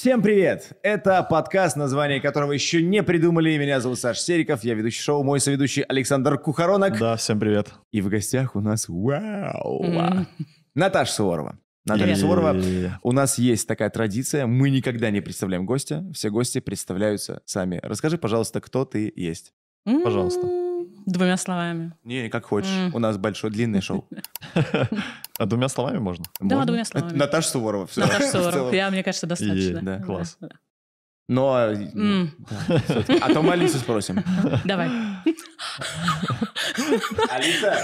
Всем привет! Это подкаст, название которого еще не придумали. Меня зовут Саш Сериков, я ведущий шоу, мой соведущий Александр Кухаронок. Да, всем привет. И в гостях у нас, вау, mm. Наташа Суворова. Наталья Суворова. У нас есть такая традиция. Мы никогда не представляем гостя. Все гости представляются сами. Расскажи, пожалуйста, кто ты есть. Пожалуйста. Двумя словами. Не, как хочешь. Mm. У нас большое длинное шоу. А двумя словами можно? Да, двумя словами. Наташа Суворова. Наташа Суворова. Я, мне кажется, достаточно. Класс. Но... Э, а то мы Алису спросим. Давай. Алиса,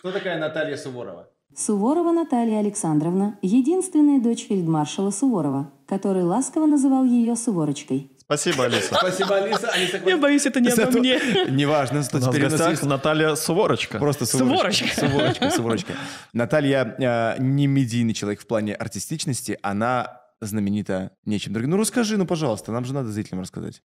кто такая Наталья Суворова? Суворова Наталья Александровна – единственная дочь фельдмаршала Суворова, который ласково называл ее Суворочкой. Спасибо, Алиса. Спасибо, Алиса. Алиса Я боюсь, это не обо мне. Неважно. У нас Наталья Суворочка. Просто Суворочка. Суворочка, Суворочка. Наталья э, не медийный человек в плане артистичности. Она знаменита нечем другим. Ну, расскажи, ну, пожалуйста. Нам же надо зрителям рассказать.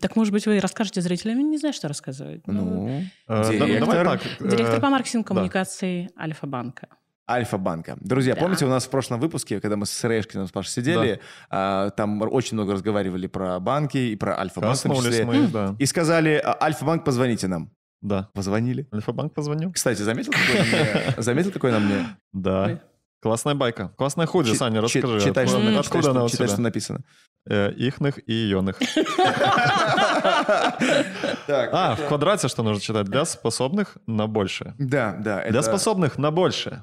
Так, может быть, вы расскажете зрителям, не знаю, что рассказывать. Ну, э, директор. Давай так. директор э, по маркетингу коммуникации да. Альфа-банка. Альфа-банка. Друзья, да. помните, у нас в прошлом выпуске, когда мы с Решкиным, с Пашей сидели, да. а, там очень много разговаривали про банки и про Альфа-банк. Коснулись мы, да. И сказали, «А, Альфа-банк, позвоните нам. Да. Позвонили. Альфа-банк позвонил. Кстати, заметил, заметил, какой на мне? Да. Классная байка. Классная худи, Саня, расскажи. читай, что написано. Э, ихных и ионых. А, в квадрате что нужно читать? Для способных на больше. Да, да. Для способных на больше.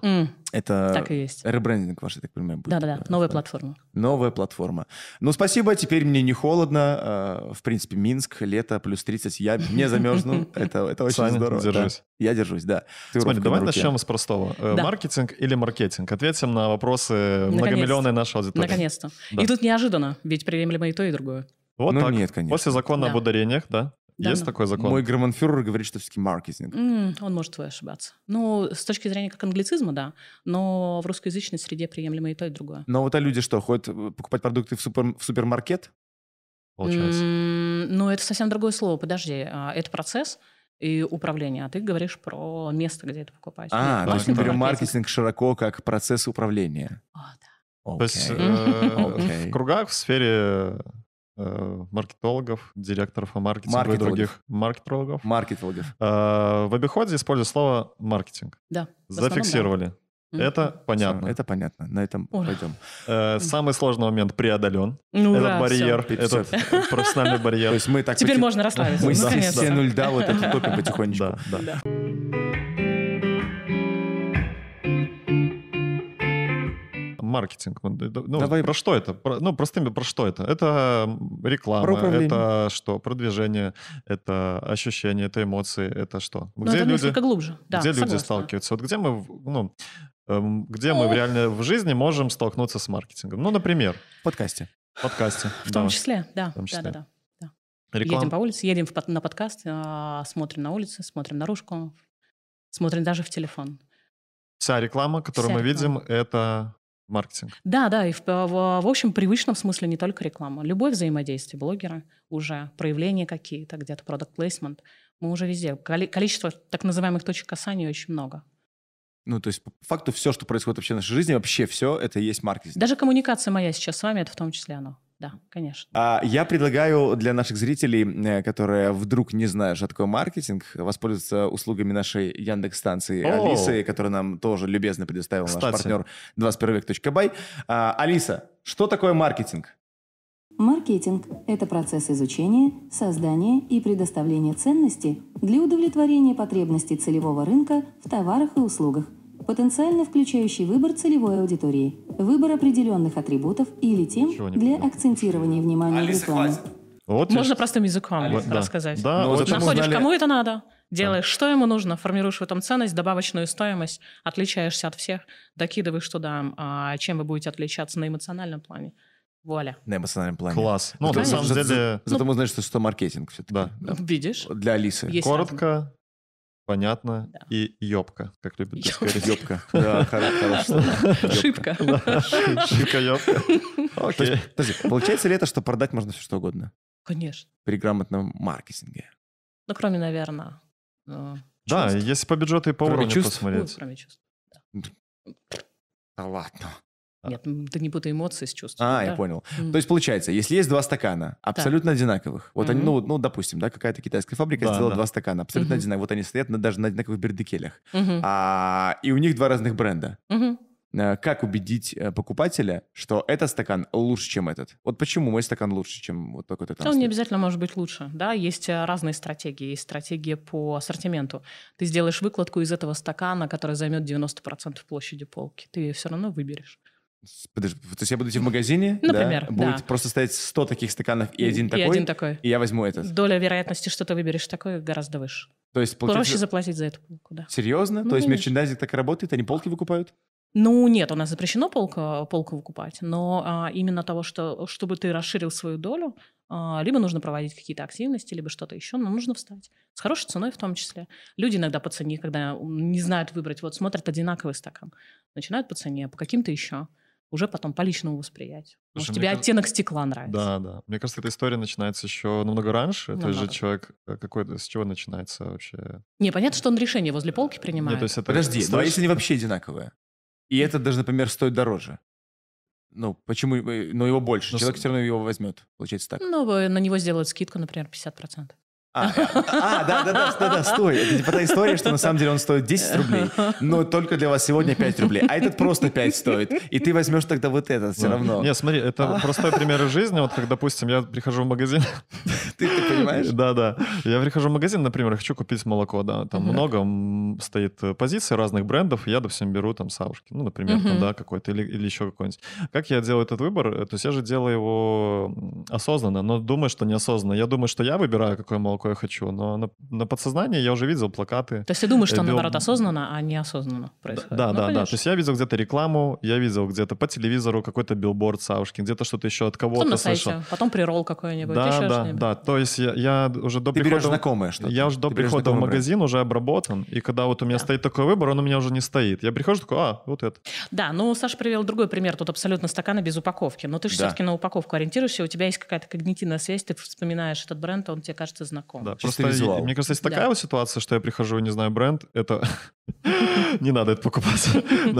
Это так и есть. ребрендинг ваш, я так понимаю, будет. Да-да-да, э, новая да. платформа. Новая платформа. Ну, спасибо, теперь мне не холодно. Э, в принципе, Минск, лето, плюс 30, я не замерзну. Это, это очень Саня, здорово. держусь. Да. Я держусь, да. Ты Смотри, давай начнем с простого. Э, да. Маркетинг или маркетинг? Ответим на вопросы многомиллионной нашей аудитории. Наконец-то. Да. И тут неожиданно, ведь приемлемо и то, и другое. Вот ну, так. Нет, конечно. После закона да. об ударениях, да? Есть Давно. такой закон? Мой Германфюрер говорит, что все-таки маркетинг. Mm, он может твой ошибаться. Ну, с точки зрения как англицизма, да, но в русскоязычной среде приемлемо и то, и другое. Но вот а люди что, ходят э, покупать продукты в, супер, в супермаркет? Получается. Mm, ну, это совсем другое слово. Подожди, а, это процесс и управление, а ты говоришь про место, где это покупаешь. А, то есть мы берем маркетинг широко как процесс управления. О, да. Okay. То есть э, okay. в кругах в сфере Э, маркетологов, директоров по маркетингу и других маркетологов. Маркетологов. Э, в обиходе используя слово маркетинг. Да. Зафиксировали. Это понятно. Все, это понятно. На этом Ура. пойдем. Э, самый сложный момент преодолен. Ну, этот ура, барьер, все. этот все. профессиональный барьер. То есть мы так Теперь потих... можно расслабиться. Мы с да, вот это только потихонечку. Да, да. маркетинг. Ну, Давай... Про что это? Про, ну, простыми, про что это? Это реклама, про это что? Продвижение, это ощущение, это эмоции, это что? Ну, где это люди, глубже. Да, где согласна. люди сталкиваются? Вот где мы, ну, эм, где мы ну. реально в жизни можем столкнуться с маркетингом? Ну, например. В подкасте. В подкасте. В том да. числе, да. В том числе. Да, да, да. Реклам... Едем по улице, едем в, на подкаст, а, смотрим на улице, смотрим наружку, смотрим даже в телефон. Вся реклама, которую Вся мы реклама. видим, это маркетинг. Да, да, и в, в, в общем привычном смысле не только реклама. Любое взаимодействие блогера уже, проявления какие-то, где-то продукт плейсмент, мы уже везде. Количество так называемых точек касания очень много. Ну, то есть, по факту, все, что происходит вообще в нашей жизни, вообще все, это и есть маркетинг. Даже коммуникация моя сейчас с вами, это в том числе оно. Да, конечно. А я предлагаю для наших зрителей, э, которые вдруг не знают, что такое маркетинг, воспользоваться услугами нашей Яндекс-станции Алисы, которая нам тоже любезно предоставил Кстати. наш партнер 21век.бай. А, Алиса, что такое маркетинг? Маркетинг – это процесс изучения, создания и предоставления ценности для удовлетворения потребностей целевого рынка в товарах и услугах – потенциально включающий выбор целевой аудитории, выбор определенных атрибутов или тем для акцентирования внимания Алиса, в Вот Можно я... простым языком Алиса. рассказать. Да, да, ну, вот Находишь, узнали... кому это надо, делаешь, да. что ему нужно, формируешь в этом ценность, добавочную стоимость, отличаешься от всех, докидываешь туда, а чем вы будете отличаться на эмоциональном плане. Вуаля. На эмоциональном плане. Класс. Ну, ну на самом деле... Зато ну, мы знаем, что, что маркетинг все-таки. Да. Видишь. Для Алисы. Есть Коротко, понятно, да. и ёбка, как любит ёбка. сказать. Ёбка. Да, хорошо. Шибка. Шибка, ёбка. Окей. получается ли это, что продать можно все что угодно? Конечно. При грамотном маркетинге. Ну, кроме, наверное, э, Да, если по бюджету и по уровню посмотреть. Ну, кроме чувств. Да ладно. А. Нет, ты не путай эмоции с чувством. А, да? я понял. Mm. То есть получается, если есть два стакана, абсолютно да. одинаковых, вот mm-hmm. они, ну, ну, допустим, да, какая-то китайская фабрика да, сделала да. два стакана, абсолютно mm-hmm. одинаковых, вот они стоят на, даже на одинаковых бердекелях, mm-hmm. а, и у них два разных бренда. Mm-hmm. Как убедить э, покупателя, что этот стакан лучше, чем этот? Вот почему мой стакан лучше, чем вот такой-то Он не обязательно может быть лучше, да. Есть э, разные стратегии. Есть стратегия по ассортименту. Ты сделаешь выкладку из этого стакана, который займет 90% площади полки. Ты все равно выберешь. Подожди, то есть я буду идти в магазине, Например, да? Будет да. просто стоять 100 таких стаканов и один и такой, один такой. И я возьму этот. Доля вероятности, что ты выберешь такой, гораздо выше. То есть получается... Проще заплатить за эту полку, да. Серьезно? Ну, то есть конечно. мерчендайзинг так и работает? Они полки выкупают? Ну, нет, у нас запрещено полка, полку выкупать, но а, именно того, что, чтобы ты расширил свою долю, а, либо нужно проводить какие-то активности, либо что-то еще, но нужно встать. С хорошей ценой в том числе. Люди иногда по цене, когда не знают выбрать, вот смотрят одинаковый стакан, начинают по цене, по каким-то еще уже потом по личному восприятию. Слушай, Может, тебе кажется... оттенок стекла нравится. Да, да. Мне кажется, эта история начинается еще намного раньше. Намного. То есть же человек э, какой-то... С чего начинается вообще? Не, понятно, что он решение возле полки принимает. Нет, то есть это... Подожди, ну, а Слышь... давай, если они вообще одинаковые. И этот, даже, например, стоит дороже. Ну, почему? Э, но его больше. Но ну, Человек все равно его возьмет. Получается так. Ну, э, на него сделают скидку, например, 50%. А, э, а, да, да, да, да, да, стой. Это типа та история, что на самом деле он стоит 10 рублей, но только для вас сегодня 5 рублей, а этот просто 5 стоит. И ты возьмешь тогда вот этот все равно. Не, смотри, это а. простой пример из жизни. Вот как, допустим, я прихожу в магазин. Ты, это понимаешь? Да, да. Я прихожу в магазин, например, хочу купить молоко, да. Там много стоит э, позиций разных брендов, я, допустим, беру там Савушки, ну, например, там, да, какой-то или, или еще какой-нибудь. Как я делаю этот выбор? Э, то есть я же делаю его осознанно, но думаю, что неосознанно. Я думаю, что я выбираю, какое молоко какой я хочу, но на, на подсознании я уже видел плакаты. То есть ты думаешь, что, э, наоборот, осознанно, а не осознанно происходит? Да, ну, да, да. То есть я видел где-то рекламу, я видел где-то по телевизору какой-то билборд Савушкин, где-то что-то еще от кого-то потом слышал. Сайте, потом прирол какой-нибудь, да, еще да, да. То есть я, я уже до ты прихода... знакомое что Я уже до ты прихода в магазин бренд. уже обработан, и когда вот у меня да. стоит такой выбор, он у меня уже не стоит. Я прихожу такой, а, вот это. Да, ну Саша привел другой пример, тут абсолютно стаканы без упаковки. Но ты же да. все-таки на упаковку ориентируешься, у тебя есть какая-то когнитивная связь, ты вспоминаешь этот бренд, он тебе кажется знаком знаком. Да, просто визуал. Мне кажется, есть такая да. вот ситуация, что я прихожу, не знаю, бренд, это... Не надо это покупать. У них нет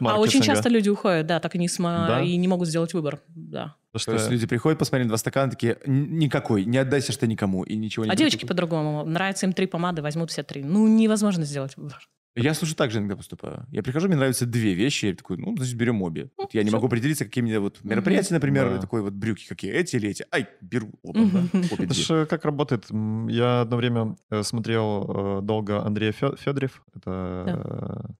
маркетинга. А очень часто люди уходят, да, так и не могут сделать выбор, да. Что... То есть э. люди приходят, посмотрели два стакана, такие, никакой, не отдайся что никому, и ничего не А девочки по-другому, нравятся им три помады, возьмут все три. Ну, невозможно сделать выбор. Я слушаю так же иногда поступаю. Я прихожу, мне нравятся две вещи, я такой, ну, значит, берем обе. Ну, вот я не могу определиться, какие мне вот мероприятия, например, да. такой вот брюки, какие эти или эти. Ай, беру оба, да, обе Это э, как работает. Я одно время э, смотрел э, долго Андрея Федорев. Это да.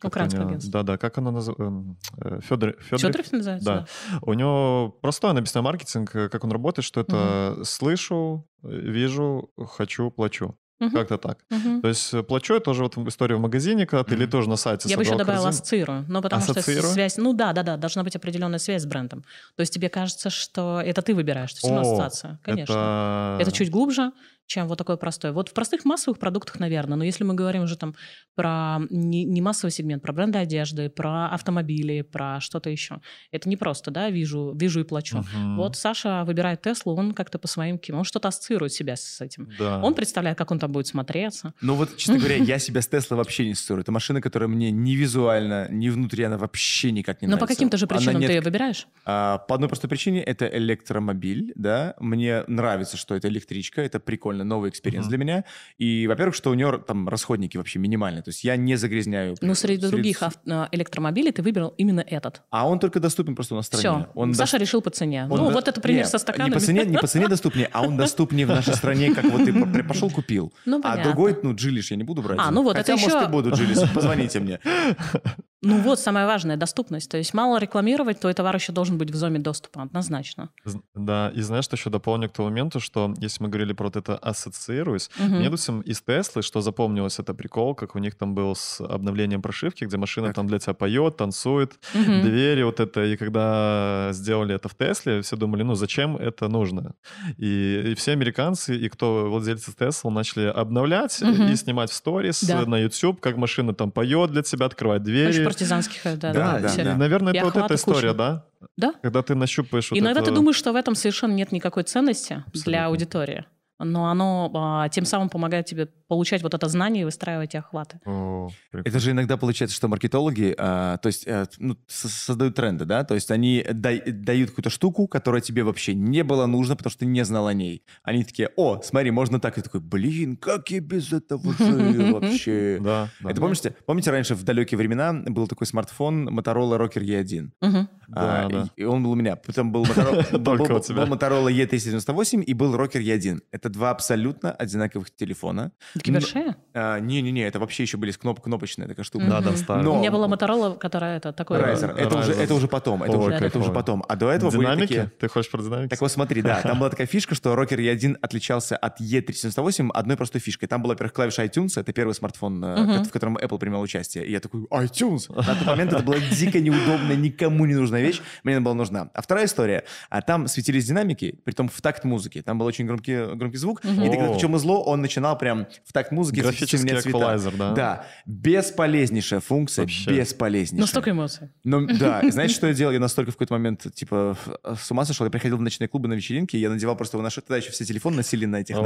Как Украинское меня... агентство. Да-да, как оно называется? Эм, Федор... Федорев? Федорев называется, да. да. У него простой написано маркетинг, как он работает, что это угу. слышу, вижу, хочу, плачу. Угу. Как-то так. Угу. То есть э, плачу я тоже вот в историю в магазине, когда ты угу. или тоже на сайте. Я бы еще добавила корзину. ассоциирую, но потому ассоциирую? что связь, ну да, да, да, должна быть определенная связь с брендом. То есть тебе кажется, что это ты выбираешь, что все равно ассоциация, конечно. Это... это чуть глубже, чем вот такой простой. Вот в простых массовых продуктах, наверное, но если мы говорим уже там про не, не массовый сегмент, про бренды одежды, про автомобили, про что-то еще, это не просто, да, вижу, вижу и плачу. Угу. Вот Саша выбирает Теслу, он как-то по своим кем, он что-то ассоциирует себя с этим. Да. Он представляет, как он там будет смотреться. Ну вот, честно говоря, я себя с Теслой вообще не ассоциирую. Это машина, которая мне не визуально, не внутри, она вообще никак не нравится. Но по каким-то же причинам ты ее выбираешь? А, по одной простой причине, это электромобиль, да, мне нравится, что это электричка, это прикольно довольно новый экспириенс mm-hmm. для меня. И, во-первых, что у нее там расходники вообще минимальные. То есть я не загрязняю. Ну среди, среди... других авто... А, электромобилей ты выбрал именно этот. А он только доступен просто на стране. Все. Он Саша до... решил по цене. Он ну, до... вот это пример Нет, со стаканами. Не по цене, не по цене доступнее, а он доступнее в нашей стране, как вот ты пошел купил. Ну, а другой, ну, джилиш я не буду брать. А, ну вот Хотя, это может, еще... и буду джилиш. Позвоните мне. Ну вот самое важное, доступность. То есть мало рекламировать, то твой товар еще должен быть в зоне доступа, однозначно. Да, и знаешь, что еще дополню к тому моменту, что если мы говорили про вот это ассоциируюсь. Угу. Мне, допустим, из Теслы, что запомнилось, это прикол, как у них там был с обновлением прошивки, где машина так. там для тебя поет, танцует, угу. двери вот это. И когда сделали это в Тесле, все думали, ну зачем это нужно? И, и все американцы, и кто владельцы Теслы начали обновлять угу. и снимать в сторис да. на YouTube, как машина там поет для тебя, открывает двери. Очень партизанских, э, да. Да, да, да, да. Наверное, Я это вот эта история, да? Да. Когда ты нащупаешь... Вот Иногда это... ты думаешь, что в этом совершенно нет никакой ценности Абсолютно. для аудитории но оно а, тем самым помогает тебе получать вот это знание и выстраивать охваты. О, это же иногда получается, что маркетологи, а, то есть, а, ну, создают тренды, да, то есть они дай, дают какую-то штуку, которая тебе вообще не была нужна, потому что ты не знал о ней. Они такие, о, смотри, можно так. И такой, блин, как я без этого жил вообще? Да. Это помните, помните раньше в далекие времена был такой смартфон Motorola Rocker E1? А, да, И он был у меня. Потом был Motorola E398 и был Rocker E1. Это два абсолютно одинаковых телефона. Такие большие? А, не-не-не, это вообще еще были кнопочные такая штука. Да, да, старая. У меня была Motorola, которая это такой... Райзер. Это уже потом. Это уже потом. А до этого были такие... Ты хочешь про динамики? Так вот смотри, да. Там была такая фишка, что Rocker E1 отличался от E398 одной простой фишкой. Там была, во-первых, клавиша iTunes. Это первый смартфон, э, в котором Apple принимал участие. И я такой, iTunes? На тот момент это было дико неудобно, никому не нужно нужная вещь, мне она была нужна. А вторая история, а там светились динамики, при том в такт музыки. Там был очень громкий, громкий звук, и ты когда «Чем и зло», он начинал прям в такт музыки. Графический эквалайзер, да? Да. Бесполезнейшая функция, бесполезнейшая. Но ну, столько эмоций. Ну, да. Знаешь, что я делал? Я настолько в какой-то момент, типа, с ума сошел. Я приходил в ночные клубы на вечеринки, я надевал просто на шею, тогда еще все телефоны носили на этих,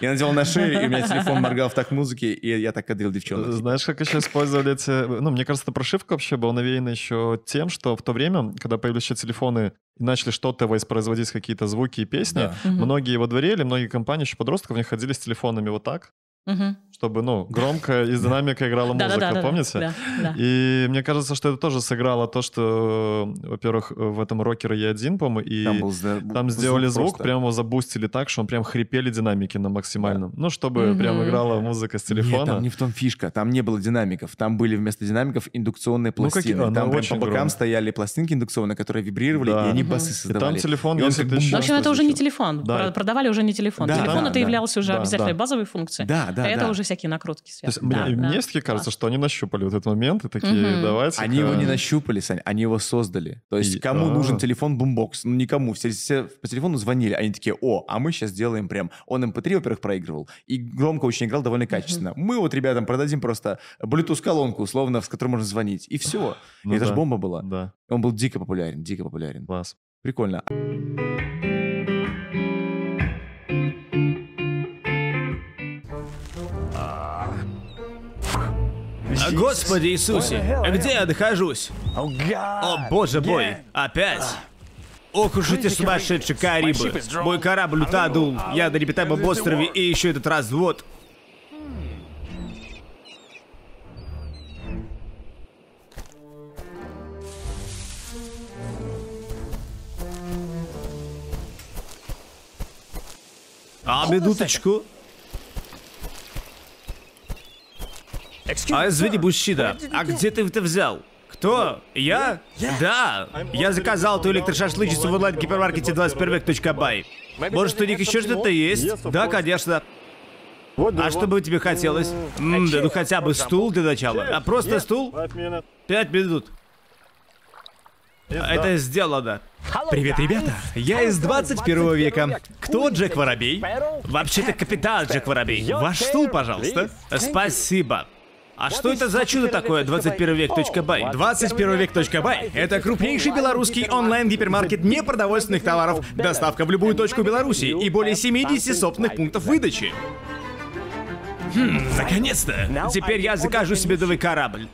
Я надевал на шею, и у меня телефон моргал в такт музыки, и я так кадрил девчонок. Знаешь, как еще использовали эти... Ну, мне кажется, эта прошивка вообще была навеяна еще тем, что в то время когда появились еще телефоны и начали что-то воспроизводить, какие-то звуки и песни, да. многие его дворели, многие компании еще подростков, не ходили с телефонами вот так, чтобы, ну, громко из динамика играла музыка, помните? И мне кажется, что это тоже сыграло то, что, во-первых, в этом рокере я один, по-моему, и там, сделали звук, прямо забустили так, что он прям хрипели динамики на максимальном. Ну, чтобы прям играла музыка с телефона. там не в том фишка, там не было динамиков, там были вместо динамиков индукционные ну, пластины. А, там ну, по бокам стояли пластинки индукционные, которые вибрировали, и они угу. басы создавали. там телефон, и если ты В общем, это уже не телефон, продавали уже не телефон. Телефон это являлся уже обязательной базовой функцией. Да, да, а да. это уже всякие накрутки связаны. То есть, да, мне, да, мне да. кажется, что они нащупали вот этот момент и такие, угу. давайте Они его не нащупали, Сань, они его создали. То есть, и, кому а... нужен телефон бумбокс? Ну, никому. Все, все по телефону звонили, они такие, о, а мы сейчас сделаем прям. Он MP3, эм во-первых, проигрывал, и громко очень играл довольно качественно. Угу. Мы вот ребятам продадим просто Bluetooth-колонку, условно, с которой можно звонить, и все. Ну, и это ну да. же бомба была. Да. Он был дико популярен, дико популярен. Класс. Прикольно. Господи Иисусе, где я дохожусь? Oh, О боже мой, опять? Ох уж эти сумасшедшие Карибы. Мой корабль утонул. Я на непитаемом острове и еще этот развод. А минуточку. А извини, Бушида, а где ты это взял? Кто? Я? Да! Я заказал ту электрошашлычницу в онлайн-гипермаркете 21 Может, у них еще что-то есть? Да, конечно. А что бы тебе хотелось? Mm, да ну хотя бы стул для начала. А просто стул? Пять минут. А, это сделано. Привет, ребята! Я из 21 века. Кто Джек Воробей? Вообще-то капитан Джек Воробей. Ваш стул, пожалуйста. Спасибо. А что это за чудо такое 21век.бай? 21век.бай — это крупнейший белорусский онлайн-гипермаркет непродовольственных товаров, доставка в любую точку Беларуси и более 70 собственных пунктов выдачи. Хм, наконец-то! Теперь я закажу себе новый корабль.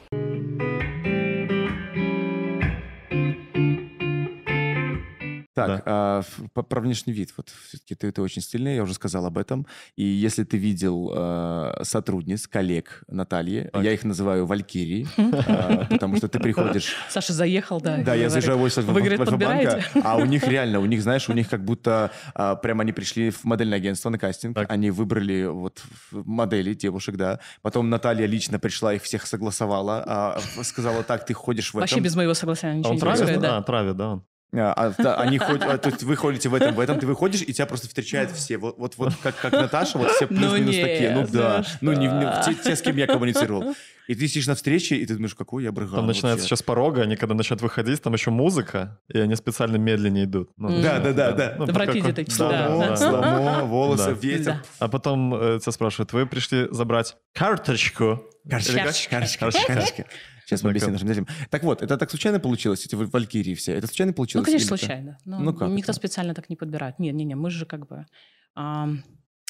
Так, да. а, про внешний вид. Вот все-таки ты, ты очень стильная, я уже сказал об этом. И если ты видел а, сотрудниц, коллег Натальи, так. я их называю валькирии, а, потому что ты приходишь... Саша заехал, да. Да, я заезжаю в офис банка, а у них реально, у них, знаешь, у них как будто а, прям они пришли в модельное агентство на кастинг, они выбрали вот модели, девушек, да. Потом Наталья лично пришла, их всех согласовала, а, сказала так, ты ходишь в этом. Вообще без моего согласия ничего не происходит, да. Да, травит, да. А, а, да, они ходят, а, то есть вы ходите в этом, в этом ты выходишь, и тебя просто встречают все. Вот, вот, вот как, как Наташа, вот все ну плюс-минус ну, такие. Ну да. Ну, не, не те, те, с кем я коммуницировал. И ты сидишь на встрече, и ты думаешь, какой я брыгал Там вообще. начинается сейчас порога, они когда начнут выходить, там еще музыка, и они специально медленнее идут. Ну, mm. да, да, да, да. Ну, Обратите такие, сломо, да. Сломо, волосы, да. ветер. Да. А потом э, тебя спрашивают, вы пришли забрать карточку? Карточка, карточка, карточка. Сейчас мы объясним нашим детям. Так вот, это так случайно получилось, эти валькирии все? Это случайно получилось? Ну, конечно, случайно. Ну, ну, как? Никто это? специально так не подбирает. Нет, не, не, мы же как бы... А,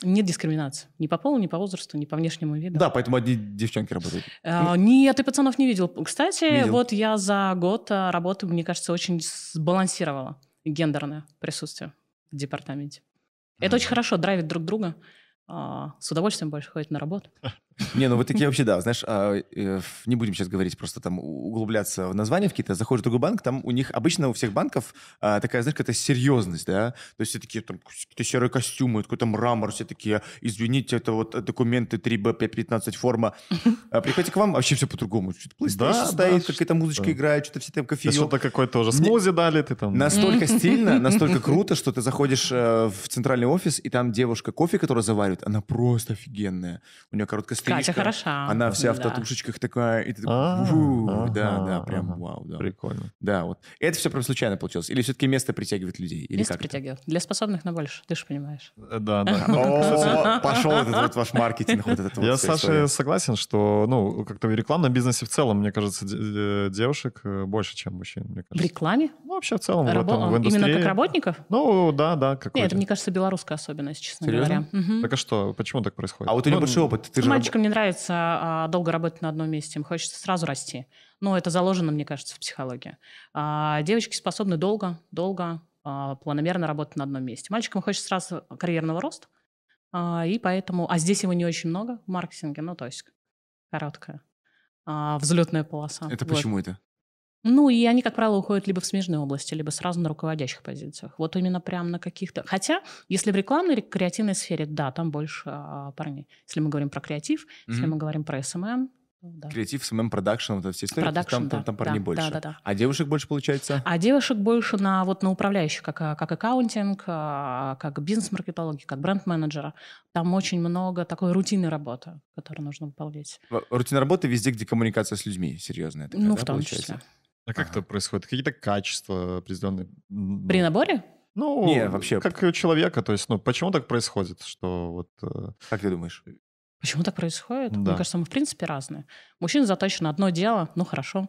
нет дискриминации. Ни по полу, ни по возрасту, ни по внешнему виду. Да, поэтому одни девчонки работают. А, Нет, ты пацанов не видел. Кстати, видел. вот я за год э, работы, мне кажется, очень сбалансировала гендерное присутствие в департаменте. mm Это очень хорошо, драйвит друг друга. А, с удовольствием больше ходит на работу. Не, ну вот такие вообще, да, знаешь, а, э, не будем сейчас говорить, просто там углубляться в названия в какие-то. Заходишь в другой банк, там у них обычно у всех банков а, такая, знаешь, какая-то серьезность, да. То есть все такие там какие-то серые костюмы, какой-то мрамор, все такие, извините, это вот документы 3B515 форма. А приходите к вам, вообще все по-другому. Что-то PlayStation стоит, какая-то музычка играет, что-то все там кофе. Да Что-то какой-то уже смузи дали, ты там. Настолько стильно, настолько круто, что ты заходишь э, в центральный офис, и там девушка кофе, которую заваривает, она просто офигенная. У нее короткая Катя хороша. Она вся в татушечках такая, и ты такой, а, да, да, прям вау, да. Прикольно. Да, вот. Это все прям случайно получилось? Или все-таки место притягивает людей? Или место притягивает. Для способных на больше, ты же понимаешь. Э, да, да. Ну, Пошел этот вот ваш маркетинг. Я с Сашей согласен, что, ну, как-то в рекламном бизнесе в целом, мне кажется, девушек э, больше, чем мужчин, В рекламе? Ну, вообще в целом, в, этом, в индустрии. Именно как работников? Ну, да, да. Какой-то. Нет, это, мне кажется, белорусская особенность, честно говоря. Угу. Так а что? Почему так происходит? А вот у нее ну, большой опыт. Ты же, Сотрудникам не нравится а, долго работать на одном месте, им хочется сразу расти. Но это заложено, мне кажется, в психологии. А, девочки способны долго, долго, а, планомерно работать на одном месте. Мальчикам хочется сразу карьерного роста, и поэтому... А здесь его не очень много в маркетинге, ну, то есть короткая взлетная полоса. Это вот. почему это? Ну, и они, как правило, уходят либо в смежные области, либо сразу на руководящих позициях. Вот именно прям на каких-то... Хотя, если в рекламной креативной сфере, да, там больше а, парней. Если мы говорим про креатив, mm-hmm. если мы говорим про SMM, да. Креатив, СММ, продакшн, вот эта вся история, продакшн, там, да, там парней да, больше. Да, да, да. А девушек больше получается? А девушек больше на, вот, на управляющих, как, как аккаунтинг, а, как бизнес-маркетологи, как бренд-менеджера. Там очень много такой рутинной работы, которую нужно выполнять. Рутинная работа везде, где коммуникация с людьми серьезная. Такая, ну, да, в том получается? числе. А как это происходит? Какие-то качества определенные? При ну, наборе? Ну, не, вообще. как у человека. То есть, ну, почему так происходит, что вот... Э, как ты думаешь? Почему так происходит? Да. Мне кажется, мы в принципе разные. Мужчин заточено одно дело, ну хорошо.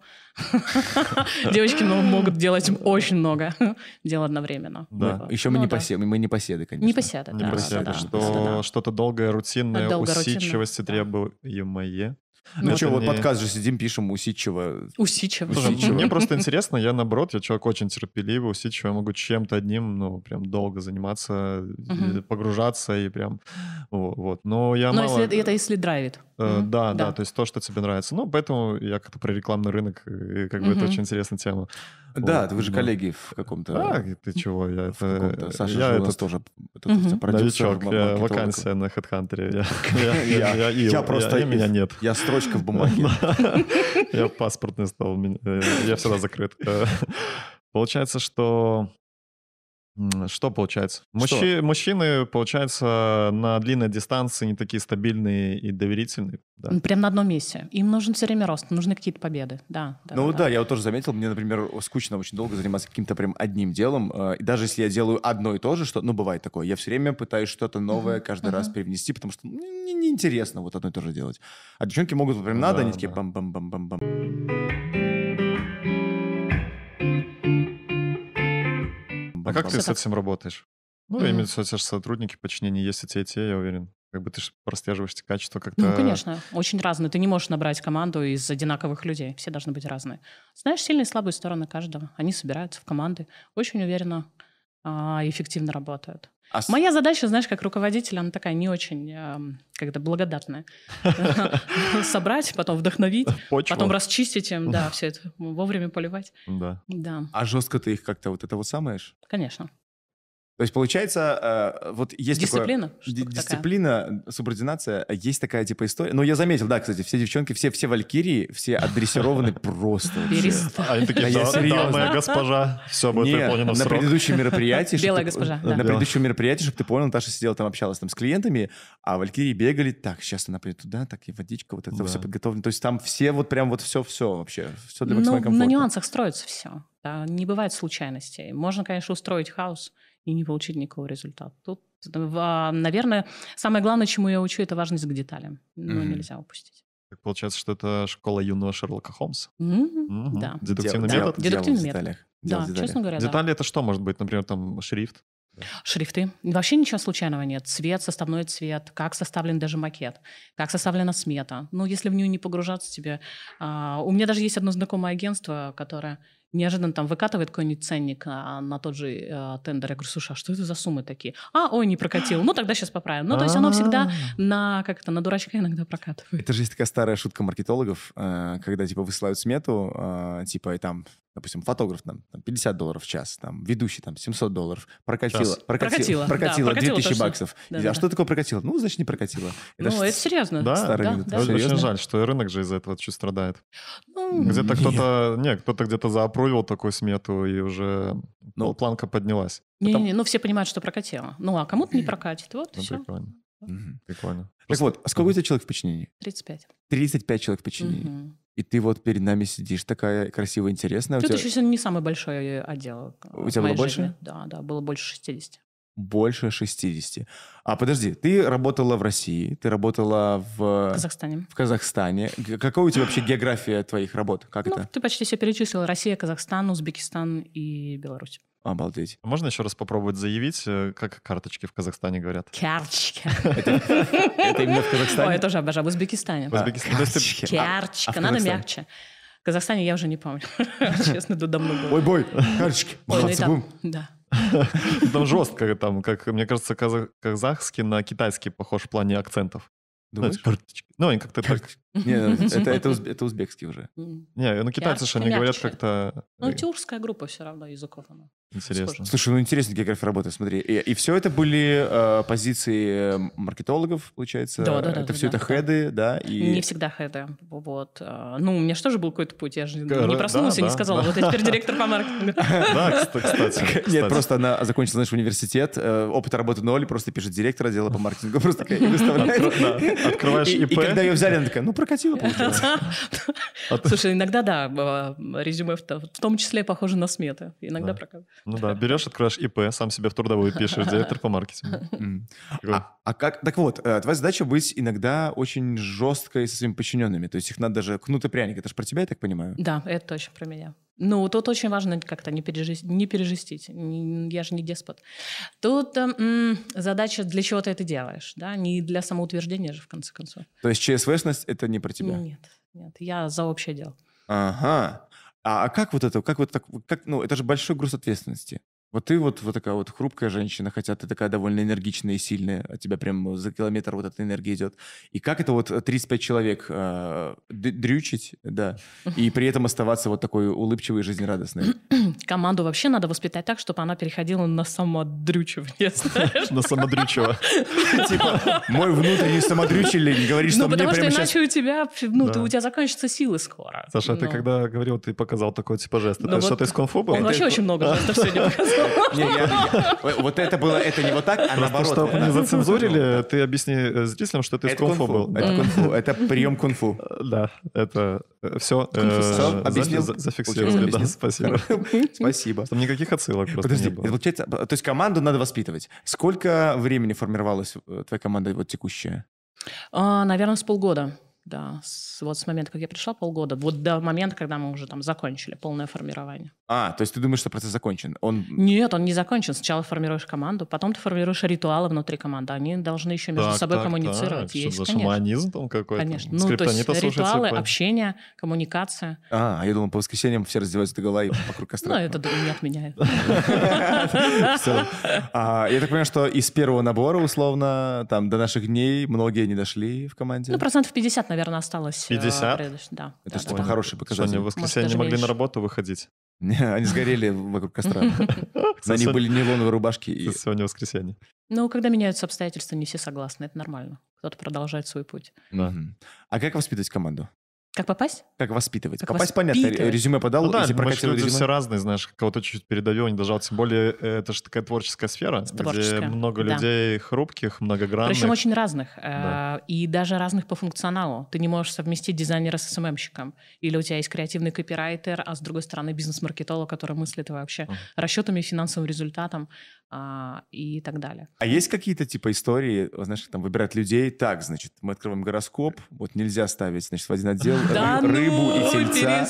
Девочки ну, могут делать очень много дел одновременно. Да. Ну, Еще мы не поседы, мы не поседы, конечно. Не поседы, да. Не да, что то долгое, рутинное, Долго, рутинное, усидчивости требуемое. Ну, ну что, вот подкаст же сидим, пишем усидчиво. Усидчиво. Ну, усидчиво. Мне просто интересно, я наоборот, я человек очень терпеливый, усидчивый, я могу чем-то одним, ну, прям долго заниматься, угу. погружаться и прям, вот. Но я Но мало... если, это если драйвит. Э, угу. да, да, да, то есть то, что тебе нравится. Ну, поэтому я как-то про рекламный рынок, э, и как бы это очень интересная тема. Да, вот, вы же да. коллеги в каком-то... А, ты чего? Я, это, э, Саша я же у нас этот... тоже это, угу. продюсер. Новичок, я вакансия на HeadHunter. Я, просто... Я, меня нет. Я строчка в бумаге. Я паспортный стал. Э, я всегда закрыт. Э, получается, что что получается? Мужч... Что? Мужчины, получается, на длинной дистанции не такие стабильные и доверительные. Да. Прям на одном месте. Им нужен все время рост, нужны какие-то победы. Да, да, ну да, да, я вот тоже заметил, мне, например, скучно очень долго заниматься каким-то прям одним делом. Э, и даже если я делаю одно и то же, что, ну бывает такое, я все время пытаюсь что-то новое mm-hmm. каждый mm-hmm. раз привнести, потому что ну, не неинтересно вот одно и то же делать. А девчонки могут, прям надо, да, они такие бам-бам-бам-бам-бам. А как ты так... с этим работаешь? Ну, mm-hmm. имеется в виду, сотрудники, подчинения есть и те, и те, я уверен. Как бы ты же прослеживаешь эти качества ну, как-то... Ну, конечно, очень разные. Ты не можешь набрать команду из одинаковых людей. Все должны быть разные. Знаешь, сильные и слабые стороны каждого. Они собираются в команды, очень уверенно, а, эффективно работают. А... Моя задача, знаешь, как руководителя, она такая не очень э, эм, когда благодатная. Собрать, потом вдохновить, потом расчистить им, да, все это вовремя поливать. Да. Да. А жестко ты их как-то вот это вот самаешь? Конечно. То есть получается, э, вот есть дисциплина, такое, д- дисциплина, такая. субординация, э, есть такая типа история. Но ну, я заметил, да, кстати, все девчонки, все все валькирии, все отдрессированы просто. А они такие, а да, моя госпожа, все будет выполнено на предыдущем мероприятии. Белая госпожа. На предыдущем мероприятии, чтобы ты понял, Наташа сидела там общалась там с клиентами, а валькирии бегали, так, сейчас она придет туда, так и водичка, вот это все подготовлено. То есть там все вот прям вот все все вообще, все для ну, максимального комфорта. На нюансах строится все. Не бывает случайностей. Можно, конечно, устроить хаос и не получить никакого результата. Тут, а, наверное, самое главное, чему я учу, это важность к деталям. Но ну, mm-hmm. нельзя упустить. Так получается, что это школа юного Шерлока Холмса? Mm-hmm. Угу. Да. Дедуктивный дел, метод? Дел, Дедуктивный метод. Деталях. да, деталях. честно говоря, Детали да. это что может быть? Например, там шрифт? Шрифты. Вообще ничего случайного нет. Цвет, составной цвет, как составлен даже макет, как составлена смета. Ну, если в нее не погружаться тебе... А, у меня даже есть одно знакомое агентство, которое неожиданно там выкатывает какой-нибудь ценник на, на тот же э, тендер. Я говорю, слушай, а что это за суммы такие? А, ой, не прокатил. Ну, тогда сейчас поправим. Ну, то есть оно всегда а. на, как это, на дурачка иногда прокатывает. Это же есть такая старая шутка маркетологов, э, когда, типа, высылают смету, э, типа, и там допустим, фотограф там 50 долларов в час, там, ведущий там 700 долларов, прокатило, час. прокатило прокатила, прокатила, да, 2000 точно. баксов. Да, а да. что такое прокатило? Ну, значит, не прокатило. Это ну, ж... это серьезно. Да, да, да, да. Серьезно? Очень жаль, что и рынок же из-за этого чуть страдает. Ну, где-то кто-то, не, кто-то где-то заопровил такую смету, и уже ну, планка поднялась. Не-не-не, ну все понимают, что прокатило. Ну, а кому-то не прокатит, вот ну, все. Прикольно. Угу. Прикольно. Так Просто... вот, а сколько у тебя человек в подчинении? 35. 35 человек в подчинении. Угу. И ты вот перед нами сидишь, такая красивая, интересная. Тут тебя... еще не самый большой отдел. У тебя было жизни. больше? Да, да, было больше 60. Больше 60. А подожди, ты работала в России, ты работала в... Казахстане. В Казахстане. Какая у тебя вообще география твоих работ? Как ну, это? ты почти все перечислила. Россия, Казахстан, Узбекистан и Беларусь. Обалдеть. Можно еще раз попробовать заявить, э, как карточки в Казахстане говорят? Карточки. Это именно в Казахстане? Ой, я тоже обожаю. В Узбекистане. В Узбекистане. Карточка. А Надо мягче. В Казахстане я уже не помню. Честно, тут давно было. Ой, бой, карточки. Ну Махаться Да. Ну, там жестко, там, как, мне кажется, казахский на китайский похож в плане акцентов. Ну, Думаешь? Ну, они как-то так... Не, это, узбекский уже. Не, ну китайцы же, они говорят как-то... Ну, э, тюркская группа все равно языков. Интересно. Слушай, ну интересная география работы, смотри. И, и все это были э, позиции э, маркетологов, получается. Да, да, да. Это да, все да, это да. хеды, да? И... Не всегда хеды. Вот. Э, ну, у меня же тоже был какой-то путь. Я же Кор... не проснулась да, и да, не сказала, да. вот я теперь директор по маркетингу. Да, кстати. Нет, просто она закончила, наш университет, э, опыт работы ноль, просто пишет директор отдела по маркетингу, просто выставляет. Открываешь ИП. И когда ее взяли, она такая, ну, прокатила, получается. Слушай, иногда, да, резюме в том числе похоже на сметы. Иногда прокатывает. Ну да, берешь, открываешь ИП, сам себя в трудовую пишешь, директор по маркетингу. А, а, как... Так вот, э, твоя задача быть иногда очень жесткой со своими подчиненными. То есть их надо даже... Кнут и пряник, это же про тебя, я так понимаю? Да, это точно про меня. Ну, тут очень важно как-то не, пережесть, не пережестить. Я же не деспот. Тут э, задача, для чего ты это делаешь, да? Не для самоутверждения же, в конце концов. То есть ЧСВшность — это не про тебя? Нет, нет. Я за общее дело. Ага. А, а, как вот это, как вот так, как, ну, это же большой груз ответственности. Вот ты вот, вот такая вот хрупкая женщина, хотя ты такая довольно энергичная и сильная, от тебя прям за километр вот эта энергия идет. И как это вот 35 человек э, дрючить, да, и при этом оставаться вот такой улыбчивой и жизнерадостной? Команду вообще надо воспитать так, чтобы она переходила на самодрючивание, На самодрючего. Типа, мой внутренний самодрючили, говорит, что ну, мне прямо потому что иначе у тебя, ну, у тебя заканчиваются силы скоро. Саша, а ты ну. когда говорил, ты показал такой типа жест, ну, это что-то из конфуба? Он вообще очень много жестов сегодня показал. Вот это было, это не вот так, а наоборот. Чтобы не зацензурили, ты объясни э, зрителям, что ты из кунг-фу был. Это кунг-фу, это прием кунг-фу. Э, да, это э, все. Объяснил? Зафиксировали, да, спасибо. Спасибо. Там никаких отсылок просто Подожди, получается, то есть команду надо воспитывать. Сколько времени формировалась твоя команда вот текущая? А, Наверное, с полгода да, с, вот с момента, как я пришла, полгода, вот до момента, когда мы уже там закончили полное формирование. А, то есть ты думаешь, что процесс закончен? Он... Нет, он не закончен. Сначала формируешь команду, потом ты формируешь ритуалы внутри команды. Они должны еще между так, собой так, коммуницировать. Так, есть, за шаманизм там какой-то. Конечно. Ну, то есть ритуалы, по... общение, коммуникация. А, я думал, по воскресеньям все раздеваются до гола и вокруг костра. Ну, это не отменяет. А, я так понимаю, что из первого набора, условно, там до наших дней многие не дошли в команде? Ну, процентов 50, наверное, осталось. 50? Э, да. Это что, хороший показатель. Сегодня в воскресенье могли на работу выходить. Они сгорели вокруг костра. На них были нейлоновые рубашки. Сегодня воскресенье. Ну, когда меняются обстоятельства, не все согласны, это нормально. Кто-то продолжает свой путь. А как воспитывать команду? Как попасть? Как воспитывать. Как попасть, воспитывать. понятно, резюме подал, ну, да, ну, если прокатил резюме. все разные, знаешь, кого-то чуть-чуть передавил, не дожал. Тем более, э, это же такая творческая сфера, творческая. где много да. людей хрупких, многогранных. Причем очень разных. Э, да. И даже разных по функционалу. Ты не можешь совместить дизайнера с СММщиком. Эм Или у тебя есть креативный копирайтер, а с другой стороны бизнес-маркетолог, который мыслит вообще uh-huh. расчетами, финансовым результатом а, и так далее. А есть какие-то типа истории, знаешь, там выбирать людей, так, значит, мы открываем гороскоп, вот нельзя ставить, значит, в один отдел да ну, рыбу ну, и тельца.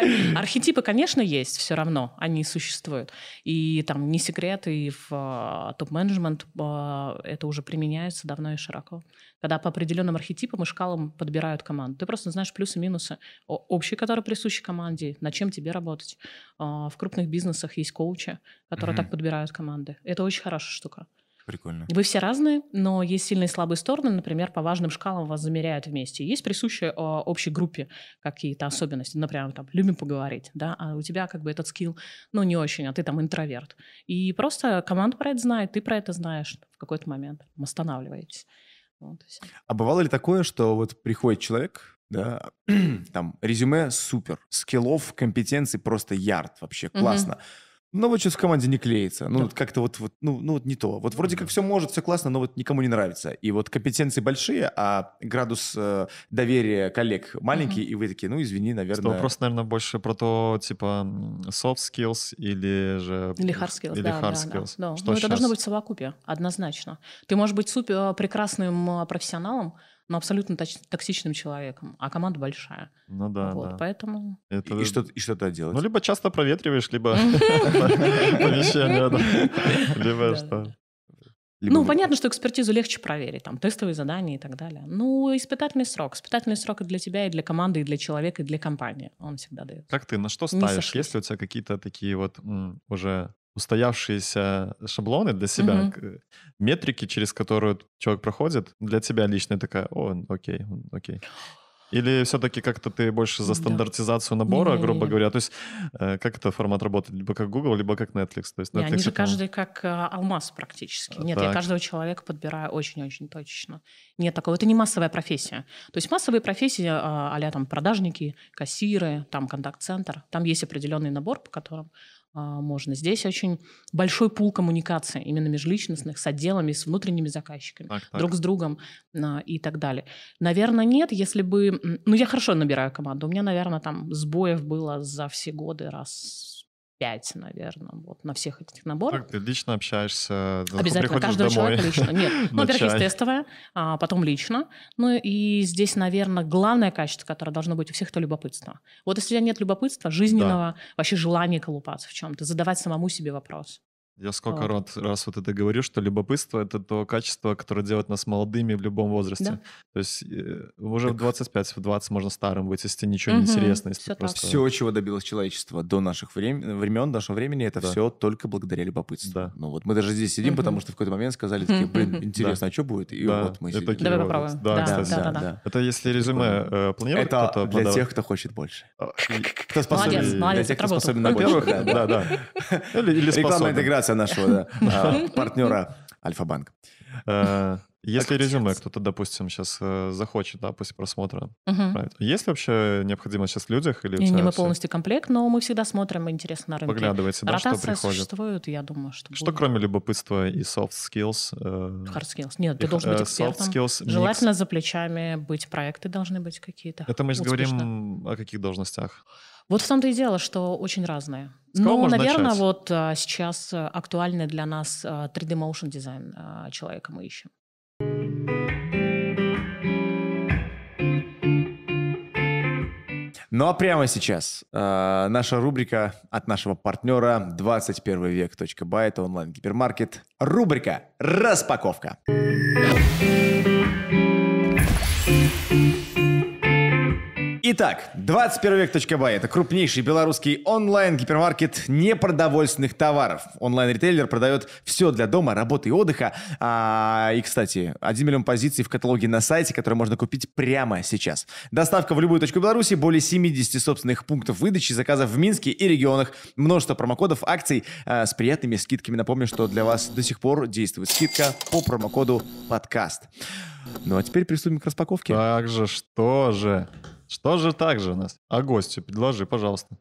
Перестань. Архетипы, конечно, есть все равно, они существуют. И там не секрет, и в а, топ-менеджмент а, это уже применяется давно и широко. Когда по определенным архетипам и шкалам подбирают команду. Ты просто знаешь плюсы-минусы и общие, которые присущи команде, на чем тебе работать. А, в крупных бизнесах есть коучи, которые mm так подбирают команды. Это очень хорошая штука. Прикольно. Вы все разные, но есть сильные и слабые стороны. Например, по важным шкалам вас замеряют вместе. Есть присущие о, а, общей группе какие-то особенности. Например, там, любим поговорить, да, а у тебя как бы этот скилл, ну, не очень, а ты там интроверт. И просто команда про это знает, ты про это знаешь в какой-то момент. Останавливаетесь. Вот, а бывало ли такое, что вот приходит человек, да, там, резюме супер, скиллов, компетенций просто ярд вообще, классно. Угу но вот сейчас в команде не клеится. Ну, да. вот как-то вот, вот ну, ну, вот не то. Вот вроде как все может, все классно, но вот никому не нравится. И вот компетенции большие, а градус э, доверия коллег маленький, mm-hmm. и вы такие, ну, извини, наверное... Это вопрос, наверное, больше про то, типа, soft skills или же... Или hard skills, или да, hard да, skills. да. да. Что ну, сейчас? это должно быть в совокупе, однозначно. Ты можешь быть супер э, прекрасным э, профессионалом, но абсолютно токсичным человеком, а команда большая. Ну да, вот, да. Поэтому... Это... И, и, что, и что ты делать? Ну, либо часто проветриваешь, либо помещение, либо что. ну, понятно, что экспертизу легче проверить, там, тестовые задания и так далее. Ну, испытательный срок. Испытательный срок и для тебя, и для команды, и для человека, и для компании. Он всегда дает. Как ты, на что ставишь? Если у тебя какие-то такие вот уже устоявшиеся шаблоны для себя, угу. метрики, через которые человек проходит, для тебя лично такая, о, окей, окей. Или все-таки как-то ты больше за стандартизацию набора, не, грубо не, не. говоря? То есть э, как это формат работает? Либо как Google, либо как Netflix? То есть Netflix не, они же это... каждый как э, алмаз практически. Э, Нет, так. я каждого человека подбираю очень-очень точечно. Нет такого. Это не массовая профессия. То есть массовые профессии, э, а там продажники, кассиры, там контакт-центр, там есть определенный набор, по которым а, можно. Здесь очень большой пул коммуникации именно межличностных с отделами, с внутренними заказчиками, так, так. друг с другом а, и так далее. Наверное, нет, если бы... Ну, я хорошо набираю команду. У меня, наверное, там сбоев было за все годы раз пять, наверное, вот, на всех этих наборах. Как ты лично общаешься? Обязательно, каждого домой. человека лично. Нет, ну, во-первых, есть тестовая, а потом лично. Ну и здесь, наверное, главное качество, которое должно быть у всех, это любопытство. Вот если у тебя нет любопытства, жизненного, да. вообще желания колупаться в чем-то, задавать самому себе вопрос. Я сколько вот. раз, вот это говорю, что любопытство — это то качество, которое делает нас молодыми в любом возрасте. Да. То есть э, уже так. в 25, в 20 можно старым быть, если ничего угу. не интересно. Если все, просто... все, чего добилось человечество до наших времен, времен нашего времени, это да. все только благодаря любопытству. Да. Ну вот мы даже здесь сидим, угу. потому что в какой-то момент сказали такие, блин, интересно, да. а что будет? И да. вот мы сидим. Это да, вот. да, да, кстати. Да, да, да. Это если резюме э, планировать Это то для подавать. тех, кто хочет больше. А, э, кто способен, молодец, молодец, для тех, кто способен на больше. Да, да. Рекламная интеграция рекомендация нашего а, партнера Альфа-банк. Э, если резюме кто-то, допустим, сейчас э, захочет, да, после просмотра, угу. есть ли вообще необходимость сейчас в людях? Или не, мы полностью комплект, но мы всегда смотрим интересно на рынке. Поглядываете, да, что приходит? существует, я думаю, что Что кроме любопытства и soft skills? Э... Hard skills. Нет, ты должен быть э, экспертом. Soft skills, Желательно за плечами быть, проекты должны быть какие-то. Это мы говорим о каких должностях? Вот в том-то и дело, что очень разное. С ну, наверное, начать? вот а, сейчас э, актуальный для нас а, 3D motion дизайн а, человека мы ищем. Ну а прямо сейчас э, наша рубрика от нашего партнера 21 век.бай, это онлайн-гипермаркет. Рубрика «Распаковка». Итак, 21 век.бай – это крупнейший белорусский онлайн-гипермаркет непродовольственных товаров. Онлайн-ритейлер продает все для дома, работы и отдыха. А, и, кстати, 1 миллион позиций в каталоге на сайте, которые можно купить прямо сейчас. Доставка в любую точку Беларуси, более 70 собственных пунктов выдачи заказов в Минске и регионах, множество промокодов, акций а, с приятными скидками. Напомню, что для вас до сих пор действует скидка по промокоду «Подкаст». Ну а теперь приступим к распаковке. Так же, что же. Что же так же у нас? А гостю предложи, пожалуйста.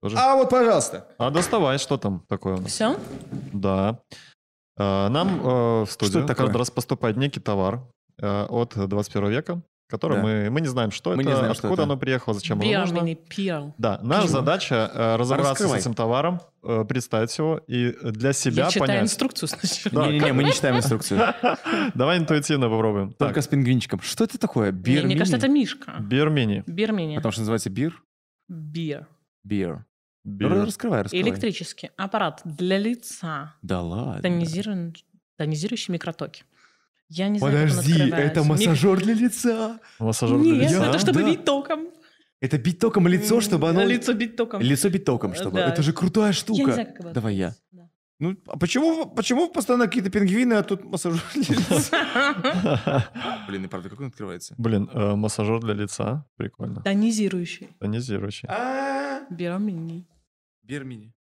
Тоже. А вот, пожалуйста. А доставай, что там такое у нас? Все? Да. А, нам э, в студию каждый раз поступает некий товар э, от 21 века который да. мы, мы не знаем, что мы это, не знаем, откуда что это. оно приехало, зачем оно нужно. Пиар. Да, наша Пиар. задача э, разобраться Раскрывай. с этим товаром, э, представить его и для себя Я читаю понять. инструкцию сначала. Не-не-не, мы не читаем инструкцию. Давай интуитивно попробуем. Только с пингвинчиком. Что это такое? Бир Мне кажется, это мишка. Бир-мини. Бир-мини. Потому что называется бир? Бир. Бир. Бир. Ну, раскрывай, раскрывай. Электрический аппарат для лица. Да ладно. Тонизирующий микротоки. Я не Подожди, знаю, это массажер Мне... для лица. Массажер Нет, для лица. это чтобы да. бить током. Это бить током лицо, чтобы оно... А лицо бить током. Лицо бить током, э, чтобы... Да. Это же крутая штука. Я не знаю, как это Давай я. Да. Ну, а почему, почему постоянно какие-то пингвины, а тут массажер для лица? Блин, и правда, как он открывается? Блин, э, массажер для лица. Прикольно. Тонизирующий. Тонизирующий. Бермини. Бермини.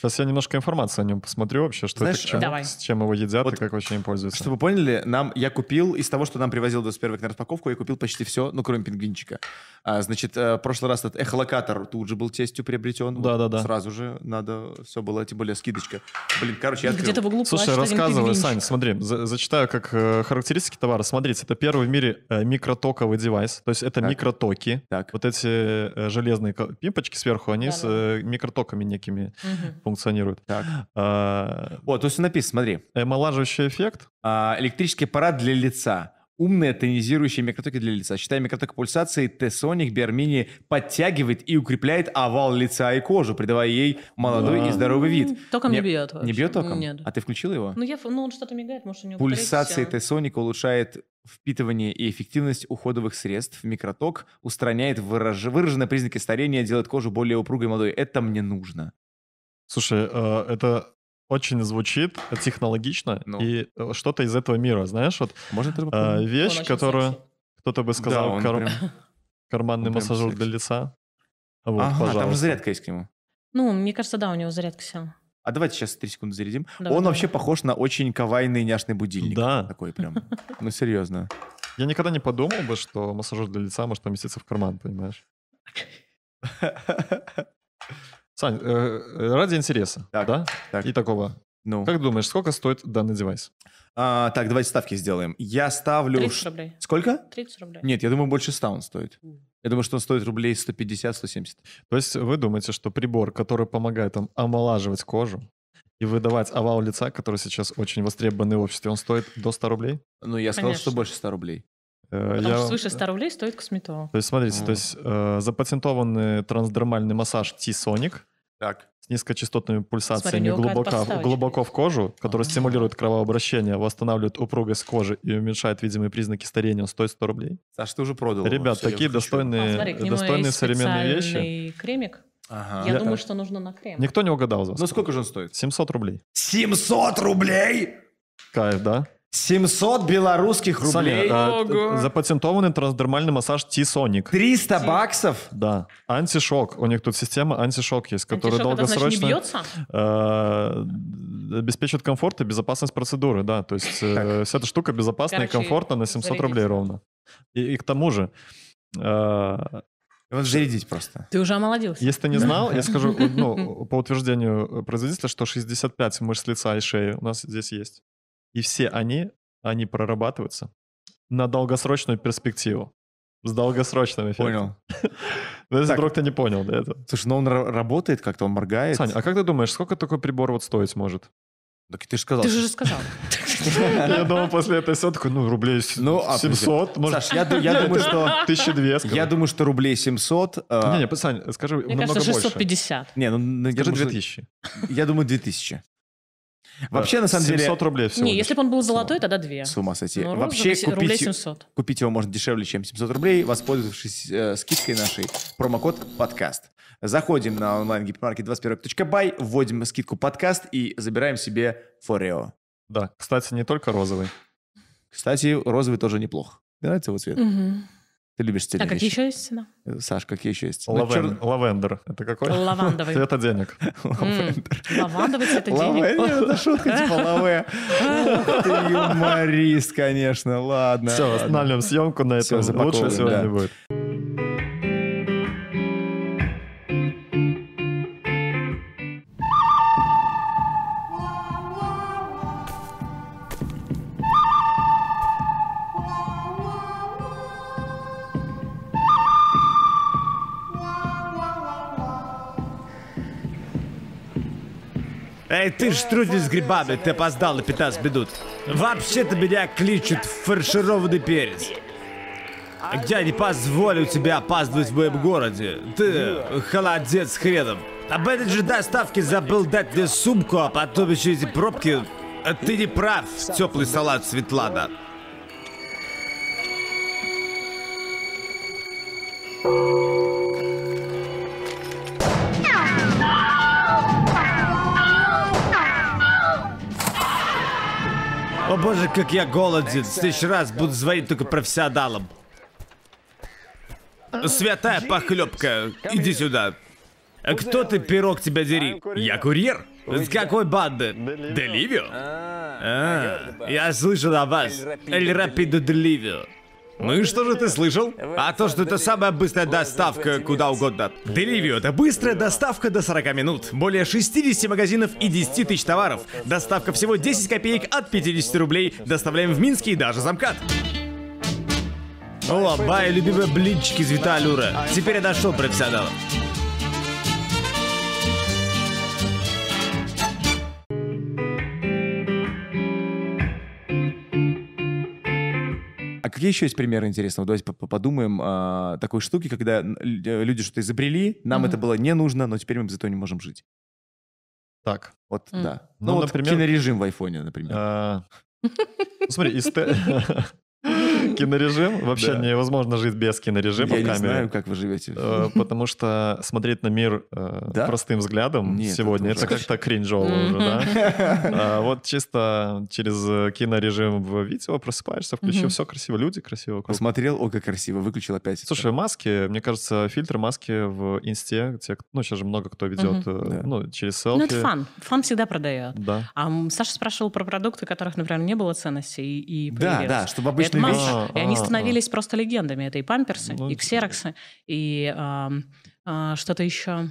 Сейчас я немножко информации о нем посмотрю вообще, что Знаешь, это, чем, давай. с чем его едят вот, и как вообще им пользуются. Чтобы вы поняли, нам, я купил из того, что нам привозил до век на распаковку, я купил почти все, ну, кроме пингвинчика. А, значит, э, в прошлый раз этот эхолокатор тут же был тестью приобретен. Да-да-да. сразу же надо, все было, тем более скидочка. Блин, короче, я Где-то в углу Слушай, рассказывай, Сань, смотри, за зачитаю как э, характеристики товара. Смотрите, это первый в мире э, микротоковый девайс, то есть это так. микротоки. Так. Вот эти э, железные пимпочки сверху, они да, с э, микротоками некими угу. функционируют. Так. А, О, то есть написано, смотри. Омолаживающий эффект. А, электрический аппарат для лица Умные тонизирующие микротоки для лица. Считая микроток пульсации, Тесоник sonic Биармини подтягивает и укрепляет овал лица и кожу, придавая ей молодой да. и здоровый вид. М-м, током не, не бьет. Вообще. Не бьет током? Нет. А ты включил его? Ну, я, ну он что-то мигает, может, у него Пульсации t улучшает впитывание и эффективность уходовых средств. Микроток устраняет выраж... выраженные признаки старения, делает кожу более упругой и молодой. Это мне нужно. Слушай, э, это очень звучит технологично ну. и э, что-то из этого мира, знаешь, вот Можно э, а, вещь, которую кто-то бы сказал да, кар... прям... карманный массажер для лица. Вот, ага, пожалуйста. там же зарядка есть к нему. Ну, мне кажется, да, у него зарядка села. А давайте сейчас 3 секунды зарядим. Давай, Он давай. вообще похож на очень кавайный няшный будильник. Да. Такой прям. Ну, серьезно. Я никогда не подумал бы, что массажер для лица может поместиться в карман, понимаешь? Сань, э, э, ради интереса, так, да? Так. И такого. Ну. Как думаешь, сколько стоит данный девайс? А, так, давайте ставки сделаем. Я ставлю... 30 рублей. Сколько? 30 рублей. Нет, я думаю, больше 100 он стоит. Mm. Я думаю, что он стоит рублей 150-170. То есть вы думаете, что прибор, который помогает вам омолаживать кожу, и выдавать овал лица, который сейчас очень востребованный в обществе, он стоит до 100 рублей? Ну, я сказал, Конечно. что больше 100 рублей. Э, Потому я... что свыше 100 рублей стоит косметолог. То есть, смотрите, mm. то есть э, запатентованный трансдермальный массаж T-Sonic так. С низкочастотными пульсациями Смотри, глубоко, глубоко в кожу, которые А-а-а. стимулируют кровообращение, восстанавливают упругость кожи и уменьшают видимые признаки старения. Он стоит 100 рублей. Саш, ты уже продал. Ребят, все, такие достойные, а, смотри, достойные современные вещи. кремик. Ага. Я, Я думаю, что нужно на крем. Никто не угадал за Ну сколько же он стоит? 700 рублей. 700 рублей? Кайф, да? 700 белорусских рублей. Саня, Ого. запатентованный трансдермальный массаж T-Sonic. 300 Ти. баксов? Да. Антишок. У них тут система антишок есть, которая антишок, долгосрочно... Это значит, не бьется? Э, обеспечит комфорт и безопасность процедуры, да. То есть э, вся эта штука безопасна Короче, и комфортна на 700 зарядить. рублей ровно. И, и к тому же... Э, вот зарядить просто. Ты уже омолодился. Если ты не знал, я скажу, ну, по утверждению производителя, что 65 мышц лица и шеи у нас здесь есть. И все они, они прорабатываются на долгосрочную перспективу. С долгосрочным эффектом. Понял. Но ну, если вдруг ты не понял, да, это. Слушай, но ну он работает как-то, он моргает. Саня, а как ты думаешь, сколько такой прибор вот стоить может? Так ты же сказал. Ты же сказал. Я думал, после этой все такой, ну, рублей 700. Ну, а, Саш, я думаю, что... Тысяча две, Я думаю, что рублей 700. Не-не, Саня, скажи намного больше. Мне кажется, 650. Не, ну... Скажи 2000. Я думаю, 2000. Вообще, на самом 700 деле... 700 рублей всего Не, лишь. если бы он был золотой, тогда две. С ума сойти. Но ну, Вообще, купить, 700. купить его можно дешевле, чем 700 рублей, воспользовавшись э, скидкой нашей. Промокод «Подкаст». Заходим на онлайн-гипермаркет 21.бай, вводим скидку «Подкаст» и забираем себе Форео. Да, кстати, не только розовый. Кстати, розовый тоже неплох. Нравится его цвет? Угу. Ты любишь стильные А какие еще есть цена? Э, Саш, какие еще есть? Ну, Лавен... Ну, чер... Лавендер. Это какой? Лавандовый. Цвета денег. Лавендер. Лавандовый цвета денег. Это шутка типа лаве. Ты юморист, конечно. Ладно. Все, останавливаем съемку на этом. Лучше сегодня будет. Эй, ты штрудель с грибами, ты опоздал на 15 минут. Вообще-то меня кличут фаршированный перец. Я не позволю тебе опаздывать в моем городе. Ты холодец с хреном. А менеджер доставки забыл дать мне сумку, а потом еще эти пробки. Ты не прав, теплый салат Светлана. thank you О боже, как я голоден. В следующий раз буду звонить только профессионалам. Святая похлебка, иди сюда. А кто ты, пирог, тебя дери? Я курьер. С какой банды? Деливио? А, я слышал о вас. Эль Рапидо Деливио. Ну и что же ты слышал? А то, что это самая быстрая доставка куда угодно. Деливио — это быстрая доставка до 40 минут. Более 60 магазинов и 10 тысяч товаров. Доставка всего 10 копеек от 50 рублей. Доставляем в Минске и даже замкат. О, бай, любимые блинчики из Виталюра. Теперь я дошел профессионалов. Какие еще есть примеры интересного? Давайте подумаем о а, такой штуке, когда э, люди что-то изобрели, нам mm-hmm. это было не нужно, но теперь мы без этого не можем жить. Так. Вот, mm. да. Ну, ну вот например, кинорежим в айфоне, например. А, ну, смотри, из, Кинорежим? Вообще да. невозможно жить без кинорежима. Я камеры, не знаю, как вы живете. Э, потому что смотреть на мир э, да? простым взглядом Нет, сегодня, это, это как-то кринжово уже, да? А вот чисто через э, кинорежим в видео просыпаешься, включил все красиво, люди красиво. Вокруг. Посмотрел, о, как красиво, выключил опять. Слушай, маски, мне кажется, фильтры маски в инсте, те, ну, сейчас же много кто ведет, ну, через селфи. Ну, это фан. Фан всегда продает. Да. А Саша спрашивал про продукты, которых, например, не было ценности и Да, да, чтобы обычно лет вещь. А, и они а, а. становились просто легендами. Это и памперсы, ну, и ксероксы, и а, что-то еще.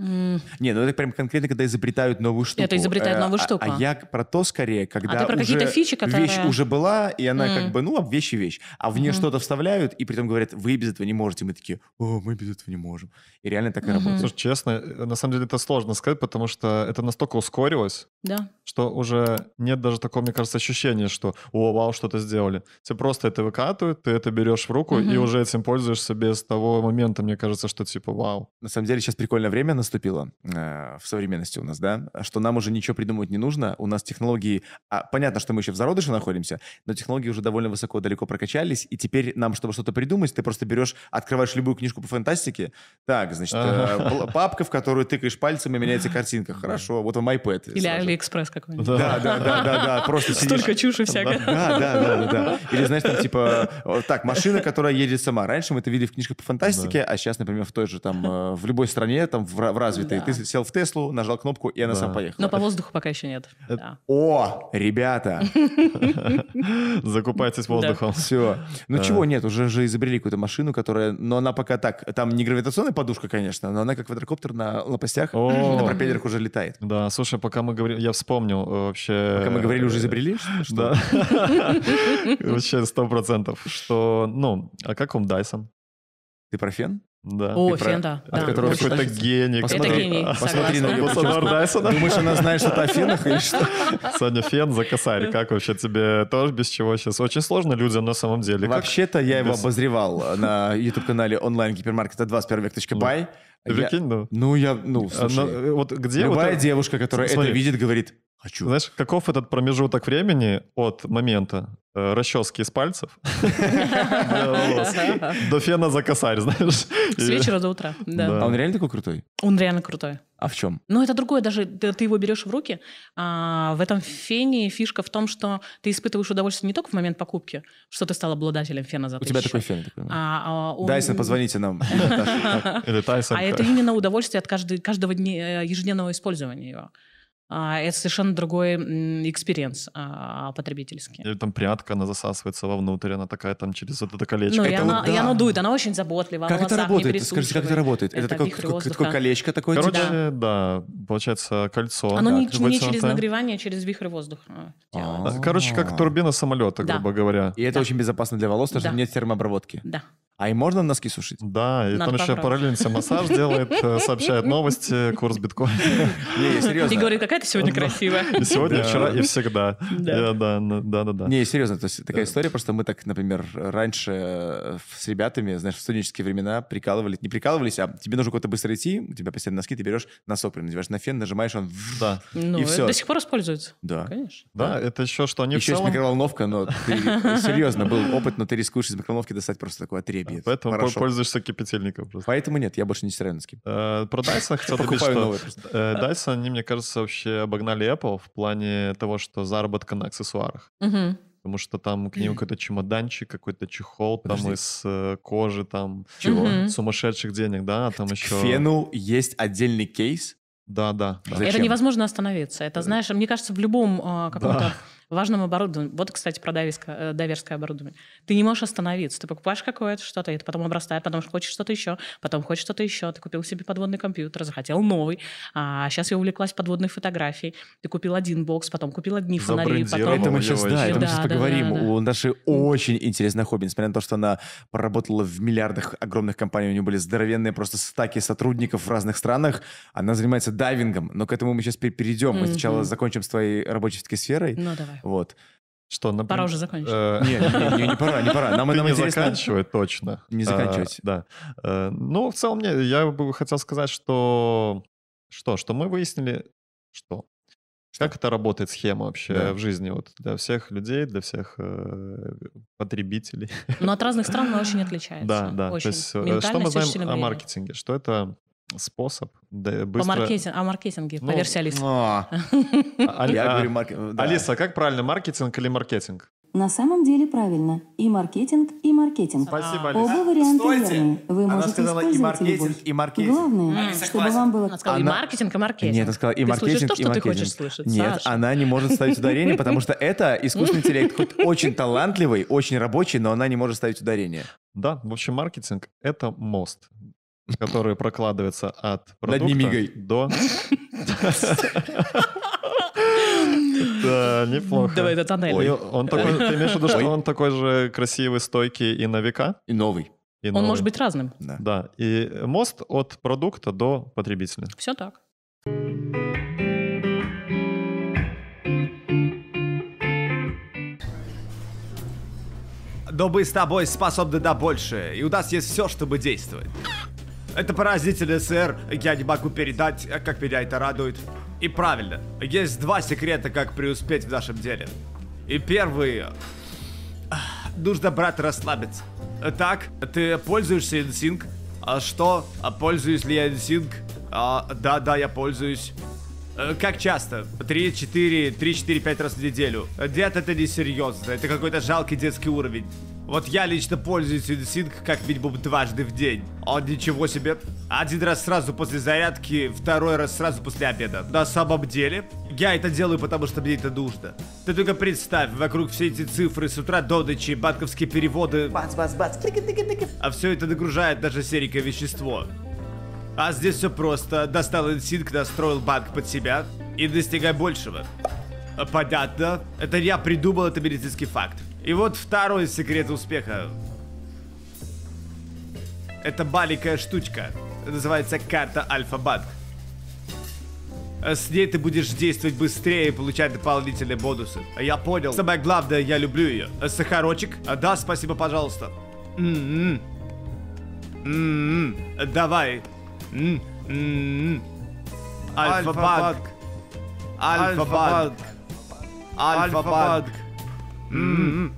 Mm. Не, ну это прям конкретно, когда изобретают новую штуку. Это изобретают э, новую штуку. А, а я про то скорее, когда а про уже фичи, которые... вещь уже была, и она mm. как бы, ну, вещь и вещь. А в нее mm. что-то вставляют, и при этом говорят, вы без этого не можете. мы такие, о, мы без этого не можем. И реально так и mm-hmm. работает. Слушай, честно, на самом деле это сложно сказать, потому что это настолько ускорилось, да. что уже нет даже такого, мне кажется, ощущения, что, о, вау, что-то сделали. Тебе просто это выкатывают, ты это берешь в руку, mm-hmm. и уже этим пользуешься без того момента, мне кажется, что типа, вау. На самом деле сейчас прикольное время, на наступило э, в современности у нас, да, что нам уже ничего придумывать не нужно, у нас технологии, а, понятно, что мы еще в зародыше находимся, но технологии уже довольно высоко, далеко прокачались, и теперь нам, чтобы что-то придумать, ты просто берешь, открываешь любую книжку по фантастике, так, значит, э, папка, в которую тыкаешь пальцем и меняется картинка, хорошо, вот вам iPad. Или сразу. Алиэкспресс какой-нибудь. Да, да, да, да, да, просто Столько чуши всякой. Да, да, да, да. Или, знаешь, там типа, э, так, машина, которая едет сама. Раньше мы это видели в книжках по фантастике, а сейчас, например, в той же там, э, в любой стране, там, в в развитые. Да. Ты сел в Теслу, нажал кнопку, и она да. сама поехала. Но по воздуху пока еще нет. Э, да. О, ребята! Закупайтесь воздухом. Все. Ну э. чего нет, уже же изобрели какую-то машину, которая... Но она пока так... Там не гравитационная подушка, конечно, но она как квадрокоптер на лопастях, на пропеллерах уже летает. Да, слушай, пока мы говорили... Я вспомнил э, вообще... Пока мы говорили, уже изобрели? Да. Вообще сто процентов. Что, ну, а как вам Дайсон? Ты про фен? Да. О, Фенда. Про... Да. От которого какой-то гений. Посмотри, это гений, Посмотри на Амбассадор Дайсона. Думаешь, она знает что-то о фенах или что? Саня, фен за косарь. Как вообще тебе тоже без чего сейчас? Очень сложно людям на самом деле. Вообще-то я его обозревал на YouTube-канале онлайн-гипермаркета 21 век.бай. Прикинь, ну. Ну, я, ну, а, ну слушай, а, но, вот где любая вот, девушка, которая смотри, это видит, говорит, Хочу. Знаешь, каков этот промежуток времени от момента э, расчески из пальцев до фена за косарь, знаешь? С вечера до утра, да. А он реально такой крутой? Он реально крутой. А в чем? Ну, это другое, даже ты его берешь в руки. А, в этом фене фишка в том, что ты испытываешь удовольствие не только в момент покупки, что ты стал обладателем фена за У тебя такой фен. Такой, да? А, а Дайсон, позвоните нам. Или Тайсон. А это именно удовольствие от каждого э, ежедневного использования его. А, это совершенно другой экспириенс а, потребительский. Или там прятка, она засасывается вовнутрь, она такая там через это колечко. Ну, это и, она, вот, да. и она дует, она очень заботлива. Как это работает? Скажите, как это работает? Это, это такое, как, такое колечко такое? Короче, да. да, получается кольцо. Оно да, не, не через нагревание, а через вихрь воздуха э, а, Короче, как турбина самолета, грубо говоря. И это очень безопасно для волос, потому что нет термообработки. Да. А и можно носки сушить? Да, и Надо там еще параллельно себе массаж делает, э, сообщает новости, курс биткоина. Не, серьезно. И говорит, какая ты сегодня красивая. И сегодня, вчера и всегда. Да, да, да, да. Не, серьезно, то есть такая история, просто мы так, например, раньше э, с ребятами, знаешь, в студенческие времена прикалывались, не прикалывались, а тебе нужно куда-то быстро идти, у тебя постоянно носки, ты берешь носок, надеваешь на фен, нажимаешь, он да. Ну, и все. до сих пор используется. Да. Конечно. Да, это еще что они Еще есть микроволновка, но серьезно, был опыт, но ты рискуешь из микроволновки достать просто такое отребье. Ребит. Поэтому Хорошо. пользуешься кипятильником просто. Поэтому нет, я больше не стираю носки. Э, про Dyson хотел добить, что Dyson, э, они, мне кажется, вообще обогнали Apple в плане того, что заработка на аксессуарах. Потому что там к ним какой-то чемоданчик, какой-то чехол Подожди. там из э, кожи, там чего? Сумасшедших денег, да, а там еще... К фену есть отдельный кейс, да, да. да. Это невозможно остановиться. Это, знаешь, мне кажется, в любом э, каком-то да. важном оборудовании. Вот, кстати, про дайверское, э, дайверское оборудование. Ты не можешь остановиться. Ты покупаешь какое-то что-то, это потом обрастает, потом хочешь что-то еще, потом хочешь что-то еще. Ты купил себе подводный компьютер, захотел новый. А сейчас я увлеклась подводной фотографией. Ты купил один бокс, потом купил одни фонари, потом... Это мы сейчас, да, это мы сейчас да, поговорим. Да, да, да. У Даши очень интересное хобби, несмотря на то, что она поработала в миллиардах огромных компаний, у нее были здоровенные просто стаки сотрудников в разных странах. Она занимается дайвингом, но к этому мы сейчас перейдем. Мы сначала закончим с твоей рабочей сферой. Ну, давай. Вот. Что, например, пора уже закончить. Э, не, не, пора, не пора. Нам, это нам не заканчивать точно. Не а, заканчивать. да. Э, ну, в целом, не, я бы хотел сказать, что... Что? Что мы выяснили, что... Как это работает схема вообще да. в жизни вот для всех людей, для всех э, потребителей? Ну, от разных стран она очень отличается. Да, да. Очень. То есть, э, что мы знаем о маркетинге? Что это способ да, быстро... По маркетинг, о маркетинге, ну, поверься, Алиса. Ну, а, я а, говорю маркетинг. Алиса, как правильно, маркетинг или маркетинг? На самом деле правильно. И маркетинг, и маркетинг. Спасибо, Алиса. Оба варианта верны. Вы можете сказала использовать и маркетинг, и маркетинг. Главное, чтобы вам было... Она сказала и маркетинг, и маркетинг. Нет, она сказала и ты маркетинг, слышишь то, и что маркетинг. ты хочешь слышать, Нет, она не может ставить ударение, потому что это искусственный интеллект, хоть очень талантливый, очень рабочий, но она не может ставить ударение. Да, в общем, маркетинг — это мост который прокладывается от продукта Над до... Да, неплохо. Давай, это тоннель. Ой, он такой, ты имеешь в виду, что он такой же красивый, стойкий и на века? И новый. И новый. Он может быть разным. Да. да. И мост от продукта до потребителя. Все так. Добы с тобой способны до больше, и у нас есть все, чтобы действовать. Это поразитель СР, я не могу передать, как меня это радует. И правильно, есть два секрета, как преуспеть в нашем деле. И первый... Нужно, брат, расслабиться. Так, ты пользуешься инсинг? А что? А пользуюсь ли я инсинг? А, да, да, я пользуюсь. Э, как часто? 3-4, 3-4-5 раз в неделю. Дед, это не серьезно. Это какой-то жалкий детский уровень. Вот я лично пользуюсь Unisync как минимум дважды в день. Он ничего себе. Один раз сразу после зарядки, второй раз сразу после обеда. На самом деле, я это делаю, потому что мне это нужно. Ты только представь, вокруг все эти цифры с утра до ночи, банковские переводы. Бац, бац, бац. А все это нагружает даже серенькое вещество. А здесь все просто. Достал инсинк, настроил банк под себя и достигай большего. Понятно. Это я придумал это медицинский факт. И вот второй секрет успеха. Это баликая штучка. Это называется карта Альфа-Банк. А с ней ты будешь действовать быстрее и получать дополнительные бонусы. А я понял. Самое главное, я люблю ее. А сахарочек? Да, спасибо, пожалуйста. М м-м-м. -м м-м-м. Давай. М -м -м. Альфа-банк. Альфа-банк. Альфа-банк. Альфа-банк. Ну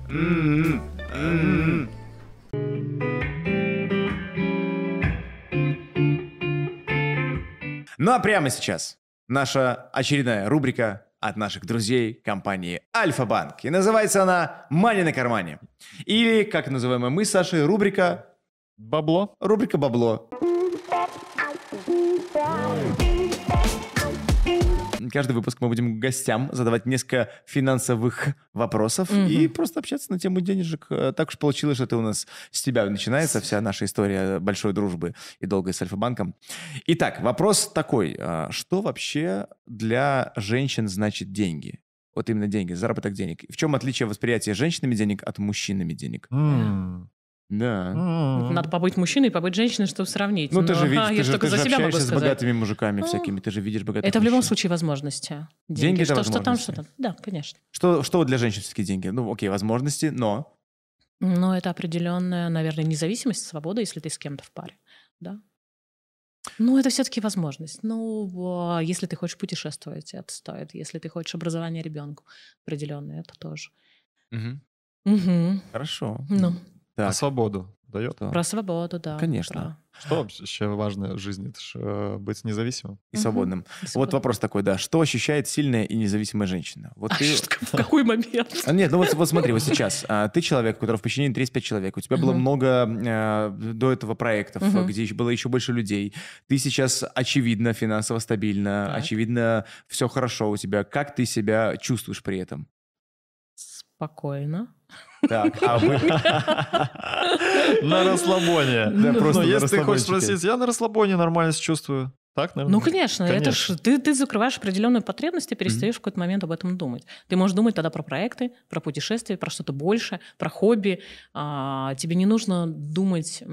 а прямо сейчас наша очередная рубрика от наших друзей компании Альфа-Банк. И называется она «Мани на кармане». Или, как называем мы с Сашей, рубрика... Бабло. Рубрика «Бабло». Каждый выпуск мы будем гостям задавать несколько финансовых вопросов угу. и просто общаться на тему денежек. Э, так уж получилось, что это у нас с тебя начинается вся наша история большой дружбы и долгой с Альфа-банком. Итак, вопрос такой. Э, что вообще для женщин значит деньги? Вот именно деньги, заработок денег. В чем отличие восприятия женщинами денег от мужчинами денег? Mm. Да. Mm-hmm. Надо побыть мужчиной, побыть женщиной, чтобы сравнить. Ну, ты же ну, видишь, ты, же, ты же общаешься с богатыми мужиками mm-hmm. всякими, ты же видишь богатых Это мужчин. в любом случае возможности. Деньги, деньги что, что там, что там. Да, конечно. Что, что для женщин все-таки деньги? Ну, окей, возможности, но... Но ну, это определенная, наверное, независимость, свобода, если ты с кем-то в паре, да. Ну, это все-таки возможность. Ну, а если ты хочешь путешествовать, это стоит. Если ты хочешь образование ребенку определенное, это тоже. Угу. Угу. Хорошо. Ну. Так. А свободу дает? Что? Про свободу, да. Конечно. Про... Что вообще важно в жизни? Это ж, э, быть независимым. И свободным. И свободным. Вот вопрос такой, да. Что ощущает сильная и независимая женщина? Вот а ты... что, в какой момент? А, нет, ну вот, вот смотри, вот сейчас. А, ты человек, у которого в подчинении 35 человек. У тебя было много э, до этого проектов, где было еще больше людей. Ты сейчас, очевидно, финансово стабильно. Так. Очевидно, все хорошо у тебя. Как ты себя чувствуешь при этом? Спокойно. Так, а вы... На расслабоне. Да, просто Но ну, если ты хочешь спросить, я на расслабоне нормально себя чувствую. Так, наверное? Ну, конечно, конечно. это ж ты, ты закрываешь потребность и перестаешь mm-hmm. в какой-то момент об этом думать. Ты можешь думать тогда про проекты, про путешествия, про что-то больше, про хобби. А, тебе не нужно думать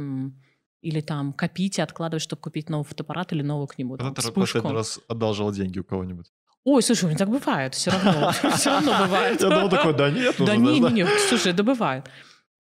или там копить и откладывать, чтобы купить новый фотоаппарат или новую книгу. Когда ты последний раз одолжил деньги у кого-нибудь? Ой, слушай, у ну так бывает, все равно. Все равно бывает. Я думал такой, да нет. Да нет, нет. слушай, это бывает.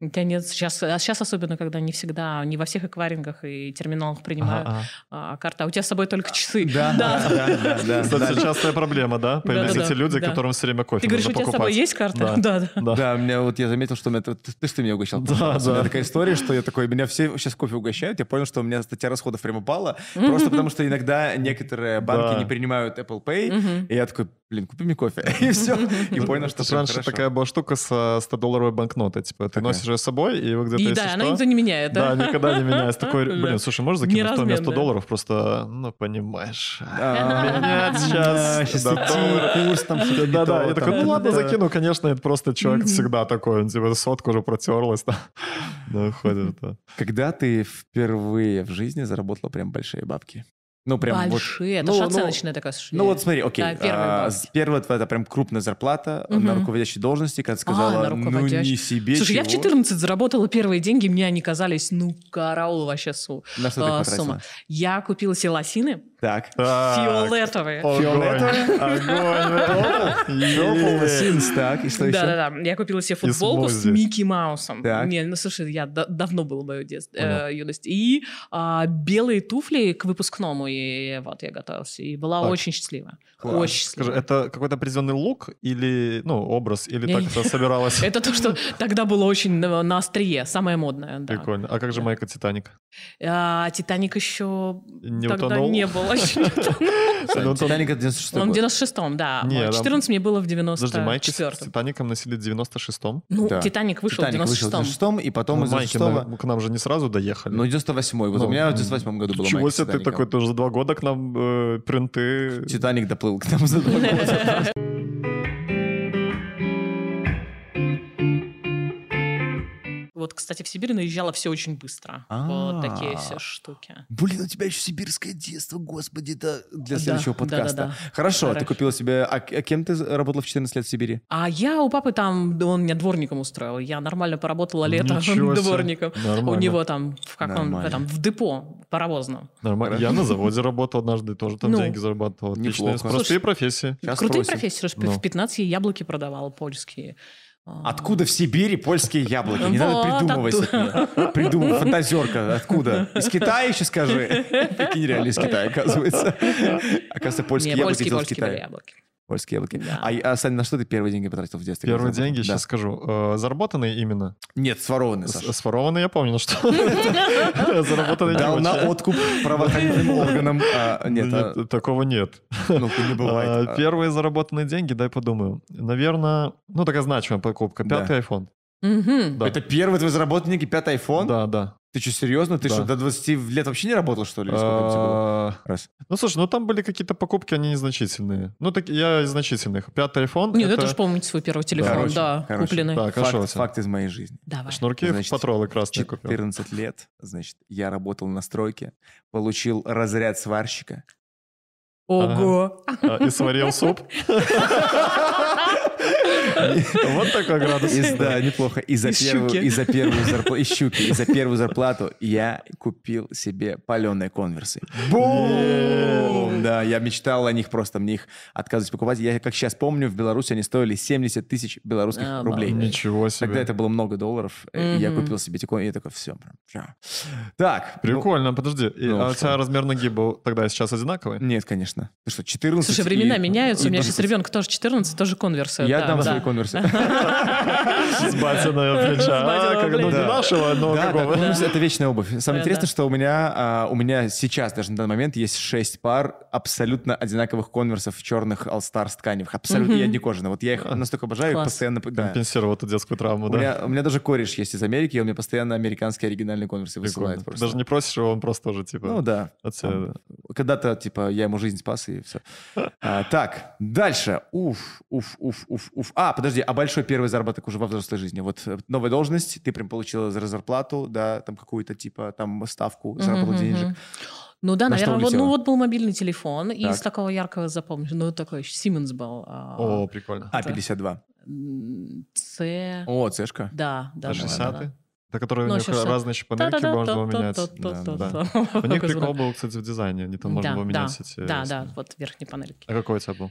Да нет, сейчас, сейчас а особенно, когда не всегда, не во всех эквайрингах и терминалах принимают ага. а, карта. А у тебя с собой только часы. Да, да, да. да, да, да. частая проблема, да? Появляются эти люди, которым все время кофе Ты говоришь, у тебя с собой есть карта? Да, да. Да, у меня вот я заметил, что ты, что меня угощал. Да, да. такая история, что я такой, меня все сейчас кофе угощают. Я понял, что у меня статья расходов прямо упала. Просто потому, что иногда некоторые банки не принимают Apple Pay. И я такой, блин, купи мне кофе. И все. И ну, понял, что Раньше такая была штука с 100-долларовой банкнотой. Типа, ты носишь ее с собой, и вы где-то, и да, она никто не меняет. Да, никогда не меняется. Такой, блин, слушай, можешь закинуть 100 долларов? Просто, ну, понимаешь. Менять сейчас. курс там Да-да, я такой, ну ладно, закину. Конечно, это просто человек всегда такой. Он типа сотку уже протерлась. Да, ходит. Когда ты впервые в жизни заработала прям большие бабки? Ну, прям Большие, вот, это ну, же ну, оценочная ну, такая. Ну, вот смотри, окей. Да, первая а, твоя, это прям крупная зарплата угу. на руководящей должности, когда ты а, сказала, а, ну, не себе Слушай, чего. я в 14 заработала первые деньги, мне они казались, ну, караул вообще су. На что а, ты сумма. Я купила себе лосины, так. Фиолетовые. Фиолетовые? Огонь. так. И что еще? Да-да-да. Я купила себе футболку с Микки Маусом. Не, ну слушай, я давно было мое э, юность. И а, белые туфли к выпускному. И вот я готовился И была очень счастлива. Очень Скажи, это какой-то определенный лук или, ну, образ? Или так это собиралось? Это то, что тогда было очень на острие. Самое модное, Прикольно. А как же Майка Титаник? А, Титаник еще тогда не был тянуло. Титаник это 96 Он в 96-м, да. 14 а мне было в 94-м. майки с Титаником носили в 96-м? Ну, Титаник вышел в 96-м. и потом ну, из 96 к нам же не сразу доехали. Ну, 98-й. Вот ну, у меня в 98-м году было Чего себе ты такой, тоже за два года к нам э, принты... Титаник доплыл к нам за два года. Вот, кстати, в Сибирь наезжала все очень быстро. Вот такие а. все штуки. Блин, у тебя еще сибирское детство, господи, это для следующего подкаста. Хорошо, а ты купила себе... А, а кем ты работала в 14 лет в Сибири? А я у папы там, он меня дворником устроил. Я нормально поработала лето дворником. У него там в каком в этом, в депо паровозном. Нормально. Я на заводе работал однажды, тоже там ну. деньги зарабатывал. Отлично. Простые профессии. крутые профессии. Ну. В 15 яблоки продавал польские. Откуда в Сибири польские яблоки? Не надо придумывать. Придумывай, фантазерка. Откуда? Из Китая еще скажи. Прикинь, реально из Китая, оказывается. Оказывается, польские яблоки из Китая. Польские яблоки. Да. А, а, Сань, на что ты первые деньги потратил в детстве? Первые деньги, да. сейчас скажу. Э, заработанные именно? Нет, сворованные, Саша. Сворованные, я помню, на что. Заработанные Дал на откуп правоохранительным органам. А, а- нет, такого нет. Ну, не а, бывает. Первые заработанные деньги, дай подумаю. Наверное, ну, такая значимая покупка. Пятый iPhone. Угу. Да. Это первый твой заработанный некий пятый iPhone? Да, да. Ты что, серьезно? Ты да. что, до 20 лет вообще не работал, что ли? А, Раз. Ну, слушай, ну там были какие-то покупки, они незначительные. Ну, так я из значительных. Пятый iPhone. Нет, ну, это... я тоже помню свой первый телефон, короче, да, короче, купленный. Да, факт, факт из моей жизни. Давай. Шнурки значит, патролы красные 14 купил. 14 лет, значит, я работал на стройке, получил разряд сварщика. Ого! Ага. А, и сварил суп. Вот такой градус. Да, неплохо. И за первую зарплату, и щуки, и за первую зарплату я купил себе паленые конверсы. Бум! Да, я мечтал о них, просто мне их отказывались покупать. Я, как сейчас помню, в Беларуси они стоили 70 тысяч белорусских рублей. Ничего себе. Тогда это было много долларов. Э, я купил себе такой, и я такой, все, Так. Ну Прикольно, подожди. Ну, а у тебя размер ноги был тогда сейчас одинаковый? Нет, конечно. Ты что, 14? Слушай, времена меняются. У меня сейчас ребенок тоже 14, тоже конверсы. Я дам свои конверсы коммерсе. С батиного плеча. А, ну, нашего, но ну, Это вечная обувь. Самое интересное, что у меня а, у меня сейчас, даже на данный момент, есть шесть пар абсолютно одинаковых конверсов в черных All Star тканевых. Абсолютно я не кожаный. Вот я их настолько обожаю, постоянно... Компенсировал эту детскую травму, да? У меня даже кореш есть из Америки, и он мне постоянно американские оригинальные конверсы высылает. Даже не просишь его, он просто уже типа... Ну да. Когда-то, типа, я ему жизнь спас и все. А, так, дальше. Уф, уф, уф, уф, уф. А, подожди, а большой первый заработок уже во взрослой жизни? Вот э, новая должность, ты прям получила за зарплату, да, там какую-то типа там ставку, заработал mm-hmm. денежек. Ну да, на наверное, вот, ну вот был мобильный телефон, так. и из такого яркого запомнишь, ну такой Siemens был. А, О, а, прикольно. А52. С. О, Цшка. Да, да. 60 это которые ну, у них разные еще панельки можно было менять. У них прикол был, кстати, в дизайне. Они там можно было менять эти... Да, да, вот верхние панельки. А какой у тебя был?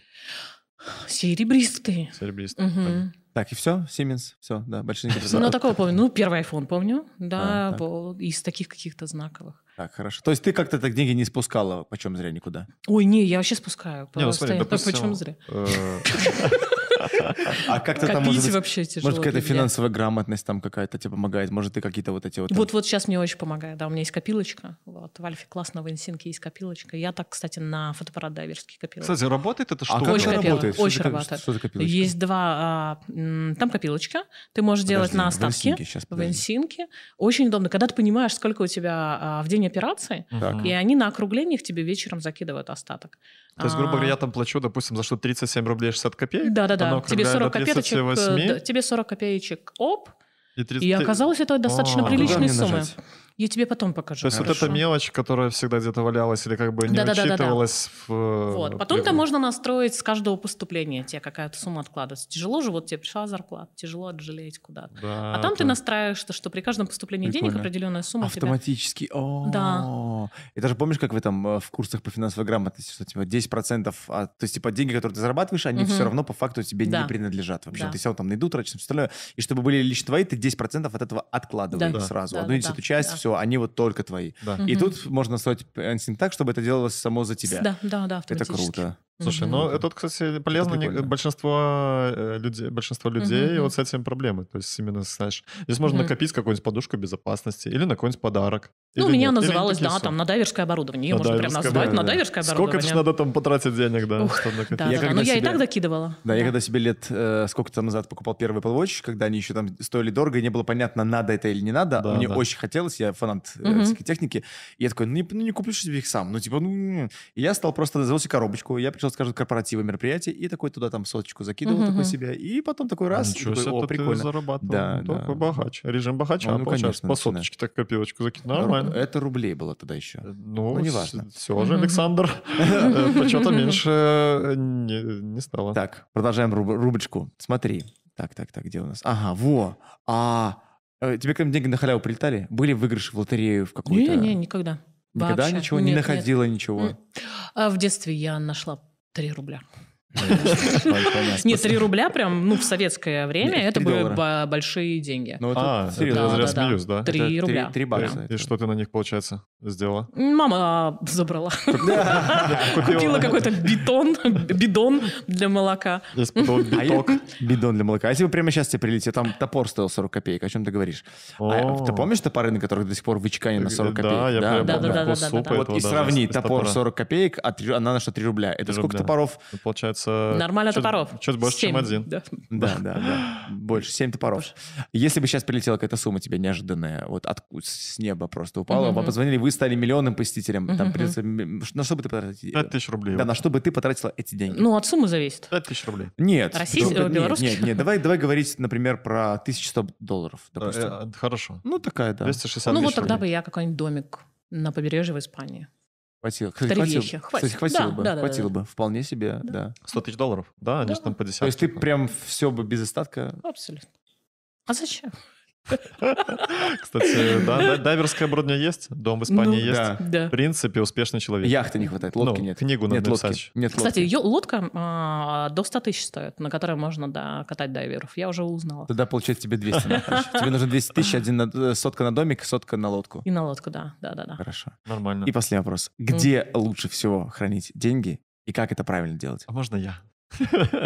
Серебристый. Серебристый. Угу. Так, и все? Siemens, Все, да, большие. не Ну, такого помню. Ну, первый iPhone помню, да, а, из таких каких-то знаковых. Так, хорошо. То есть ты как-то так деньги не спускала, почем зря никуда? Ой, не, я вообще спускаю. Не, ну, смотри, допустим, почем зря? Э, А как то там, может вообще тяжело. Может, какая-то финансовая грамотность там какая-то тебе помогает? Может, ты какие-то вот эти вот... Вот-вот сейчас мне очень помогает, да, у меня есть копилочка. Вот, в Альфе классно, в Инсинке есть копилочка. Я так, кстати, на фотоаппарат дайверский копила. Кстати, работает это что? А очень работает? Очень работает. Есть два... А, там копилочка, ты можешь делать на остатки. В Инсинке. Очень удобно. Когда ты понимаешь, сколько у тебя а, в день операции, и они на округлениях тебе вечером закидывают остаток. То есть, грубо говоря, я а. там плачу, допустим, за что 37 рублей 60 копеек. Да-да-да, тебе 40 копеечек, э, тебе 40 копеечек, оп, и, оказалось это а, достаточно ну приличная сумма я тебе потом покажу. То есть Хорошо. вот эта мелочь, которая всегда где-то валялась или как бы не да, учитывалась. Да, да, да, да. В... Э, вот. Потом-то можно настроить с каждого поступления тебе какая-то сумма откладывается. Тяжело же, вот тебе пришла зарплата, тяжело отжалеть куда-то. Да, а там это... ты настраиваешь, что, что при каждом поступлении Прикольно. денег определенная сумма Автоматически. Тебя... Да. И даже помнишь, как в этом э, в курсах по финансовой грамотности, что типа 10% от, то есть типа деньги, которые ты зарабатываешь, они угу. все равно по факту тебе да. не принадлежат вообще. Да. Ты все равно там найду, тратишь, все остальное. И чтобы были лишь твои, ты 10% от этого откладываешь да. сразу. Да, Одну да, часть да все, они вот только твои. Да. И угу. тут можно настроить ансин так, чтобы это делалось само за тебя. Да, да, да, Это круто. Слушай, ну это, кстати, полезно это большинство э, людей, большинство людей вот с этим проблемы. То есть именно, знаешь, здесь можно накопить какую-нибудь подушку безопасности или на какой-нибудь подарок. Ну, у меня нет. называлось, да, там, надайверское оборудование. Ее можно прям назвать, да, надайверское оборудование. Сколько это надо там потратить денег, да, Ух, чтобы накопить. Да, я да, ну я и так докидывала. Да, я когда себе лет э, сколько там назад покупал первый Apple когда они еще там стоили дорого, и не было понятно, надо это или не надо. Мне очень хотелось, я фанат э, всякой техники. И я такой, «Ну, ну не куплю себе их сам. Ну типа, ну... Я стал просто, завел себе коробочку, я пришел что скажут корпоративы, мероприятия, и такой туда там соточку закидывал угу. такой себе, и потом такой раз, Ничего такой, себе, о, прикольно. Ты зарабатывал. Да, ну, да. Такой режим богача, ну, ну, конечно, по соточке так копилочку закинул, нормально. Это рублей было тогда еще. Ну, ну неважно. Все же, Александр, э, почему-то меньше э, не стало. Так, продолжаем рубочку. Смотри. Так, так, так, где у нас? Ага, во. А э, тебе когда деньги на халяву прилетали? Были выигрыши в лотерею в какую-то? Не, не, никогда. Никогда Вообще. ничего нет, не находила нет. ничего. А, в детстве я нашла 3 рубля. Нет, 3 рубля прям, ну, в советское время, это были большие деньги. Ну, это а, серьезно, смеюсь, да? 3 рубля. 3 бакса. И что ты на них, получается, сделала? Мама забрала. Купила какой-то бетон, бидон для молока. А бидон для молока. А если бы прямо сейчас тебе прилетит, там топор стоил 40 копеек, о чем ты говоришь? А, ты помнишь топоры, на которых до сих пор вычкани на 40 копеек? Да, я да, да. И сравни топор 40 копеек, она на что 3 рубля. Это сколько топоров? Ну, получается Нормально чет, топоров. Чет больше, 7, чем один. Да. да, да, да. Больше, семь топоров. Если бы сейчас прилетела какая-то сумма тебе неожиданная, вот от, с неба просто упала, вам позвонили, вы стали миллионным посетителем, там придется... На что бы ты потратила? Пять тысяч рублей. Да, на что бы ты потратила эти деньги? Ну, от суммы зависит. Пять тысяч рублей. Нет. Российских, да, белорусских? Нет, нет, давай, давай говорить, например, про 1100 долларов, э, допустим. Э, хорошо. Ну, такая, да. 260 Ну, вот тогда бы я какой-нибудь домик на побережье в Испании. Хватило. Кстати, Три хватило, вещи. Хватит. Кстати, хватило да, бы. Да, да, хватило да, бы. Да. Вполне себе, да. да. 100 тысяч долларов? Да, они ну ну, да. же там по десятке. То есть ты типа. прям все бы без остатка? Абсолютно. А зачем? Кстати, да, дайверская бродня есть, дом в Испании ну, есть. Да. да. В принципе, успешный человек. Яхты не хватает, лодки ну, нет. Книгу надо нет, написать. Лодки. Нет, лодки. Кстати, ее, лодка а, до 100 тысяч стоит, на которой можно да, катать дайверов. Я уже узнала. Тогда, получается, тебе 200 Тебе нужно 200 тысяч, один на, э, сотка на домик, сотка на лодку. И на лодку, да. да, да, да. Хорошо. Нормально. И последний вопрос. Где лучше всего хранить деньги и как это правильно делать? А можно я?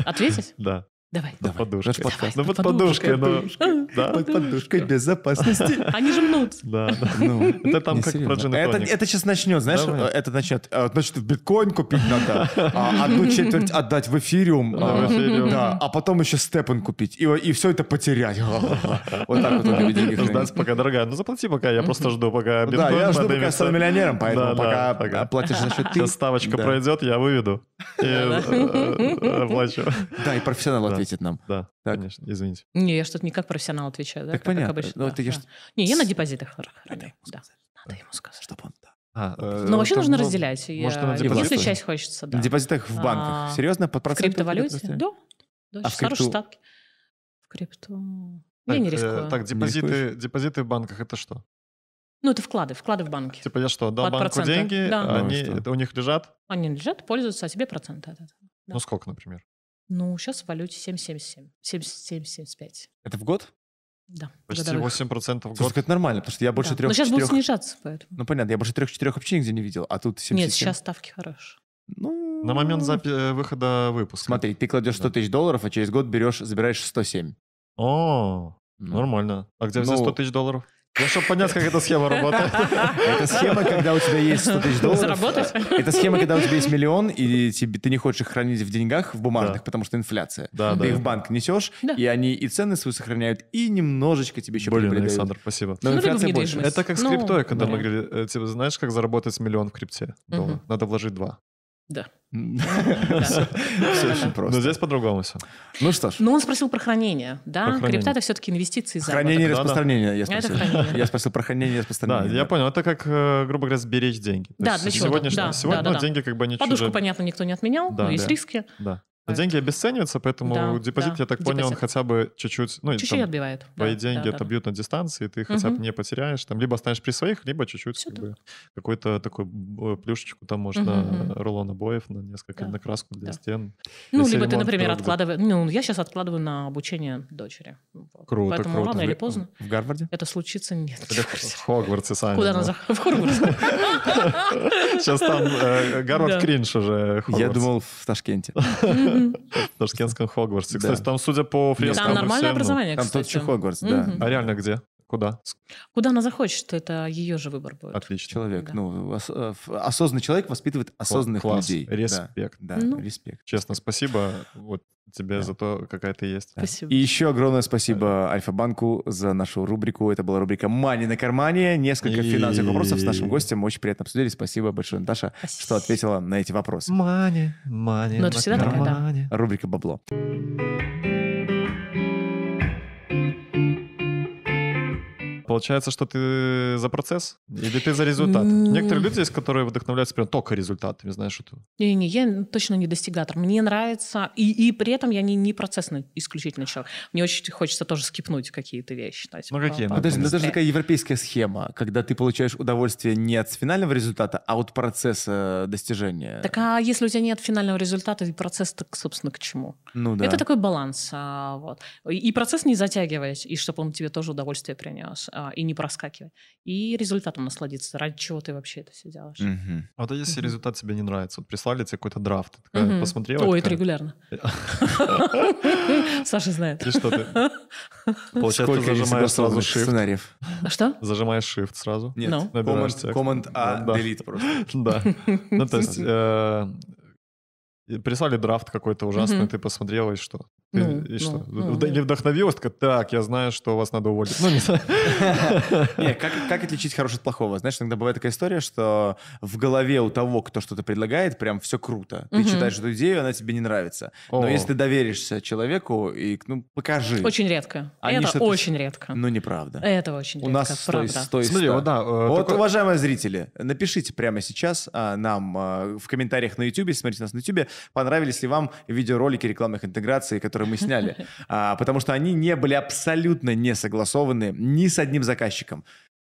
Ответить? Да. Давай. Под подушкой. Давай, под, под подушкой. подушкой да. Под подушкой безопасности. Они же мнут. Да, Ну, это там как серьезно. про джин это, сейчас начнет, знаешь, э, это начнет, э, значит, биткоин купить надо, а одну четверть отдать в эфириум, да, э, а, потом еще степен купить, и, и все это потерять. Вот так вот у людей деньги Ждать пока, дорогая, ну заплати пока, я просто жду, пока биткоин Да, я жду, пока я стану миллионером, поэтому пока платишь за счет ты. Сейчас ставочка пройдет, я выведу и оплачу. Да, и профессионал ответит нам. Да, так. конечно, извините. Не, я что-то не как профессионал отвечаю, да? Так как, понятно. Как ну, это я... Не, я на депозитах храню. Да. Надо ему сказать. Чтобы он, да. А, э, э Но вообще нужно разделять. Может, на Если часть хочется, да. На депозитах в банках. А, Серьезно? Под процентом? В криптовалюте? Да. Да, а в крипту... штатки. В крипту... Так, я не э, рискую. Э, так, депозиты, депозиты в банках — это что? Ну, это вклады, вклады в банке. Типа я что, дал Под банку проценты. деньги, да. А ну, они, ну, это у них лежат? Они лежат, пользуются, а тебе проценты от этого. Ну, да. Ну, сколько, например? Ну, сейчас в валюте 7,77. 7,75. Это в год? Да. Почти 8% в год. Слушай, это нормально, потому что я больше да. 3 Но сейчас будет снижаться, поэтому. Ну, понятно, я больше 3-4 вообще нигде не видел, а тут 77. Нет, сейчас ставки хорошие. Ну... На момент запи- э, выхода выпуска. Смотри, ты кладешь 100 тысяч долларов, а через год берешь, забираешь 107. О, ну. нормально. А где взять ну, 100 тысяч долларов? Ну, чтобы понять, как эта схема работает. Это схема, когда у тебя есть 100 тысяч долларов. Заработать? Это схема, когда у тебя есть миллион, и тебе, ты не хочешь их хранить в деньгах, в бумажных, потому что инфляция. Да, ты да. их в банк несешь, и они и цены свою сохраняют, и немножечко тебе еще Блин, Александр, спасибо. Но ну, инфляция больше. Это как с ну, криптой, когда мы говорили, э, типа, знаешь, как заработать миллион в крипте? Надо вложить два. Да. Все очень просто. Но здесь по-другому все. Ну что ж. Ну он спросил про хранение, да? Крипта это все-таки инвестиции за Хранение и распространение, я спросил. Я спросил про хранение и распространение. Да, я понял. Это как, э, грубо говоря, сберечь деньги. Да, для чего? Сегодня деньги как бы не Подушку, понятно, никто не отменял, но есть риски. Да. Но деньги обесцениваются, поэтому да, депозит, да. я так понял, он хотя бы чуть-чуть... Ну, чуть-чуть там, отбивает. Твои да, деньги да, отобьют на дистанции, ты хотя бы не потеряешь. Там либо останешь при своих, либо чуть-чуть как бы, какой-то такой э, плюшечку, там можно угу. рулон обоев на несколько, да. на краску для да. стен. Ну, либо ты, например, откладываешь... Ну, я сейчас откладываю на обучение дочери. Круто, Поэтому круто. рано или поздно... В Гарварде? Это случится? Нет. В Хогвартсе сами. Куда она В Хогвартс. Сейчас там э, э, Гарвард кринж уже. Я думал, в Ташкенте. В Ташкентском Хогвартсе. Кстати, там, судя по фрескам... Там нормальное ну, образование, Там тот Хогвартс, да. А реально где? Куда? Куда она захочет, это ее же выбор будет. Отличный Человек, да. ну, ос- э, осознанный человек воспитывает осознанных Класс. людей. Респект. Да, да ну. респект. Честно, спасибо вот тебе да. за то, какая ты есть. Спасибо. И еще огромное спасибо Альфа-банку за нашу рубрику. Это была рубрика «Мани на кармане». Несколько И... финансовых вопросов с нашим гостем. Очень приятно обсудили. Спасибо большое, Наташа, спасибо. что ответила на эти вопросы. Мани, мани Но ну, это кармане. Такая, да. Рубрика «Бабло». Thank you Получается, что ты за процесс или ты за результат? Некоторые люди есть, которые вдохновляются прям только результатами, знаешь, это. Не, не, я точно не достигатор. Мне нравится, и, и при этом я не, не процессный исключительно человек. Мне очень хочется тоже скипнуть какие-то вещи. Да, типа, ну какие? По, ну, подожди, ну, это даже такая европейская схема, когда ты получаешь удовольствие не от финального результата, а от процесса достижения. Так а если у тебя нет финального результата, и процесс, так, собственно, к чему? Ну да. Это такой баланс. А, вот. И процесс не затягивать, и чтобы он тебе тоже удовольствие принес. А, а, и не проскакивать. И результатом насладиться, ради чего ты вообще это все делаешь. Угу. А вот если угу. результат тебе не нравится, вот прислали тебе какой-то драфт, ты такая угу. посмотрела? Ой, это регулярно. Саша знает. И что ты? Получается, ты зажимаешь сразу сценариев? А что? Зажимаешь shift сразу? Нет. Command, command A, delete просто. Да. Ну, то есть э, прислали драфт какой-то ужасный, mm ты посмотрела и что? Ты, ну, и что? Ну, Вд- или ну, ну. вдохновилась, такая, так, я знаю, что вас надо уволить. Ну, не Как отличить хорошее от плохого? Знаешь, иногда бывает такая история, что в голове у того, кто что-то предлагает, прям все круто. Ты читаешь эту идею, она тебе не нравится. Но если ты доверишься человеку, и ну, покажи. Очень редко. Это очень редко. Ну, неправда. Это очень редко, У нас сто из Вот, э, уважаемые зрители, напишите прямо сейчас а, нам а, в комментариях на YouTube, смотрите нас на YouTube, понравились ли вам видеоролики рекламных интеграций, которые мы сняли. А, потому что они не были абсолютно не согласованы ни с одним заказчиком.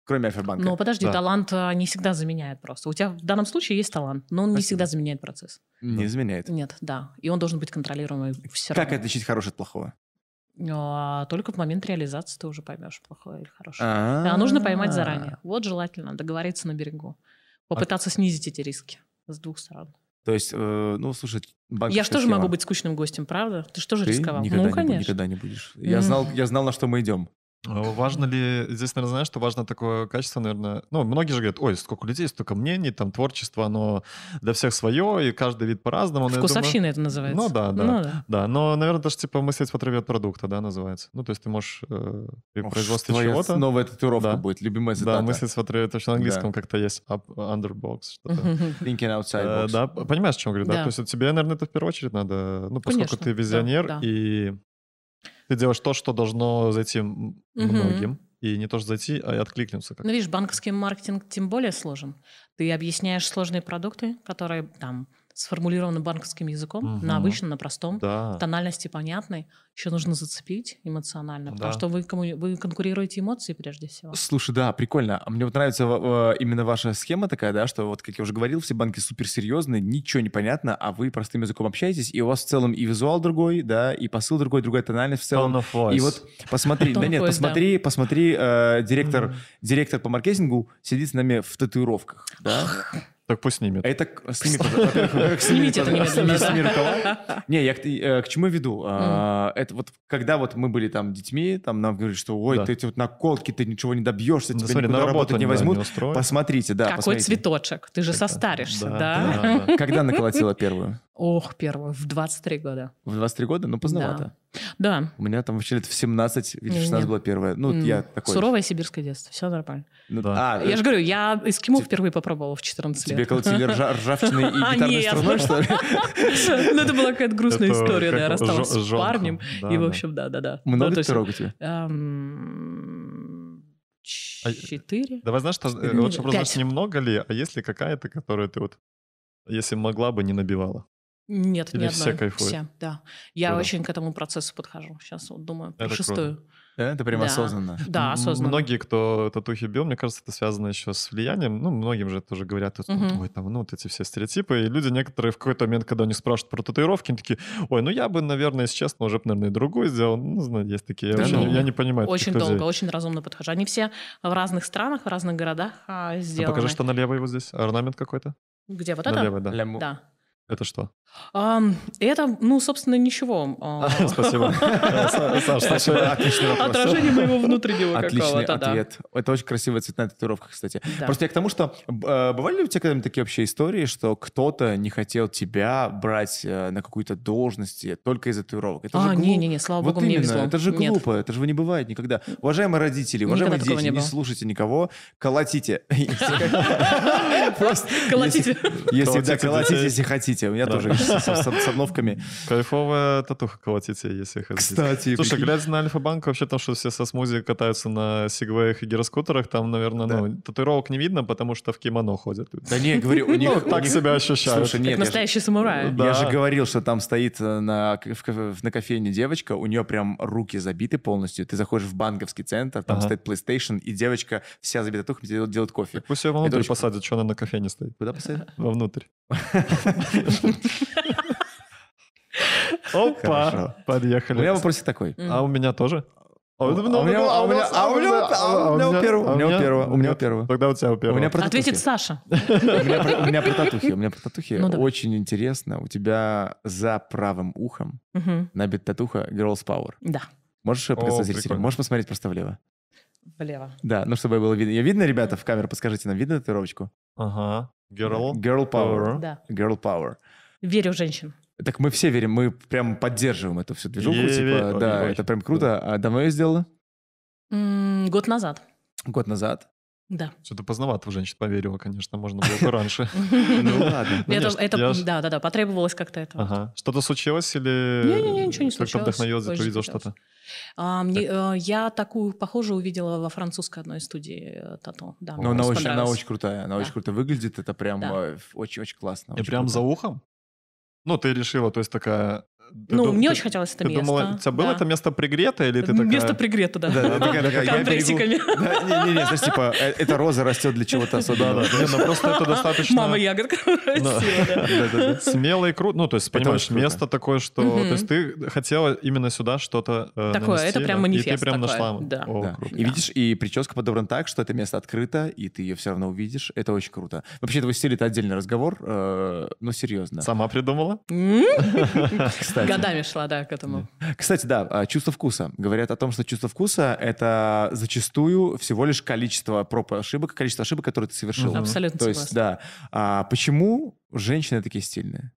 Кроме Альфа-банка. Но подожди, да. талант э, не всегда заменяет просто. У тебя в данном случае есть талант, но он Спасибо. не всегда заменяет процесс. Не заменяет. Нет, да. И он должен быть контролируемый все Как равно. отличить хорошее от плохого? А только в момент реализации ты уже поймешь, плохое или хорошее. А-а-а. Да, нужно поймать заранее. Вот желательно договориться на берегу. Попытаться а- снизить эти риски с двух сторон. То есть, э, ну, слушай, Я же тоже могу быть скучным гостем, правда? Ты же тоже Ты рисковал. Ну, никогда ну, не, конечно. Никогда не будешь. Я, mm. знал, я знал, на что мы идем. Э, важно ли, здесь, наверное, знаешь, что важно такое качество, наверное, ну, многие же говорят, ой, сколько людей, столько мнений, там, творчество, оно для всех свое, и каждый вид по-разному. Вкусовщина думаю, это называется. Ну, да, да, ну, да. да. Но, наверное, даже, типа, мыслить в отрыве от продукта, да, называется. Ну, то есть ты можешь э, при Ох, чего-то... новая татуировка да. будет, любимая цитата. Да, мыслить в отрыве, это на английском да. как-то есть, up, underbox, что-то. Thinking outside э, box. Э, да, понимаешь, о чем говорю, да? да? То есть тебе, наверное, это в первую очередь надо, ну, поскольку Конечно, ты визионер, да, да. и ты делаешь то, что должно зайти многим. И не то, что зайти, а и откликнуться. Как-то. Ну, видишь, банковский маркетинг тем более сложен. Ты объясняешь сложные продукты, которые там сформулировано банковским языком, угу. на обычном, на простом, да. тональности понятной, еще нужно зацепить эмоционально, потому что вы, комму... вы конкурируете эмоции прежде всего. Слушай, да, прикольно. А мне вот нравится э, э, именно ваша схема такая, да, что вот, как я уже говорил, все банки суперсерьезные, ничего не понятно, а вы простым языком общаетесь, и у вас в целом и визуал другой, да, и посыл другой, другая тональность в целом. И вот посмотри, да нет, посмотри, посмотри, э, директор, директор по маркетингу сидит с нами в татуировках, да? Так пусть снимет. А это снимет, во снимите это немедленно. Не, я к э, чему веду? А, это вот, когда вот мы были там детьми, там нам говорили, что ой, ты эти вот наколки, ты ничего не добьешься, ну, тебя никуда работать не возьмут. Посмотрите, да, Какой цветочек, ты же состаришься, да? Когда наколотила первую? Ох, первую, в 23 года. В 23 года? Ну, поздновато. Да. У меня там вообще лет в 17 видишь, 16 было первое. Ну, я такой... Суровое сибирское детство, все нормально. Ну, да. а, я же э, говорю, я из Т... впервые попробовала в 14 лет. Тебе колотили ржавчиной и а, гитарной струной, что ли? Ну, это была какая-то грустная история, да, рассталась с парнем. И, в общем, да-да-да. Много пирог у тебя? Четыре. Давай знаешь, э, что, лучше просто немного ли, а есть ли какая-то, которую ты вот, если могла бы, не набивала? Нет, Или не все одной. кайфуют? Все, да. Я Круто. очень к этому процессу подхожу. Сейчас вот думаю, это шестую. Круто. это прям да. осознанно. Да, осознанно. Многие, кто татухи бил, мне кажется, это связано еще с влиянием. Ну, многим же тоже говорят, вот, угу. ой, там, ну, вот эти все стереотипы. И люди некоторые в какой-то момент, когда у них спрашивают про татуировки, они такие, ой, ну я бы, наверное, если честно, уже бы, наверное, другую сделал. Ну, знаю, есть такие. Да, я, ну, я не понимаю. Очень долго, людей. очень разумно подхожу. Они все в разных странах, в разных городах а, сделаны. А покажи, что налево его здесь. Орнамент какой-то. Где вот налево, это? Да. Ляму. да. Это что? А, это, ну, собственно, ничего. А, Спасибо. Отражение моего внутреннего Отличный ответ. Это очень красивая цветная татуировка, кстати. Просто я к тому, что э, бывали ли у тебя когда-нибудь такие общие истории, что кто-то не хотел тебя брать э, на какую-то должность только из-за татуировок? А, не-не-не, слава богу, мне везло. Это же глупо, это же не бывает никогда. Уважаемые родители, уважаемые дети, не слушайте никого, колотите. Колотите. Если колотите, если хотите колотите. У меня тоже с, обновками. Кайфовая татуха колотите, если их Кстати. Слушай, какие... глядя на Альфа-банк, вообще то, что все со смузи катаются на сегвеях и гироскутерах, там, наверное, ну, татуировок не видно, потому что в кимоно ходят. Да не, говорю, у ну, них... так себя ощущают. Слушай, нет. Настоящий самурай. Я же говорил, что там стоит э, на, на кофейне девочка, у нее прям руки забиты полностью. Ты заходишь в банковский центр, там стоит PlayStation, и девочка вся забита татухами делает, кофе. пусть ее внутрь посадят, что она на кофейне стоит. Куда посадят? Вовнутрь. Опа, подъехали. У меня вопросик такой. А у меня тоже? А у меня у первого. У меня первого. У меня первого. Тогда у тебя у первого. Ответит Саша. У меня про татухи. У меня про татухи. Ну, Очень интересно. У тебя за правым ухом набит татуха Girls Power. Да. Можешь показать зрителям? Можешь посмотреть просто влево? Влево. Да, ну, чтобы было видно. Ее видно, ребята, в камеру подскажите нам, видно татуировочку? Ага. Girl. Girl power. Да. Girl power. Верю в женщин. Так мы все верим, мы прям поддерживаем эту всю движуху. Типа, да, это прям круто. А давно ее сделала? год назад. Год назад. Да. Что-то поздновато в женщин поверила, конечно, можно было бы раньше. Ну ладно. Да, да, да, потребовалось как-то это. Что-то случилось или... Не-не-не, ничего не случилось. Как-то вдохновил, ты увидел что-то? А, э, я такую похожую увидела во французской одной студии э, Тато. Ну она очень крутая, она очень круто выглядит, это прям очень-очень э, классно. И прям за ухом? Ну, ты решила, то есть такая, ты ну, дум... мне ты... очень хотелось это ты место. Думала, у тебя было да. это место пригрето или ты такая... Место пригрето, да. Да, такая, такая, Конвертиками. Да, не, не, не, знаешь, типа, э, эта роза растет для чего-то особенного. Да, да, ну, просто это достаточно... Мама ягодка Смело и круто. Ну, то есть, понимаешь, место такое, что... То есть ты хотела именно сюда что-то э, Такое, это прям манифест. И ты прям нашла. Да. И видишь, и прическа подобрана так, что это место открыто, и ты ее все равно увидишь. Это очень круто. Вообще, твой стиль — это отдельный разговор, э, но ну, серьезно. Сама придумала? Кстати да. Годами шла, да, к этому. Кстати, да, а, чувство вкуса. Говорят о том, что чувство вкуса — это зачастую всего лишь количество проб ошибок, количество ошибок, которые ты совершил. Абсолютно То согласна. есть, да. А почему женщины такие стильные?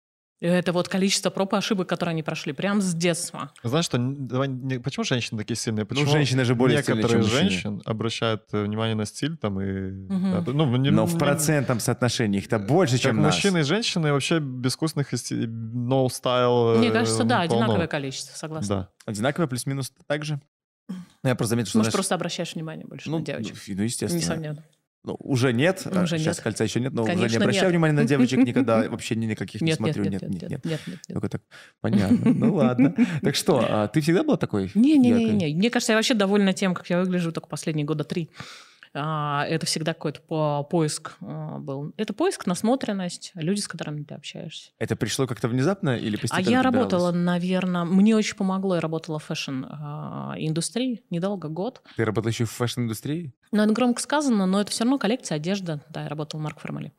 Это вот количество проб и ошибок, которые они прошли, прям с детства. Знаешь, что, давай, не, почему женщины такие сильные? Ну, почему ну, женщины же более некоторые женщины женщин обращают э, внимание на стиль там и... Угу. Да, ну, не, Но в процентном соотношении их-то э, больше, чем нас. Мужчины и женщины вообще безвкусных no-style э, Мне кажется, да, полно. одинаковое количество, согласна. Да. Одинаковое плюс-минус также? Ну, я просто заметил, что... Может, знаешь... просто обращаешь внимание больше ну, на девочек. Ну, естественно. Несомненно. Ну, уже нет. Уже Сейчас а, нет. кольца еще нет, но Конечно, уже не обращаю нет. внимания на девочек никогда, вообще ни никаких не смотрю. Нет, нет, нет. нет, нет, нет, Так, понятно. Ну ладно. Так что, а ты всегда была такой? Не-не-не. Мне кажется, я вообще довольна тем, как я выгляжу только последние года три. А, это всегда какой-то поиск а, был. Это поиск, насмотренность, люди, с которыми ты общаешься. Это пришло как-то внезапно или а постепенно? А я работала, наверное, мне очень помогло, я работала в фэшн-индустрии недолго, год. Ты работала еще в фэшн-индустрии? Ну, это громко сказано, но это все равно коллекция, одежда. Да, я работала в Марк Формали.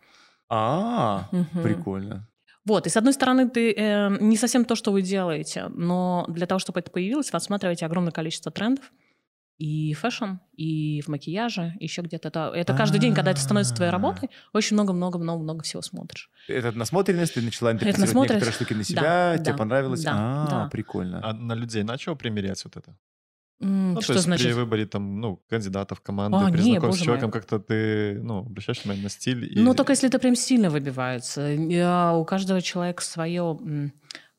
А, угу. прикольно. Вот, и с одной стороны, ты э, не совсем то, что вы делаете, но для того, чтобы это появилось, вы отсматриваете огромное количество трендов, и фэшн, и в макияже, еще где-то. Это, это каждый день, когда это становится твоей а. работой, очень много-много-много-много всего смотришь. Это насмотренность, ты начала интерпретировать некоторые штуки на себя, да, тебе да, понравилось? Да, а, да. прикольно. А на людей начал примерять вот это? ну, что то есть значит? при выборе там, ну, кандидатов, команды, а, при не, знакомстве с человеком как-то ты, ну, обращаешь внимание на стиль. Ну, и... Ну, только если это прям сильно выбивается. Э, у каждого человека свое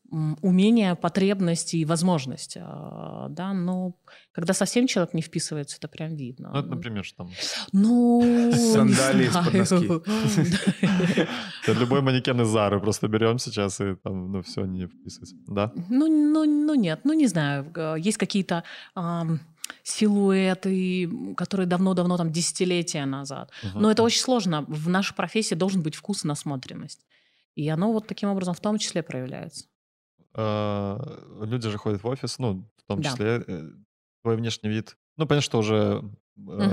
умения, потребности и возможности. А, да, но когда совсем человек не вписывается, это прям видно. Ну, это, например, что там? Ну, Сандалии из-под носки. Любой манекен из Зары просто берем сейчас, и там, ну, все не вписывается. Да? Ну, ну, ну, нет, ну, не знаю. Есть какие-то силуэты, которые давно-давно, там, десятилетия назад. Но это очень сложно. В нашей профессии должен быть вкус и насмотренность. И оно вот таким образом в том числе проявляется. Э, люди же ходят в офис, ну, в том да. числе э, твой внешний вид. Ну, понятно, что уже угу.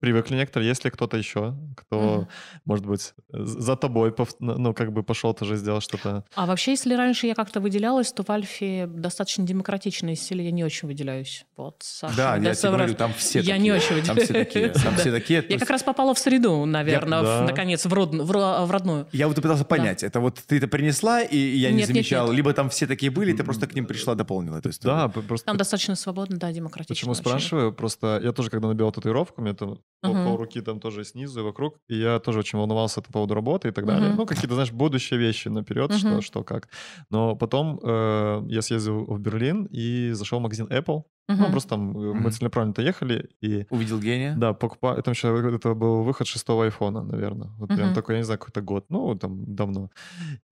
Привыкли некоторые. Если кто-то еще, кто, mm может быть, за тобой, ну, как бы пошел тоже сделал что-то. А вообще, если раньше я как-то выделялась, то в Альфе достаточно демократично, если я не очень выделяюсь. Вот, Саша. Да, я тебе говорю, там все Я такие. не очень выделяюсь. Там все такие. Я как раз попала в среду, наверное, наконец, а, в родную. Я вот пытался понять, это вот ты это принесла, и я не замечал, либо там все такие были, ты просто к ним пришла, дополнила эту историю. Да, просто... Там достаточно свободно, да, демократично. Почему спрашиваю? Просто я тоже, когда набивал татуировку, мне это угу. пол руки там тоже снизу и вокруг. И я тоже очень волновался по поводу работы и так далее. Угу. Ну, какие-то, знаешь, будущие вещи наперед, угу. что, что как. Но потом э, я съездил в Берлин и зашел в магазин Apple. Угу. Ну, просто там угу. мы целенаправленно ехали и... Увидел гения? Да, покупал... Там еще это был выход шестого айфона, наверное. Вот угу. прям такой, я не знаю, какой-то год. Ну, там давно.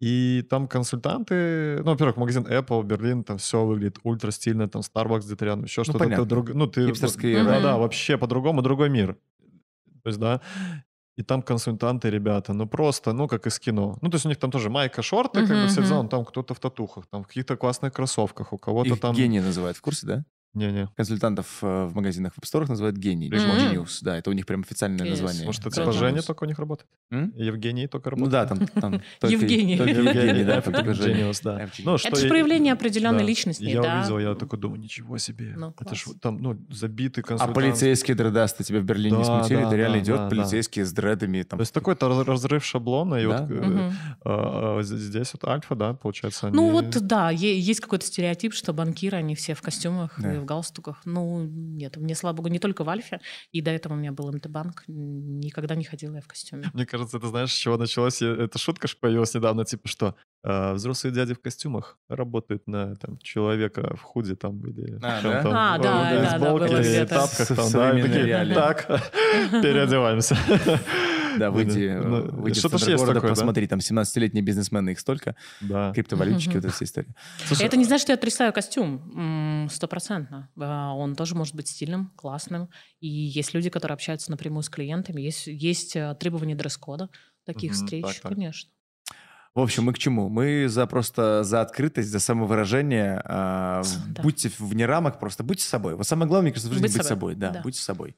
И там консультанты... Ну, во-первых, магазин Apple, Берлин, там все выглядит ультра стильно, там Starbucks где-то рядом, еще ну, что-то. Ну, ты... Да, да, вообще по-другому, другой мир то есть, да, и там консультанты, ребята, ну просто, ну как из кино. Ну то есть у них там тоже майка, шорты, uh-huh, как бы все uh-huh. там кто-то в татухах, там в каких-то классных кроссовках, у кого-то Их там... гений называют, в курсе, да? Не-не. Консультантов э, в магазинах в App Store называют гений. Mm-hmm. Genius, да, это у них прям официальное Genius. название. Может, это Женя только у них работает? М? Евгений только ну работает? Ну да, там... там только Евгений. Только Евгений, да, только Genius, да. Ну, это же проявление определенной да. личности, я да. увидел, я такой думаю, ничего себе. Ну, это ж там, ну, забитый а консультант. А полицейские дредасты тебя в Берлине да, смутили? Да, это реально да, идет да, полицейские да. с дредами. Там. То есть такой-то разрыв шаблона, и да? вот э, э, здесь вот альфа, да, получается? Ну вот, да, есть какой-то стереотип, что банкиры, они все в костюмах, в галстуках. Ну, нет, мне, слава богу, не только в Альфе. И до этого у меня был МТ-банк. Никогда не ходила я в костюме. Мне кажется, это знаешь, с чего началось? Эта шутка же появилась недавно, типа, что а взрослые дяди в костюмах работают на там, человека в худе там или а, чем да? там, а, да, в, да, да, да, тапках там, да, такие, так, переодеваемся. Да, выйди, ну, э, ну, выйди в города, такое, посмотри, там 17-летние бизнесмены, их столько, да. криптовалютчики, вот эта вся история. Слушай, это не а значит, что я отрицаю костюм, стопроцентно. Э, он тоже может быть стильным, классным, и есть люди, которые общаются напрямую с клиентами, есть, есть э, требования дресс-кода таких встреч, так, так. конечно. В общем, мы к чему? Мы за просто за открытость, за самовыражение. Э, да. Будьте вне рамок, просто будьте собой. Вот самое главное, мне кажется, в жизни быть, быть собой. собой. Да, да, будьте собой.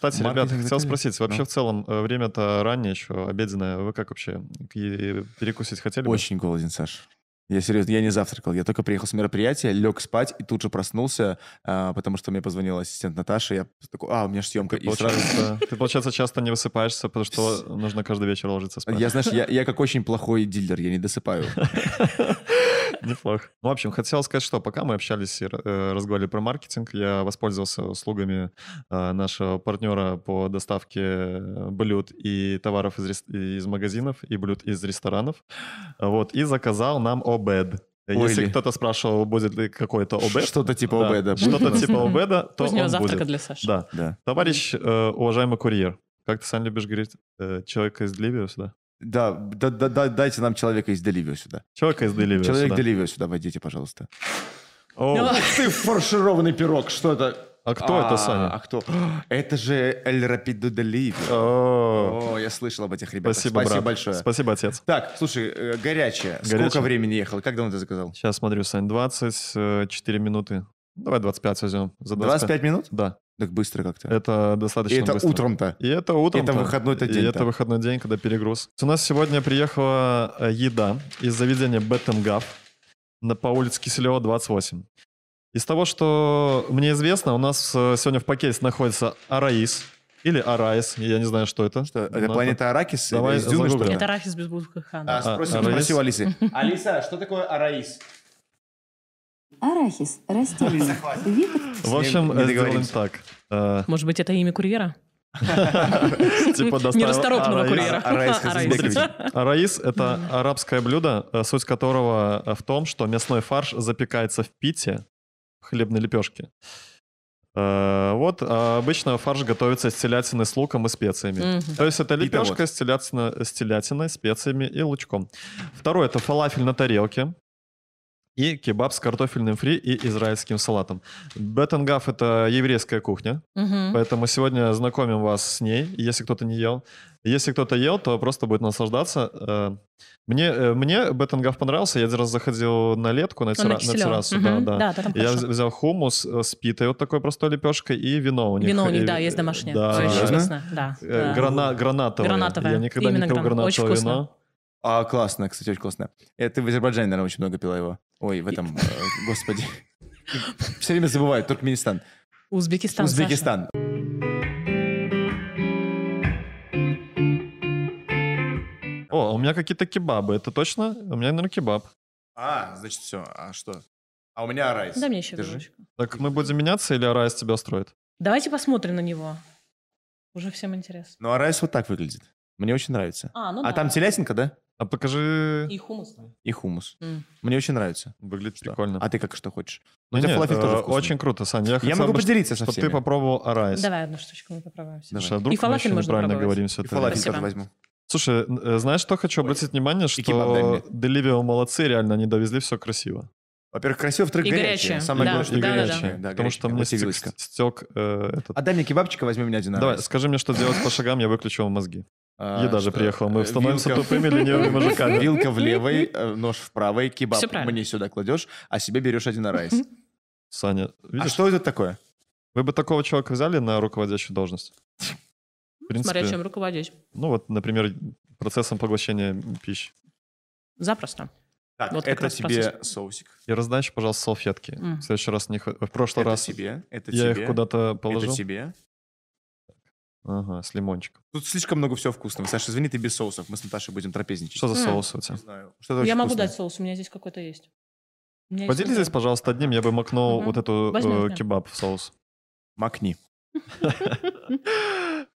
Кстати, ребята, хотел спросить, вообще в целом э, время-то раннее еще, обеденное, вы как вообще э, перекусить хотели? Очень голоден, Саш. Я серьезно, я не завтракал. Я только приехал с мероприятия, лег спать и тут же проснулся, а, потому что мне позвонил ассистент Наташа. Я такой, а, у меня же съемка. Ты, и получается, сразу... ты, получается, часто не высыпаешься, потому что нужно каждый вечер ложиться спать. Я, знаешь, я, я как очень плохой дилер, я не досыпаю. Неплохо. Ну, в общем, хотел сказать, что пока мы общались и э, разговаривали про маркетинг, я воспользовался услугами э, нашего партнера по доставке э, блюд и товаров из, из магазинов, и блюд из ресторанов. Вот, и заказал нам обед. Если кто-то спрашивал, будет ли какой-то обед. Что-то типа да, обеда. Что-то типа обеда, то Позднего он завтрака будет. для Саши. Да. да. Товарищ, уважаемый курьер, как ты сам любишь говорить, человек из Ливии сюда? Да, да, да, да, дайте нам человека из Деливио сюда. Человека из Деливио Человек сюда. Деливио сюда войдите, пожалуйста. О, ты фаршированный пирог, что это? А кто это, а, Саня? А кто? Это же Эль Рапидо Деливио. О, я слышал об этих ребятах. Спасибо, Спасибо большое. Спасибо, отец. Так, слушай, э, горячее. Сколько времени ехал? Как давно ты заказал? Сейчас смотрю, Сань, 24 э, минуты. Давай 25 возьмем. За 25. 25 минут? Да. Так быстро как-то. Это достаточно И это быстро. утром-то. И это утром. Это выходной день. И это выходной день, когда перегруз. У нас сегодня приехала э, еда из заведения Беттенгав на по улице Киселева 28. Из того, что мне известно, у нас э, сегодня в пакете находится Араис или Араис, я не знаю, что это. Что, это планета Аракис? Давай Это Арахис без буквы Хан. А, а, спросил, спросил Алисы. Алиса, что такое Араис? Арахис растет. В общем, сделаем так. Э, Может быть, это имя курьера? Типа Нерасторопного курьера. Араис — это арабское блюдо, э, суть которого э, в том, что мясной фарш запекается в пите хлебной лепешке. Вот а обычно фарш готовится с телятиной с луком и специями. То есть это лепешка с телятиной, с телятиной, специями и лучком. Второе — это фалафель на тарелке и кебаб с картофельным фри и израильским салатом. Беттенгаф — это еврейская кухня, угу. поэтому сегодня знакомим вас с ней, если кто-то не ел. Если кто-то ел, то просто будет наслаждаться. Э, мне, э, мне Беттенгаф понравился. Я один раз заходил на летку, на, ну, тера, на террасу. Угу. Да, да. да я хорошо. взял хумус э, с питой, вот такой простой лепешкой, и вино у них. Вино у них, и, да, есть домашнее. Да. Все известно, да. Грана, гранатовое. гранатовое. Я никогда Именно не пил гранатовое вино. А, классно, кстати, очень классно. Это ты в Азербайджане, наверное, очень много пила его. Ой, в этом, э, господи. Все время забываю, Туркменистан. Узбекистан. Узбекистан. Саша. О, а у меня какие-то кебабы. Это точно? У меня, наверное, кебаб. А, значит, все. А что? А у меня райс. Да, мне еще кружочку. Так мы будем меняться или райс тебя устроит? Давайте посмотрим на него. Уже всем интересно. Ну, а райс вот так выглядит. Мне очень нравится. А, ну а да. там телятинка, да? А покажи... И хумус. И хумус. Mm. Мне очень нравится. Выглядит что? прикольно. А ты как что хочешь? Ну, нет, фалафель э, тоже вкусный. очень круто, Саня. Я, я могу бы, поделиться со всеми. ты попробовал арайс. Давай одну штучку мы попробуем. Давай. Сейчас, а и фалафель можно правильно говорим все И фалафель тоже возьму. Слушай, э, знаешь, что хочу обратить внимание, что Деливио молодцы, реально, они довезли все красиво. Во-первых, красиво, во-вторых, и горячее. горячее. Самое да, главное, что да, горячее. Да, да. да Потому что мне стек, стек э, этот... А дай мне кебабчика, возьми меня один Давай, скажи мне, что делать по шагам, я выключу вам мозги. А, Еда же приехал, мы э, становимся тупыми ленивыми мужиками. Вилка в левой, э, нож в правой, кебаб мне сюда кладешь, а себе берешь один райс. Саня, а видишь? А что это такое? Вы бы такого человека взяли на руководящую должность? Принципе, Смотря чем руководить. Ну вот, например, процессом поглощения пищи. Запросто. Так, вот это тебе процесс. соусик. И раздача, пожалуйста, салфетки. Mm. В следующий раз не В прошлый это раз тебе, это я тебе, их куда-то положил. Это тебе. Ага, с лимончиком. Тут слишком много всего вкусного. Саша, извини, ты без соусов. Мы с Наташей будем трапезничать. Что за М. Хм. соус у тебя? Не знаю. Что-то Я могу вкусное. дать соус, у меня здесь какой-то есть. У есть здесь, пожалуйста, одним. Я бы макнул Мгм. вот эту э, кебаб в соус. Макни.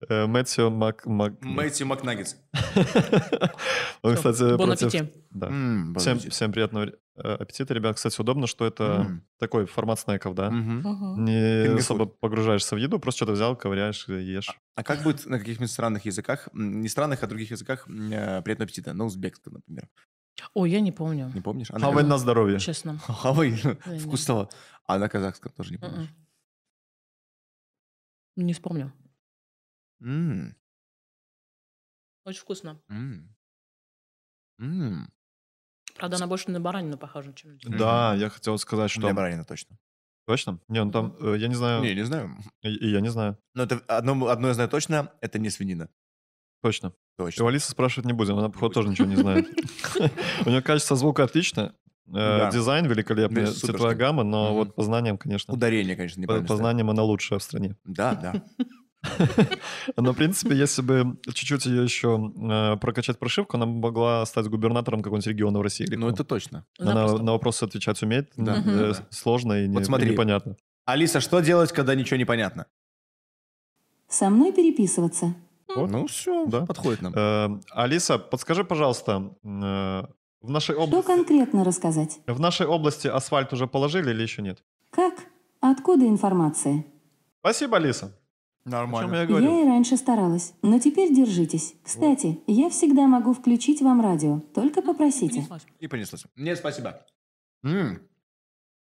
Э, Мэтью Мак... Мак- Мэтью Макнаггетс. Он, кстати, против- Да. Всем, всем приятного э, аппетита, ребят. Кстати, удобно, что это такой формат снеков, да? Не особо погружаешься в еду, просто что-то взял, ковыряешь, и ешь. А как будет на каких-нибудь странных языках, не странных, а других языках э, приятного аппетита? На ну, узбекском, например. Ой, я не помню. Не помнишь? А на Хавай на здоровье. Честно. Хавай, вкусного. А на казахском тоже не м-м. помнишь? Не вспомню. Очень вкусно. Правда, она больше на баранину похожа, чем на Да, я хотел сказать, что... На баранина точно. Точно? Не, ну там, э, я не знаю. Не, не знаю. И, я не знаю. Но это одно, одно я знаю точно, это не свинина. Точно. Точно. У Алисы спрашивать не будем, она, походу, тоже ничего не знает. У нее качество звука отлично, э, дизайн великолепный, цветовая гамма, но вот по знаниям, конечно. Ударение, конечно, не По знаниям она лучшая в стране. Да, да. Но, в принципе, если бы чуть-чуть ее еще э, прокачать прошивку, она могла стать губернатором какого-нибудь региона в России. Ну, это точно. Она на вопросы отвечать умеет. Э, сложно и непонятно. Алиса, что делать, когда ничего не понятно? Со мной переписываться. Ну все, да. подходит нам. Э, Алиса, подскажи, пожалуйста, в нашей области... Что конкретно рассказать? В нашей области асфальт уже положили или еще нет? Как? Откуда информация? Спасибо, Алиса. Нормально. О чем я, говорю? я и раньше старалась, но теперь держитесь. Кстати, вот. я всегда могу включить вам радио, только ну, попросите. И понеслось. И понеслась. Нет, спасибо. М-м.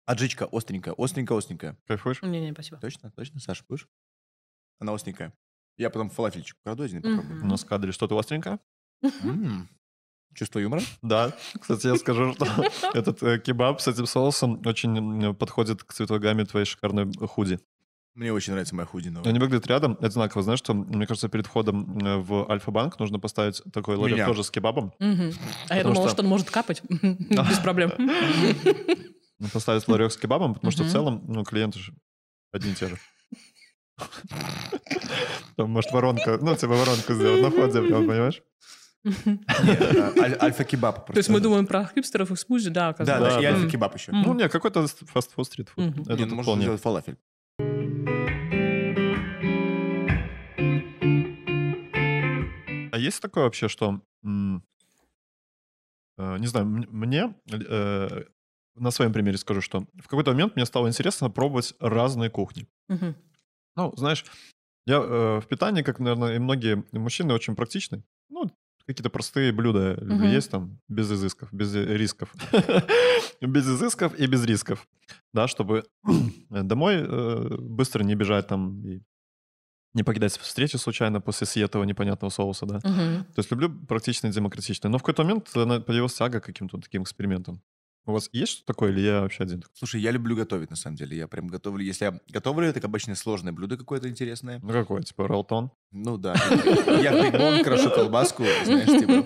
Аджичка остренькая, остренькая, остренькая. Кайфуешь? Не-не, спасибо. Точно, точно, Саша, будешь? Она остренькая. Я потом фалафельчик украду один попробую. У нас в кадре что-то остренькое. М-м. Чувство юмора? Да. Кстати, я скажу, что этот э, кебаб с этим соусом очень подходит к цветогамме твоей шикарной худи. Мне очень нравится моя худина. Они выглядят рядом это знаково, Знаешь, что, мне кажется, перед входом э, в Альфа-банк нужно поставить такой ларек тоже с кебабом. А я думала, что... он может капать без проблем. Ну, поставить ларек с кебабом, потому что в целом ну, клиенты же одни и те же. Там, может, воронка, ну, типа воронку сделать на входе, понимаешь? А, альфа-кебаб. То есть мы думаем про хипстеров и смузи, да, Да, да, и альфа-кебаб еще. Ну, не, какой-то фастфуд, стритфуд. Это ну, можно сделать фалафель. а есть такое вообще, что, э, не знаю, мне, э, на своем примере скажу, что в какой-то момент мне стало интересно пробовать разные кухни. Ну, знаешь, я э, в питании, как, наверное, и многие мужчины, очень практичны. Ну, какие-то простые блюда есть там, без изысков, без рисков. без изысков и без рисков. Да, чтобы домой быстро не бежать там и не покидать встречи случайно после съетого непонятного соуса, да. Угу. То есть люблю практичный, демократичный. Но в какой-то момент она появилась тяга к каким-то таким экспериментам. У вас есть что-то такое, или я вообще один? Слушай, я люблю готовить, на самом деле. Я прям готовлю. Если я готовлю, так обычно сложное блюдо какое-то интересное. Ну какое, типа ролтон? Ну да. Я бекон, крошу колбаску, знаешь, типа.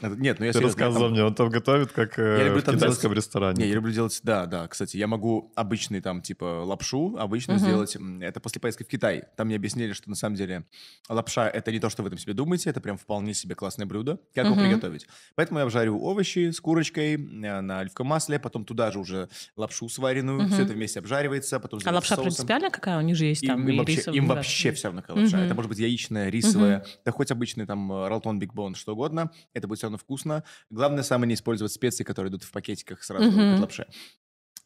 Нет, ну я Ты серьезно, рассказывал мне, он там готовит, как э, люблю в китайском делать- Не, я люблю делать, да, да. Кстати, я могу обычный там, типа, лапшу, обычно сделать. Это после поездки в Китай. Там мне объяснили, что на самом деле лапша — это не то, что вы там себе думаете, это прям вполне себе классное блюдо. Как его приготовить? Поэтому я обжарю овощи с курочкой на оливковом масле, потом туда же уже лапшу сваренную, угу. все это вместе обжаривается, потом А лапша соусом. принципиально какая? У них же есть там им, и вообще, рисовая. Им да. вообще все равно какая лапша. Угу. Это может быть яичная, рисовая, угу. да хоть обычный там э, ролтон, бигбон, что угодно. Это будет все равно вкусно. Главное самое не использовать специи, которые идут в пакетиках сразу угу. к лапше.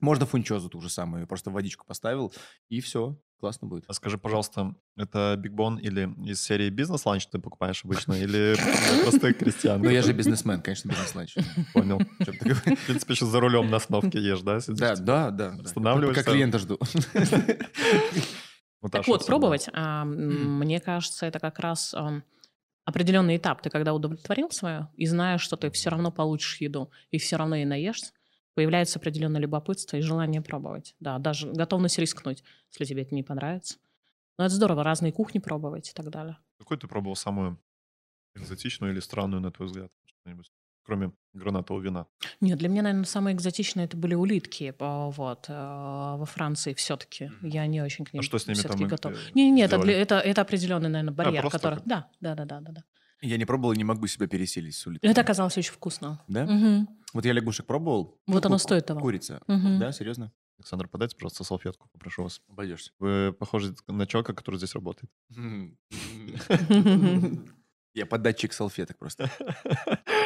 Можно фунчозу ту же самую, просто водичку поставил, и все. Классно будет. А скажи, пожалуйста, это биг бон или из серии бизнес-ланч ты покупаешь обычно, или ну, простых крестьян? Ну, я же бизнесмен, конечно, бизнес-ланч. Понял. В принципе, сейчас за рулем на остановке ешь, да? Да, да, да. Останавливаешься. Как клиента жду. Так вот, пробовать. А, мне кажется, это как раз а, определенный этап. Ты когда удовлетворил свое и знаешь, что ты все равно получишь еду, и все равно и наешься, появляется определенное любопытство и желание пробовать. Да, даже готовность рискнуть, если тебе это не понравится. Но ну, это здорово, разные кухни пробовать и так далее. Какой ты пробовал самую экзотичную или странную, на твой взгляд, кроме гранатового вина? Нет, для меня, наверное, самое экзотичное это были улитки. Э, вот э, во Франции все-таки я не очень к а ним. А что с ними там? Готов. Э, не, не, это, это это определенный, наверное, а, барьер, а, который. Так. Да, да, да, да, да. Я не пробовал и не могу себя переселить с улицы. Это оказалось очень вкусно. Да? Угу. Вот я лягушек пробовал. Вот оно стоит того. Курица. Угу. Да, серьезно? Александр, подайте просто салфетку, попрошу вас. Обойдешься. Вы похожи на человека, который здесь работает. Я податчик салфеток просто.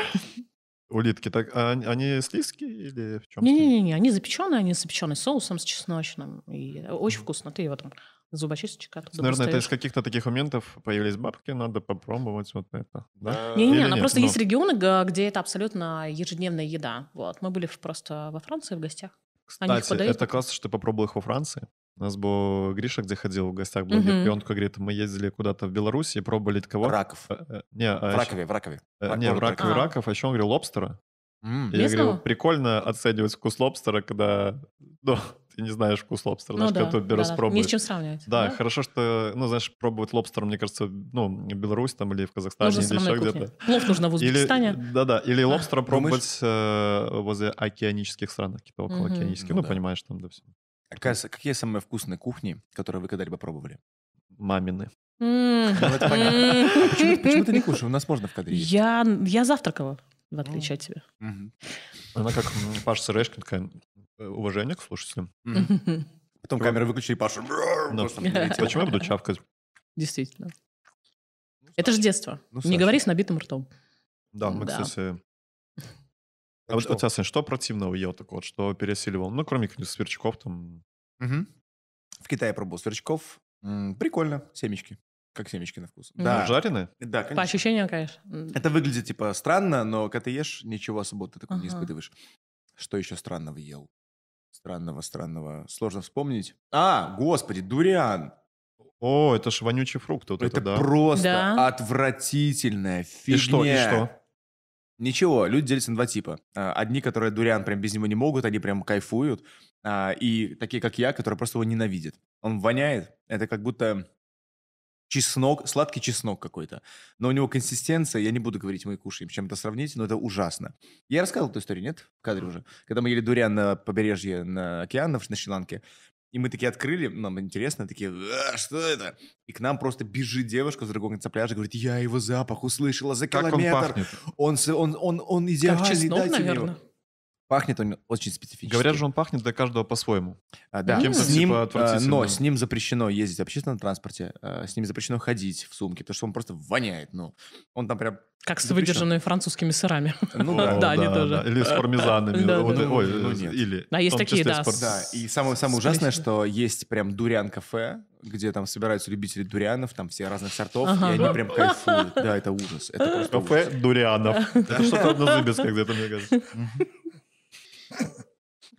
Улитки, так а они слизкие или в чем? Не-не-не, они запеченные, они запеченные соусом, с чесночным. И очень вкусно, ты его там зубочисточка. Наверное, достаешь. это из каких-то таких моментов появились бабки, надо попробовать вот это. Да? Не, не, не, но просто ну. есть регионы, где это абсолютно ежедневная еда. Вот, мы были просто во Франции в гостях. Кстати, это классно, что ты попробовал их во Франции. У нас был Гриша, где ходил в гостях был mm-hmm. и он говорит, мы ездили куда-то в Беларусь и пробовали кого? Раков. Э, э, не, а в Ракове, в Ракове. Э, не, в Ракове раков, а еще он говорил лобстера. Mm. Я Местного? говорю, прикольно оценивать вкус лобстера, когда ну, ты не знаешь вкус лобстера, ну, знаешь, да, когда ты первый да, пробуешь. Ни с чем сравнивать. Да, да, ну. хорошо, что, ну, знаешь, пробовать лобстер, мне кажется, ну, Беларусь там или в Казахстане, нужно или еще где-то. Плов нужно в Узбекистане. Да-да, или, а, лобстера а, пробовать э, возле океанических стран, какие-то океанических, ну, ну да. понимаешь, там, да, все. А какая, какие самые вкусные кухни, которые вы когда-либо пробовали? Мамины. Mm. Ну, это понятно. А почему, почему ты не кушаешь? У нас можно в кадре есть. Я, я завтракала в отличие ну. от тебя. Ну, она как ну, Паша Сырешкин, такая, «Э, уважение к слушателям. Потом камеры выключили, Паша... Почему я буду чавкать? Действительно. Это же детство. Не говори с набитым ртом. Да, мы, кстати... А вот, вот, Сань, что противного ел так что пересиливал? Ну, кроме сверчков там. В Китае пробовал сверчков. прикольно, семечки. Как семечки на вкус. Mm-hmm. Жареные? Да, конечно. По ощущениям, конечно. Это выглядит, типа, странно, но когда ты ешь, ничего особо ты такого uh не испытываешь. Что еще странного ел? Странного, странного. Сложно вспомнить. А, господи, дуриан. О, это ж вонючий фрукт. Вот это, это да. просто да. отвратительная фигня. И что, и что? Ничего, люди делятся на два типа. А, одни, которые дуриан прям без него не могут, они прям кайфуют. А, и такие, как я, которые просто его ненавидят. Он воняет. Это как будто чеснок, сладкий чеснок какой-то. Но у него консистенция, я не буду говорить, мы кушаем, чем это сравнить, но это ужасно. Я рассказывал эту историю, нет? В кадре уже. Когда мы ели дуриан на побережье на океан, на Шри-Ланке, и мы такие открыли, нам интересно, такие, что это? И к нам просто бежит девушка с другого конца пляжа, говорит, я его запах услышала за как километр. Он, пахнет? он, он, он, он идеальный, как чеснок, наверное. Его. Пахнет он очень специфически. Говорят же, он пахнет для каждого по-своему. А, да, с типа ним, типа, но с ним запрещено ездить в общественном транспорте, а, с ним запрещено ходить в сумке, потому что он просто воняет. Ну, он там прям как с выдержанными французскими сырами. Ну да, да, они да, тоже. Да. Или с пармезанами. Да, вот, да. Ой, ну, э, нет. Или, а есть такие, да. Спар... да. И самое, самое ужасное, что есть прям дуриан-кафе, где там собираются любители дурианов, там все разных сортов, ага. и они прям кайфуют. Да, это ужас. Это кафе ужас. дурианов. Это что-то однозыбецкое где-то, мне кажется.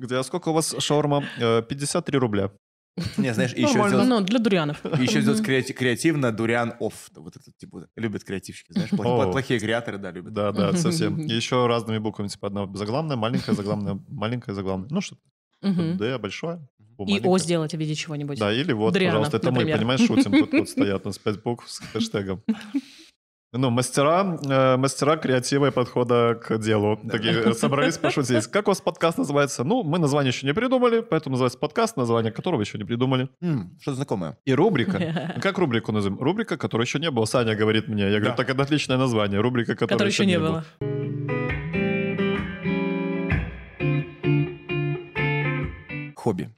Где, а сколько у вас шаурма? 53 э, рубля. Не, знаешь, еще Нормально. сделать... Ну, для дурианов. Еще сделать креати- креативно дуриан оф. Вот это, типа, любят креативщики, знаешь, плохие, плохие креаторы, да, любят. Да, да, совсем. Еще разными буквами, типа, одна заглавная, маленькая, заглавная, маленькая, заглавная. Ну, что Д, большое. И О сделать в виде чего-нибудь. Да, или вот, пожалуйста, это мы, понимаешь, шутим. Тут вот стоят у нас пять букв с хэштегом ну, мастера, э, мастера креатива и подхода к делу. Такие э, собрались пошутить. Как у вас подкаст называется? Ну, мы название еще не придумали, поэтому называется подкаст, название которого еще не придумали. что знакомое. И рубрика. Как рубрику назовем? Рубрика, которая еще не была. Саня говорит мне. Я говорю, так это отличное название. Рубрика, которая еще не была. Хобби.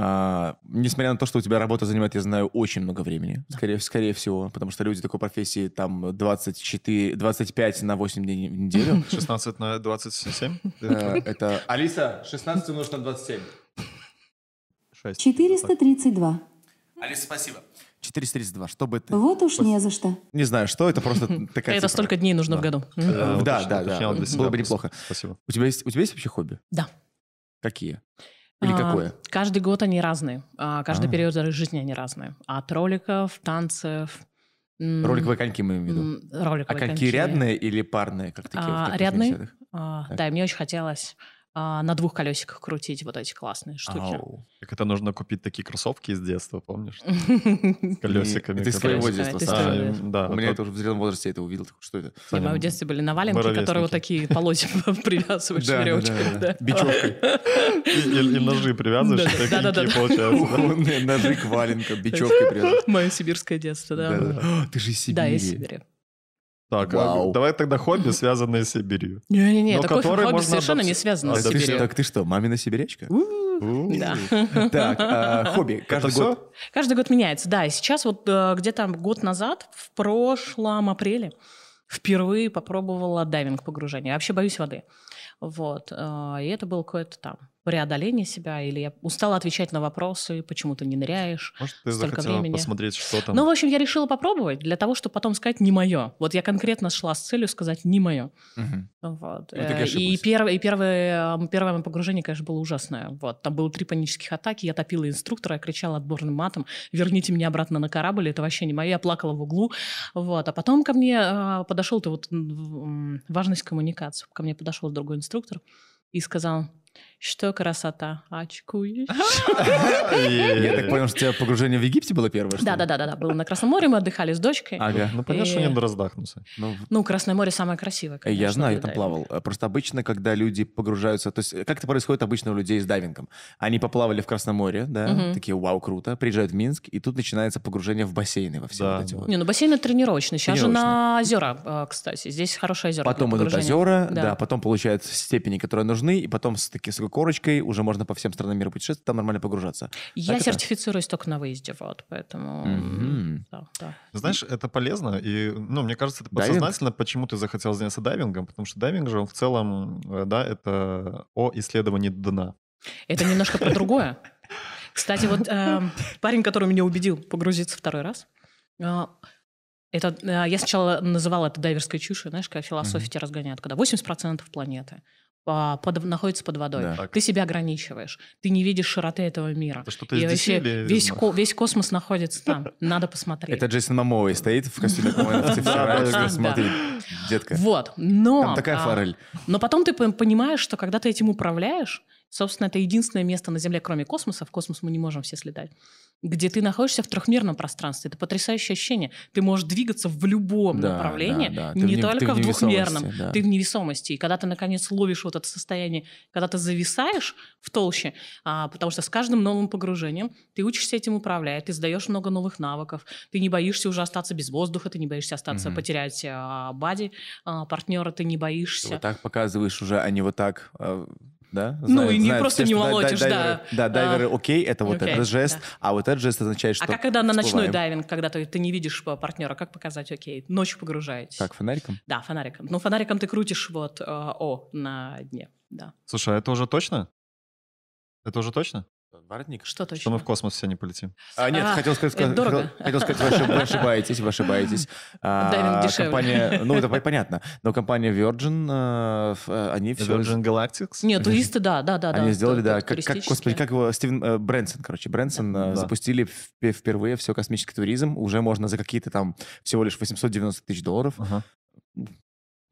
А, несмотря на то, что у тебя работа занимает, я знаю, очень много времени, да. скорее, скорее всего, потому что люди такой профессии там 24, 25 на 8 дней в неделю. 16 на 27? Это... Алиса, 16 умножить на 27. 6. 432. Алиса, спасибо. 432, что бы ты... Вот уж не за что. Не знаю, что, это просто такая... Это столько дней нужно в году. Э, да, да, да, было бы неплохо. Спасибо. У тебя есть вообще хобби? Да. Какие? Или а, какое? каждый год они разные. А, каждый А-а-а. период жизни они разные. А от роликов, танцев. Роликовые коньки мы имеем в виду. Роликовые а коньки, коньки рядные или парные, как такие? А, вот, как рядные. А, так. да, мне очень хотелось а, на двух колесиках крутить вот эти классные штуки. Ау. Так это нужно купить такие кроссовки из детства, помнишь? Колесиками. Это из своего детства, Да. У меня это уже в зрелом возрасте это увидел. Что это? Я в детстве были на валенке, которые вот такие полотен привязываешь веревочками. Бечевкой. И ножи привязываешь, такие получаются. Ножи к валенкам, бечевкой привязываешь. Мое сибирское детство, да. А, ты же из Сибири. Да, из Сибири. Так, а Вау. давай тогда хобби, связанные с Сибирью. Не-не-не, такое хобби можно совершенно обсу... не связано а, с Сибирью. Ты, так ты что, мамина сибирячка? Да. Так, а, хобби. Каждый год? Каждый год меняется, да. И сейчас вот э, где-то год назад, в прошлом апреле, впервые попробовала дайвинг погружение. вообще боюсь воды. Вот. Э, и это было какое-то там преодоление себя, или я устала отвечать на вопросы, почему ты не ныряешь. Может, ты столько захотела времени. посмотреть, что там. Ну, в общем, я решила попробовать для того, чтобы потом сказать «не мое». Вот я конкретно шла с целью сказать «не мое». Угу. Вот. Ну, э, и, первое, и первое, первое мое погружение, конечно, было ужасное. Вот. Там было три панических атаки, я топила инструктора, я кричала отборным матом «верните меня обратно на корабль, это вообще не мое». Я плакала в углу. Вот. А потом ко мне э, подошел, то вот важность коммуникации, ко мне подошел другой инструктор и сказал что красота? Очкуешь? Я так понял, что у тебя погружение в Египте было первое? Да, да, да, да, было на Красном море, мы отдыхали с дочкой. Ага, ну понятно, что не надо раздохнуться. Ну, ну, Красное море самое красивое, конечно. Я знаю, я там плавал. Э, просто обычно, когда люди погружаются, то есть э, как это происходит обычно у людей с дайвингом? Они поплавали в Красном море, да, такие, вау, круто, приезжают в Минск, и тут начинается погружение в бассейны во все вот эти вот. Не, ну бассейны тренировочные, сейчас же на озера, э, кстати, здесь хорошие озера. Потом идут озера, да, потом получают степени, которые нужны, и потом с таким такой корочкой, уже можно по всем странам мира путешествовать, там нормально погружаться. Я так сертифицируюсь это? только на выезде, вот, поэтому... Mm-hmm. Да, да. Знаешь, это полезно, и, ну, мне кажется, это подсознательно, Дайвинг? почему ты захотел заняться дайвингом, потому что дайвинг же, он в целом, э, да, это о исследовании дна. Это немножко про другое. Кстати, вот э, парень, который меня убедил погрузиться второй раз, э, это, э, я сначала называла это дайверской чушью, знаешь, когда философии mm-hmm. разгоняют, когда 80% планеты, под, находится под водой. Да. Ты себя ограничиваешь, ты не видишь широты этого мира. Это что-то и из вообще или... весь, ко- весь космос находится там. Надо посмотреть. Это Джейсон Мамовой стоит в костюме смотрит. Детка. Вот, но... Там такая а, форель. Но потом ты понимаешь, что когда ты этим управляешь, Собственно, это единственное место на Земле, кроме космоса, в космос мы не можем все слетать, где ты находишься в трехмерном пространстве. Это потрясающее ощущение. Ты можешь двигаться в любом да, направлении, да, да. не ты только в, в двухмерном. Да. Ты в невесомости. И когда ты, наконец, ловишь вот это состояние, когда ты зависаешь в толще, а, потому что с каждым новым погружением ты учишься этим управлять, ты сдаешь много новых навыков, ты не боишься уже остаться без воздуха, ты не боишься остаться, угу. потерять а, бади а, партнера, ты не боишься. Ты вот так показываешь уже, а не вот так... А да? Ну, и не знают, просто все, не молотишь, да. Да, дайверы, а, окей, это вот окей, этот жест, да. а вот этот жест означает, а что А как когда на всплываем. ночной дайвинг, когда ты, ты не видишь э, партнера, как показать окей? Ночью погружаетесь. Как, фонариком? Да, фонариком. Ну, фонариком ты крутишь вот э, О на дне, да. Слушай, а это уже точно? Это уже точно? Воротник? Что точно? Что мы в космос все не полетим. А, нет, а, хотел сказать, хотел, дорого. хотел сказать вы, вы ошибаетесь, вы ошибаетесь. А, компания, ну, это понятно, но компания Virgin, э, э, они все... Virgin Galactics? Нет, туристы, да, да, да. Они сделали, да, как, как, господи, как его, Стивен э, Брэнсон, короче, Брэнсон да. запустили впервые все космический туризм, уже можно за какие-то там всего лишь 890 тысяч долларов. Ага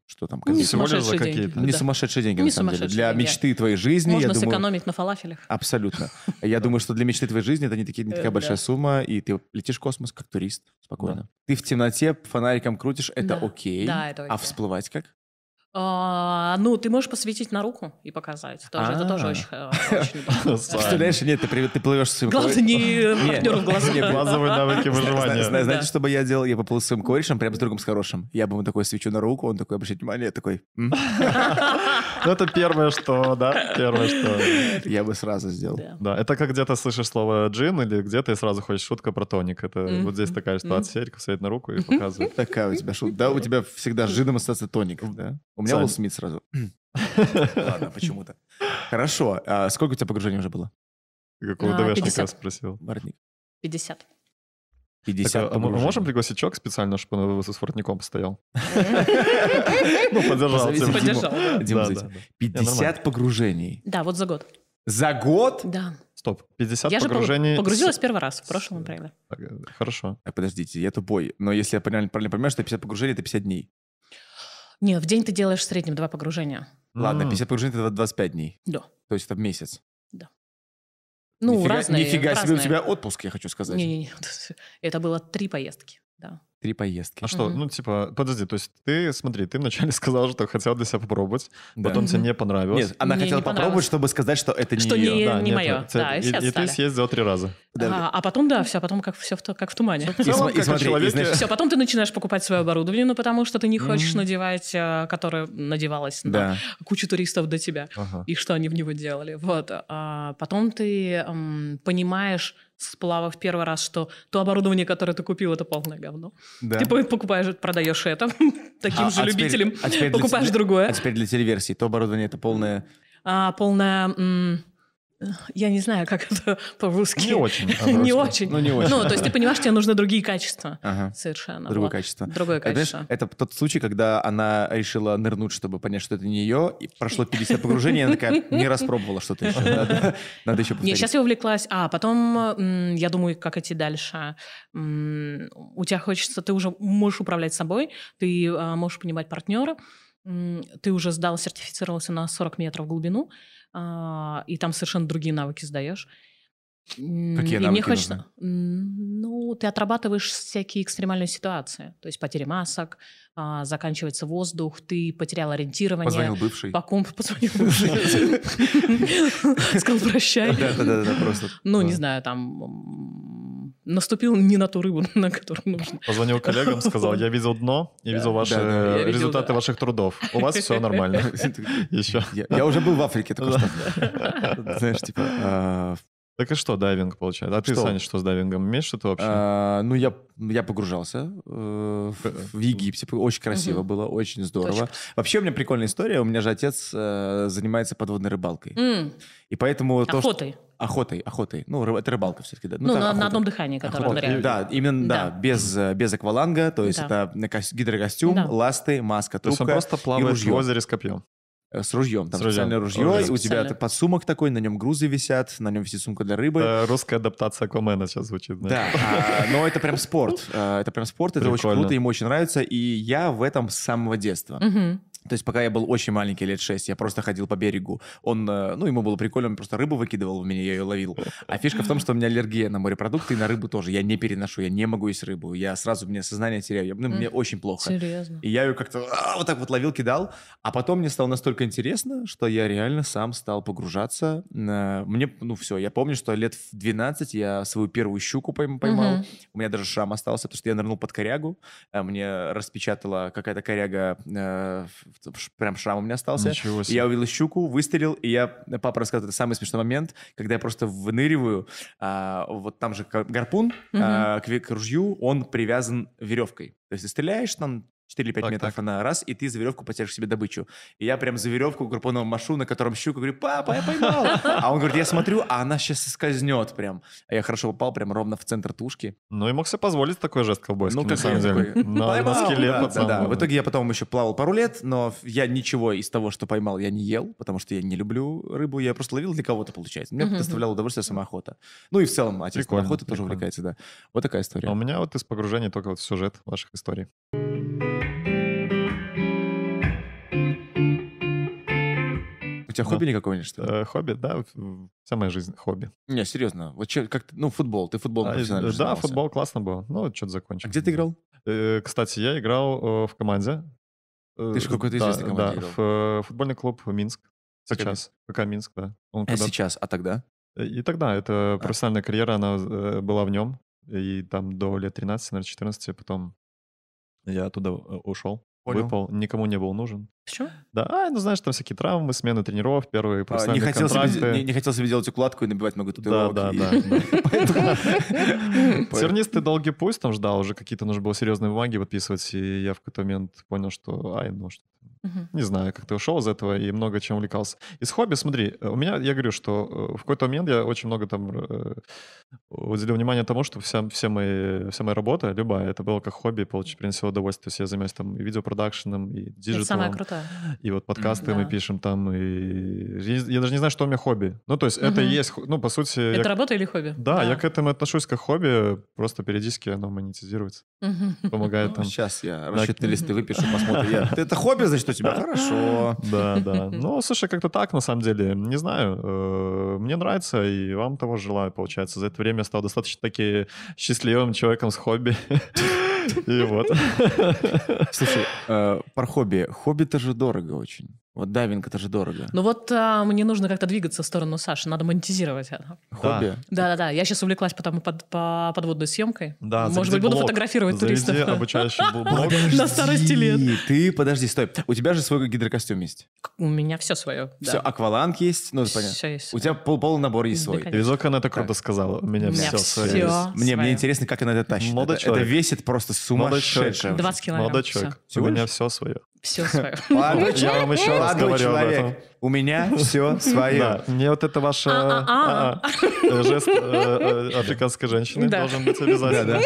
что там? Ну, не сумасшедшие деньги. Да. Не сумасшедшие деньги, ну, не на самом деле. Для мечты твоей жизни, Можно я думаю... сэкономить на фалафелях. Абсолютно. Я думаю, что для мечты твоей жизни это не, не такая э, большая сумма, и ты летишь в космос как турист спокойно. Ты в темноте фонариком крутишь, это окей. Да, это а окей. А всплывать как? А, ну, ты можешь посветить на руку и показать. Тоже, это тоже а. очень, э, очень Представляешь, нет, ты, плывешь своим Главное, не партнеру в глаза. Нет, базовые навыки выживания. Знаете, что бы я делал? Я поплыл своим корешем, прямо с другом с хорошим. Я бы ему такой свечу на руку, он такой, обращает внимание, такой... Ну, это первое, что, да, первое, что... Я бы сразу сделал. Да, это как где-то слышишь слово джин, или где-то и сразу хочешь шутка про тоник. Это вот здесь такая ситуация, сеть, на руку и показывает. Такая у тебя шутка. Да, у тебя всегда с джином остается тоник, да? меня Уилл Смит сразу. Ладно, почему-то. Хорошо. А сколько у тебя погружений уже было? Какого а, ДВшника спросил? Воротник. 50. 50 так, а, а мы а можем пригласить человека специально, чтобы он с воротником постоял? Ну, поддержал. Поддержал. 50 погружений. Да, вот за год. За год? Да. Стоп, 50 я погружений... Я же погрузилась первый раз в прошлом, например. Э, хорошо. А, подождите, я тупой. Но если я правильно, правильно понимаю, что 50 погружений — это 50 дней. Не, в день ты делаешь в среднем два погружения. Ладно, 50 погружений это 25 дней. Да. То есть это в месяц. Да. Ну, нифига, разные. Нифига разные. себе у тебя отпуск, я хочу сказать. Не-не-не, это было три поездки, да три поездки. А что, ну, типа, подожди, то есть ты, смотри, ты вначале сказал, что хотела для себя попробовать, потом тебе не понравилось. Нет, она хотела попробовать, чтобы сказать, что это не что ее. Не, не мое. Ну, да, и, и, и ты съездил три раза. А, а, потом, да, все, а потом как, все в, тумане. и, смотри, все, потом ты начинаешь покупать свое оборудование, ну, потому что ты не хочешь надевать, э, которое надевалось на кучу туристов до тебя, ага. и что они в него делали. Вот. А, потом ты понимаешь, сплава в первый раз, что то оборудование, которое ты купил, это полное говно. Да. Ты покупаешь, продаешь это таким а, же а любителям, теперь, а теперь покупаешь для, другое. А теперь для телеверсии, то оборудование это полное... А, полное... М- я не знаю, как это по-русски. Не очень. А не очень. Ну, не очень. Ну, то есть ты понимаешь, тебе нужны другие качества. Ага. Совершенно. Другое вот. качество. Другое это, а качество. Знаешь, это тот случай, когда она решила нырнуть, чтобы понять, что это не ее, и прошло 50 погружений, и она такая, не распробовала что-то еще. Надо, надо еще повторить. Нет, сейчас я увлеклась. А, потом я думаю, как идти дальше. У тебя хочется, ты уже можешь управлять собой, ты а, можешь понимать партнера, ты уже сдал, сертифицировался на 40 метров в глубину, а, и там совершенно другие навыки сдаешь. Какие и навыки мне хочется... нужны? Ну, ты отрабатываешь всякие экстремальные ситуации. То есть потери масок, а, заканчивается воздух, ты потерял ориентирование. Позвонил бывший. По комп... Позвонил бывший. Сказал прощай. Да-да-да, просто. Ну, не знаю, там наступил не на ту рыбу, на которую нужно. Позвонил коллегам, сказал, я видел дно, я видел ваши э, результаты ваших трудов. У вас все нормально. Еще. Я уже был в Африке, так что. Знаешь, типа, а, так и что дайвинг получается? А ты, Саня, что с дайвингом? Имеешь что-то вообще? А, ну, я, я погружался э, э, в, Египте. Очень красиво было, очень здорово. Вообще у меня прикольная история. У меня же отец занимается подводной рыбалкой. И поэтому... А охотой. То, Охотой, охотой. Ну, это рыбалка все-таки, да. Ну, ну на, на одном дыхании, которое ныряют. Да, именно, да, да без, без акваланга, то есть да. это гидрокостюм, да. ласты, маска, трубка То есть он просто плавает в озере с копьем. Э, с ружьем. Там с специальное ружье, ружье. у тебя Специально. подсумок такой, на нем грузы висят, на нем висит сумка для рыбы. Э, русская адаптация Аквамена сейчас звучит. Да, а, но это прям спорт. Э, это прям спорт, это очень круто, ему очень нравится. И я в этом с самого детства. То есть пока я был очень маленький, лет 6, я просто ходил по берегу. Он, э, ну, ему было прикольно, он просто рыбу выкидывал в меня, я ее ловил. А фишка в том, что у меня аллергия на морепродукты и на рыбу тоже. Я не переношу, я не могу есть рыбу. Я сразу, мне сознание теряю, я, ну, мне очень плохо. Серьезно? И я ее как-то а, вот так вот ловил, кидал. А потом мне стало настолько интересно, что я реально сам стал погружаться. Мне, ну, все, я помню, что лет в 12 я свою первую щуку поймал. Угу. У меня даже шрам остался, потому что я нырнул под корягу. Э, мне распечатала какая-то коряга э, прям шрам у меня остался. Ничего себе. Я увидел щуку, выстрелил, и я, папа рассказывает, это самый смешной момент, когда я просто выныриваю, а, вот там же гарпун угу. а, к, к ружью, он привязан веревкой. То есть ты стреляешь там 4 или 5 так, метров так. она раз, и ты за веревку потянешь себе добычу. И я прям за веревку гарпуном машу, на котором щука, говорю, папа, я поймал. А он говорит, я смотрю, а она сейчас скользнет, прям. А я хорошо упал прям ровно в центр тушки. Ну и мог себе позволить такой жест колбойский, ну, на самом деле. На, на скелет, да, пацан. Да, да. В итоге я потом еще плавал пару лет, но я ничего из того, что поймал, я не ел, потому что я не люблю рыбу, я просто ловил для кого-то, получается. Мне доставляло удовольствие самоохота. Ну и в целом а отец охота тоже увлекается, да. Вот такая история. А у меня вот из погружения только вот сюжет ваших историй. тебя хобби ну, никакого нет, что ли? Э, хобби, да, самая жизнь хобби. Не, серьезно, вот че, как, ну, футбол, ты футбол а, профессионально Да, занимался. футбол классно было, ну, что-то закончил. А где ты играл? Э, кстати, я играл э, в команде. Э, ты же какой-то известный да, команде да, играл. В, э, футбольный клуб Минск. Сейчас. ПК Минск, да. Он а когда... сейчас, а тогда? Э, и тогда. Это а. профессиональная карьера, она была в нем. И там до лет 13, наверное, 14, потом я оттуда ушел. Понял. выпал, никому не был нужен. Что? Да, а, ну знаешь, там всякие травмы, смены тренировок первые а, не хотел контракты. Себе, не, не хотел себе делать укладку и набивать много туда Да, да, да. Сернистый долгий пусть там ждал, уже какие-то нужно было серьезные бумаги подписывать, и я в какой-то момент понял, что, ай, ну что Угу. Не знаю, как ты ушел из этого и много чем увлекался. Из хобби, смотри, э, у меня, я говорю, что э, в какой-то момент я очень много там э, уделил внимание тому, что вся, вся моя вся моя работа, любая, это было как хобби, получить, принесло удовольствие. То есть я занимаюсь там и видеопродакшеном, и диджиталом. самое крутое. И вот подкасты mm, да. мы пишем там, и... Я, даже не знаю, что у меня хобби. Ну, то есть угу. это и есть, ну, по сути... Это я... работа или хобби? Да, да, я к этому отношусь как хобби, просто периодически оно монетизируется. Угу. Помогает ну, там... Сейчас я расчетный лист выпишу, посмотрю. Это хобби, значит, тебя хорошо. Да, да. Ну, слушай, как-то так, на самом деле, не знаю. Э, мне нравится, и вам того желаю, получается. За это время стал достаточно таки счастливым человеком с хобби. И вот. Слушай, э, про хобби. Хобби-то же дорого очень. Вот дайвинг, это же дорого. Ну вот а, мне нужно как-то двигаться в сторону Саши, надо монетизировать это. Хобби? Да-да-да, я сейчас увлеклась потом под, по подводной съемкой. Да, Может быть, блог. буду фотографировать заведи туристов. обучающий блог. На старости лет. ты, подожди, стой. У тебя же свой гидрокостюм есть? У меня все свое, Все, акваланг есть? Ну, понятно. У тебя полный набор есть свой. Визок она это круто сказала. У меня все свое. Мне мне интересно, как она это тащит. Молодой человек. Это весит просто сумасшедшее. 20 килограмм. Молодой человек. У меня все свое все свое. я вам еще раз говорю об этом. У меня все свое. Мне вот это ваша а, а. а, э, жест э, э, африканской женщины должен быть обязательно.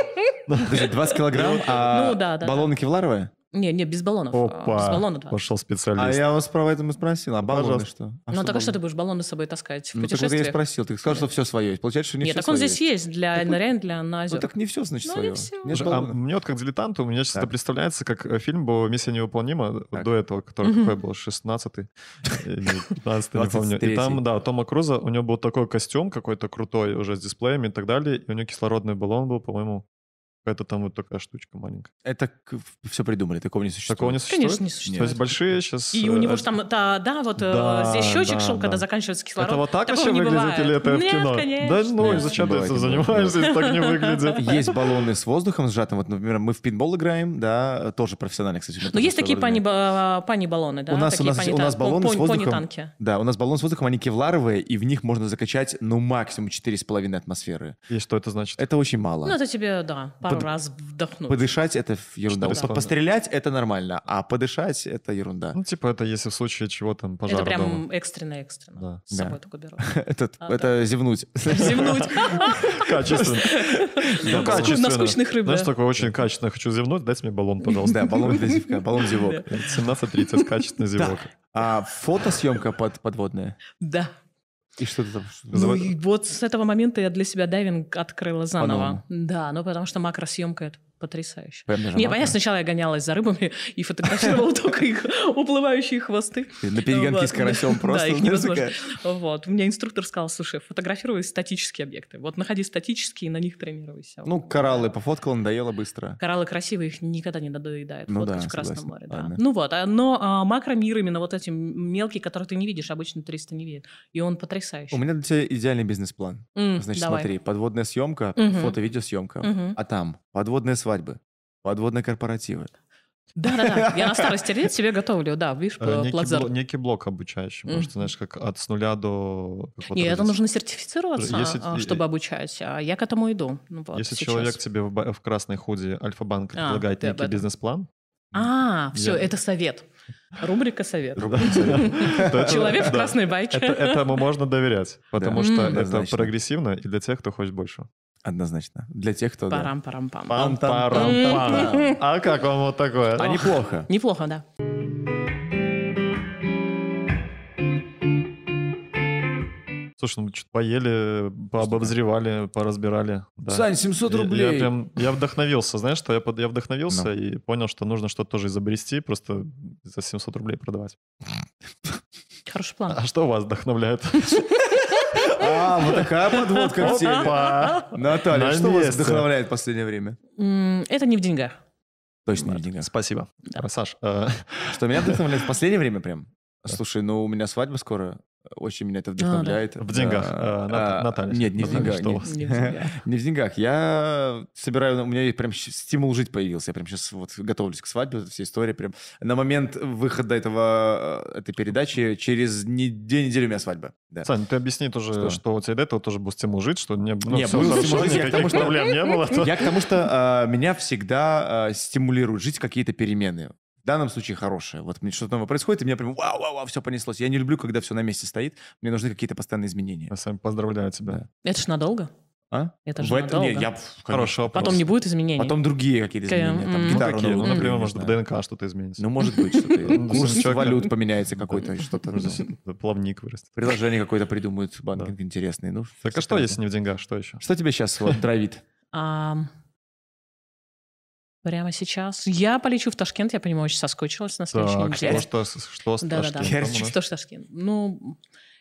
20 килограмм, а ну, баллоны кевларовые? Не, не, без баллонов. А, Опа. Без баллона два. Пошел специалист. А я вас про это и спросил. А баллоны Пожалуйста. что? А ну, что так а что ты будешь баллоны с собой таскать в ну, путешествие? Так я и спросил. Ты сказал, что все свое. Получается, что не Нет, все так он свое. здесь есть для так Нарян, для Назер. Ну, так не все, значит, ну, свое. Не все. Нет, а мне вот как дилетанту, у меня сейчас так. это представляется, как э, фильм был «Миссия невыполнима» так. до этого, который какой был, 16-й или 15 не помню. И там, да, Тома Круза, у него был такой костюм какой-то крутой уже с дисплеями и так далее, и у него кислородный баллон был, по-моему, это там вот такая штучка маленькая. Это все придумали, такого не существует. Такого не существует? Конечно, не существует. То есть большие сейчас... И у него э, же там, да, да вот э, да, здесь счетчик да, шел, да. когда заканчивается кислород. Это вот так Такого вообще выглядит или это Нет, в кино? Конечно. Да ну, Нет, зачем ты этим занимаешься, если так не выглядит? Есть баллоны с воздухом сжатым, вот, например, мы в пинбол играем, да, тоже профессионально, кстати. Но ну, есть такие э, пани-баллоны, да? У нас, у нас, у нас баллоны с воздухом. Да, у нас баллоны с воздухом, они кевларовые, и в них можно закачать, ну, максимум 4,5 атмосферы. И что это значит? Это очень мало. Ну, это тебе, да, пару под... раз вдохнуть. Подышать это ерунда. Да. Пострелять это нормально, а подышать это ерунда. Ну, типа, это если в случае чего там пожар. Это прям экстренно-экстренно. Да. С собой только беру. Это, а, зевнуть. Зевнуть. Качественно. Ну, качественно. На скучных рыб. Знаешь, такое очень качественно. Хочу зевнуть, дайте мне баллон, пожалуйста. Да, баллон для зевка, баллон зевок. 17.30, качественный зевок. А фотосъемка подводная? Да. И что ты там? Ну, и вот с этого момента я для себя дайвинг открыла заново. По-новому. Да, ну потому что макросъемка — это потрясающе. Прям даже Не, понятно, сначала я гонялась за рыбами и фотографировала только их уплывающие хвосты. На перегонке с карасем просто. Да, их невозможно. Вот. У меня инструктор сказал, слушай, фотографируй статические объекты. Вот находи статические и на них тренируйся. Ну, кораллы пофоткала, надоело быстро. Кораллы красивые, их никогда не надоедают. ну, фоткать да, в Красном море. Да. Ну вот, а, но а, макромир именно вот эти мелкие, которые ты не видишь, обычно туристы не видят. И он потрясающий. У меня для тебя идеальный бизнес-план. Значит, смотри, подводная съемка, фото-видеосъемка. А там подводная свадьба свадьбы, подводные корпоративы. Да-да-да, я на старости лет себе готовлю, да, видишь, э, некий, некий блок обучающий, потому mm. что, знаешь, как от с нуля до... Нет, это нужно сертифицироваться, если, а, чтобы обучать, а я к этому иду. Ну, вот, если сейчас. человек тебе в, в красной худи альфа Банка предлагает а, некий бизнес-план... А, все, это совет. Рубрика «Совет». Человек в красной байке. Этому можно доверять, потому что это прогрессивно и для тех, кто хочет больше. Однозначно. Для тех, кто... парам парам пам пам парам пам А как вам вот такое? А неплохо. Неплохо, да. Слушай, ну мы что-то поели, пообозревали, поразбирали. Да. Сань, 700 рублей. Я, я прям, я вдохновился, знаешь, что я, под я вдохновился ну. и понял, что нужно что-то тоже изобрести, просто за 700 рублей продавать. Хороший план. А что вас вдохновляет? А, вот такая подводка к теме. Наталья, что вас вдохновляет в последнее время? Это не в деньгах. Точно не в деньгах. Спасибо. Саш. Э. Что меня вдохновляет в последнее время прям? Слушай, ну у меня свадьба скоро. Очень меня это вдохновляет. А, да. В деньгах, а, а, Наталья. Нет, не в деньгах. не, не в деньгах. Я собираю, у меня прям стимул жить появился. Я прям сейчас вот готовлюсь к свадьбе, вся история прям. На момент выхода этого, э, этой передачи через две недели у меня свадьба. Да. Сань, ты объясни тоже, что, что у тебя до этого тоже был стимул жить, что не, ну, не все был стимул жить, я что, проблем не было. То... Я к тому, что э, меня всегда э, стимулируют жить какие-то перемены в данном случае хорошее. Вот мне что-то новое происходит, и меня прям вау, вау, вау, все понеслось. Я не люблю, когда все на месте стоит. Мне нужны какие-то постоянные изменения. Я сам поздравляю тебя. Да. Это же надолго? А? Это же в надолго. Нет, я, Хороший вопрос. Потом не будет изменений. Потом другие какие-то изменения. Там, ну, гитару, какие? ну, например, может, в ДНК что-то изменится. Ну, может быть, что-то. Курс валют поменяется какой-то, что-то. Плавник вырастет. Приложение какое-то придумают, банкинг интересный. Ну, так а что, если не в деньгах, что еще? Что тебе сейчас травит? Прямо сейчас. Я полечу в Ташкент, я понимаю очень соскучилась на следующей так, неделе. Что, что, что с да, Ташкентом? Да, да. Что с Ну,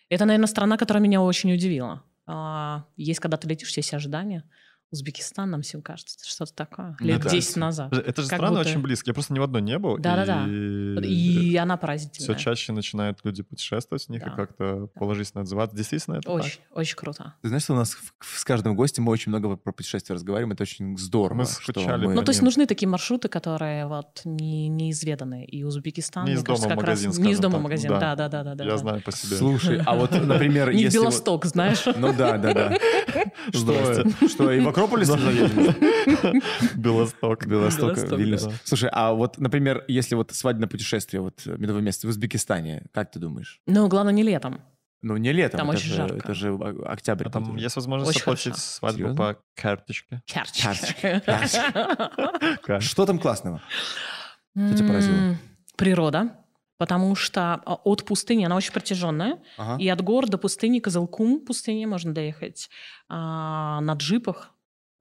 это, наверное, страна, которая меня очень удивила. А, есть, когда ты летишь, есть ожидания. Узбекистан, нам всем кажется, что-то такое. Ну лет это, 10 назад. Это же как страны будто... очень близкие. Я просто ни в одной не был. Да-да-да. Э, и... она поразительная. Все чаще начинают люди путешествовать в них да. и как-то да. положительно отзываться. Действительно, это Очень, так. очень круто. Ты знаешь, что у нас с каждым гостем мы очень много про путешествия разговариваем. Это очень здорово. Мы скучали. Мы... Ну, то есть нужны такие маршруты, которые вот не, неизведаны. И Узбекистан, не из дома кажется, магазин, раз... Не из дома так. магазин, да-да-да. да да. Я знаю по себе. Слушай, а вот, например... Не Белосток, знаешь? Ну да-да-да. Что, что и вокруг Акрополис не Белосток. Белосток, Вильнюс. Слушай, а вот, например, если вот свадебное путешествие, вот э, медовое место в Узбекистане, как ты думаешь? Ну, главное, не летом. Ну, не летом. Там очень жарко. Это же октябрь. А там есть возможность оплатить свадьбу Серьезно? по карточке. Карточке. Карточке. Что там классного? Что тебя поразило? Природа. Потому что а, от пустыни, она очень протяженная, ага. и от гор до пустыни, Козылкум пустыни можно доехать а, на джипах,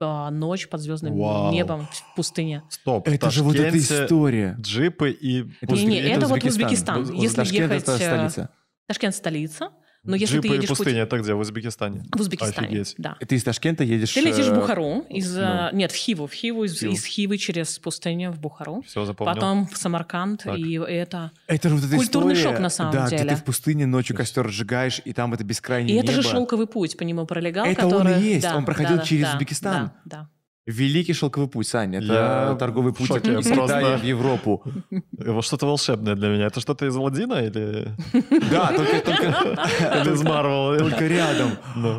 а, ночь под звездным Вау. небом в пустыне. Стоп. Это Ташкенте, же вот эта история. Джипы и... Это, не, не, это, это вот Узбекистан. Узбекистан. Если Ташкент ехать... это столица. Ташкент столица. Но если Джипы ты едешь и пустыня, путь... это где? В Узбекистане? В Узбекистане, Офигеть. да. И ты из Ташкента едешь... Ты летишь в э, Бухару, из... Ну. Э, нет, в Хиву, в Хиву, из, из Хивы через пустыню в Бухару. Все, запомнил. Потом в Самарканд, так. и это, это же вот культурный история, шок на самом да, деле. Да, ты в пустыне ночью костер сжигаешь, и там это бескрайнее И небо. это же шелковый путь по нему пролегал, Это который... он и есть, да, он проходил да, через да, Узбекистан. Да, да. Великий шелковый путь, Сань. Это я торговый путь шоке, из просто... Китая в Европу. Вот что-то волшебное для меня. Это что-то из Аладдина или... Да, только... из Марвел. Только рядом.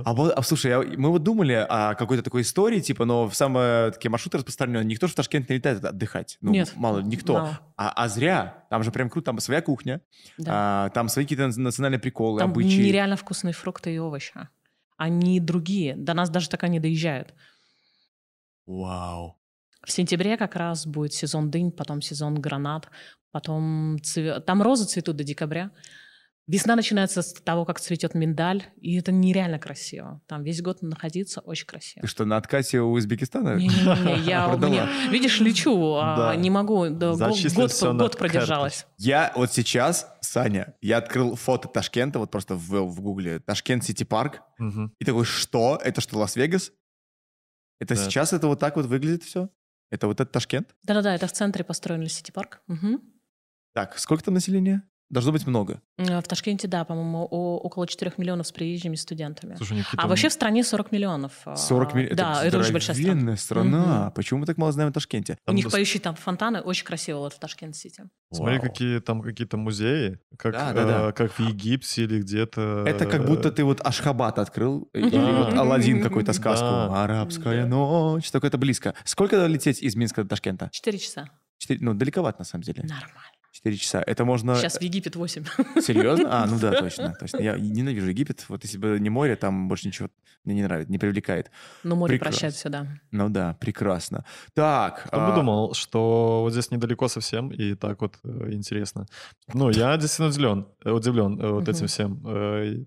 А вот, а, слушай, а мы вот думали о какой-то такой истории, типа, но в самые э, такие маршруты распространенные. Никто же в Ташкент не летает отдыхать. Ну, Нет. мало, никто. А, а зря. Там же прям круто. Там своя кухня. Там свои какие-то национальные приколы, обычаи. Там нереально вкусные фрукты и овощи. Они другие. До нас даже так они доезжают. Вау. В сентябре как раз будет сезон дынь, потом сезон гранат, потом цве... там розы цветут до декабря. Весна начинается с того, как цветет миндаль, и это нереально красиво. Там весь год находиться очень красиво. Ты что, на откате у Узбекистана? Не-не-не, я у видишь, лечу, а не могу, да, год, год продержалась. Я вот сейчас, Саня, я открыл фото Ташкента, вот просто ввел в гугле Ташкент Сити Парк, и такой, что? Это что, Лас-Вегас? Это да. сейчас это вот так вот выглядит все? Это вот этот Ташкент? Да-да-да, это в центре построен лисити парк. Угу. Так, сколько там населения? Должно быть много. Э, в Ташкенте, да, по-моему, около 4 миллионов с приезжими студентами. Слушай, Никита, а вообще в стране 40 миллионов. 40 э, миллионов? Да, это, это очень большая страна. страна. Угу. Почему мы так мало знаем о Ташкенте? Там У них нас... поющие там фонтаны, очень красиво вот в Ташкент-Сити. Смотри, какие там какие-то музеи, как, да, да, да. Э, как в Египте или где-то. Это как э, будто ты вот Ашхабад открыл, или вот Алладин какую-то сказку. Арабская ночь, только это близко. Сколько лететь из Минска до Ташкента? Четыре часа. 4, ну, далековато, на самом деле. Нормально. 4 часа. Это можно... Сейчас э, в Египет 8. Серьезно? А, ну да, точно. точно. Я ненавижу Египет. Вот если бы не море, там больше ничего мне не нравится, не привлекает. Но море прекрасно. прощает все, да. Ну да, прекрасно. Так. Кто а... бы думал, что вот здесь недалеко совсем, и так вот э, интересно. Ну, я действительно удивлен, э, удивлен вот этим всем.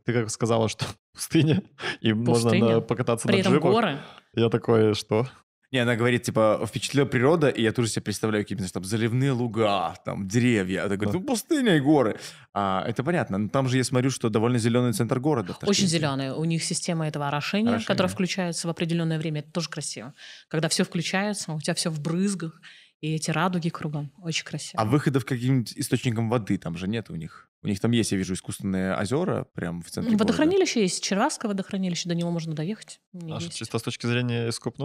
Ты как сказала, что пустыня, и пустыня. можно на, покататься При на джипах. горы. Я такой, что? Не, она говорит, типа, впечатлила природа, и я тоже себе представляю какие-то, там, заливные луга, там, деревья. Она говорит, ну, пустыня и горы. А, это понятно, но там же я смотрю, что довольно зеленый центр города. Очень зеленый. У них система этого орошения, орошения, которая включается в определенное время. Это тоже красиво. Когда все включается, у тебя все в брызгах, и эти радуги кругом. Очень красиво. А выходов к каким-нибудь источникам воды там же нет у них? У них там есть, я вижу, искусственные озера прям в центре Водохранилище города. есть, Червасское водохранилище, до него можно доехать. а есть. чисто с точки зрения эскоп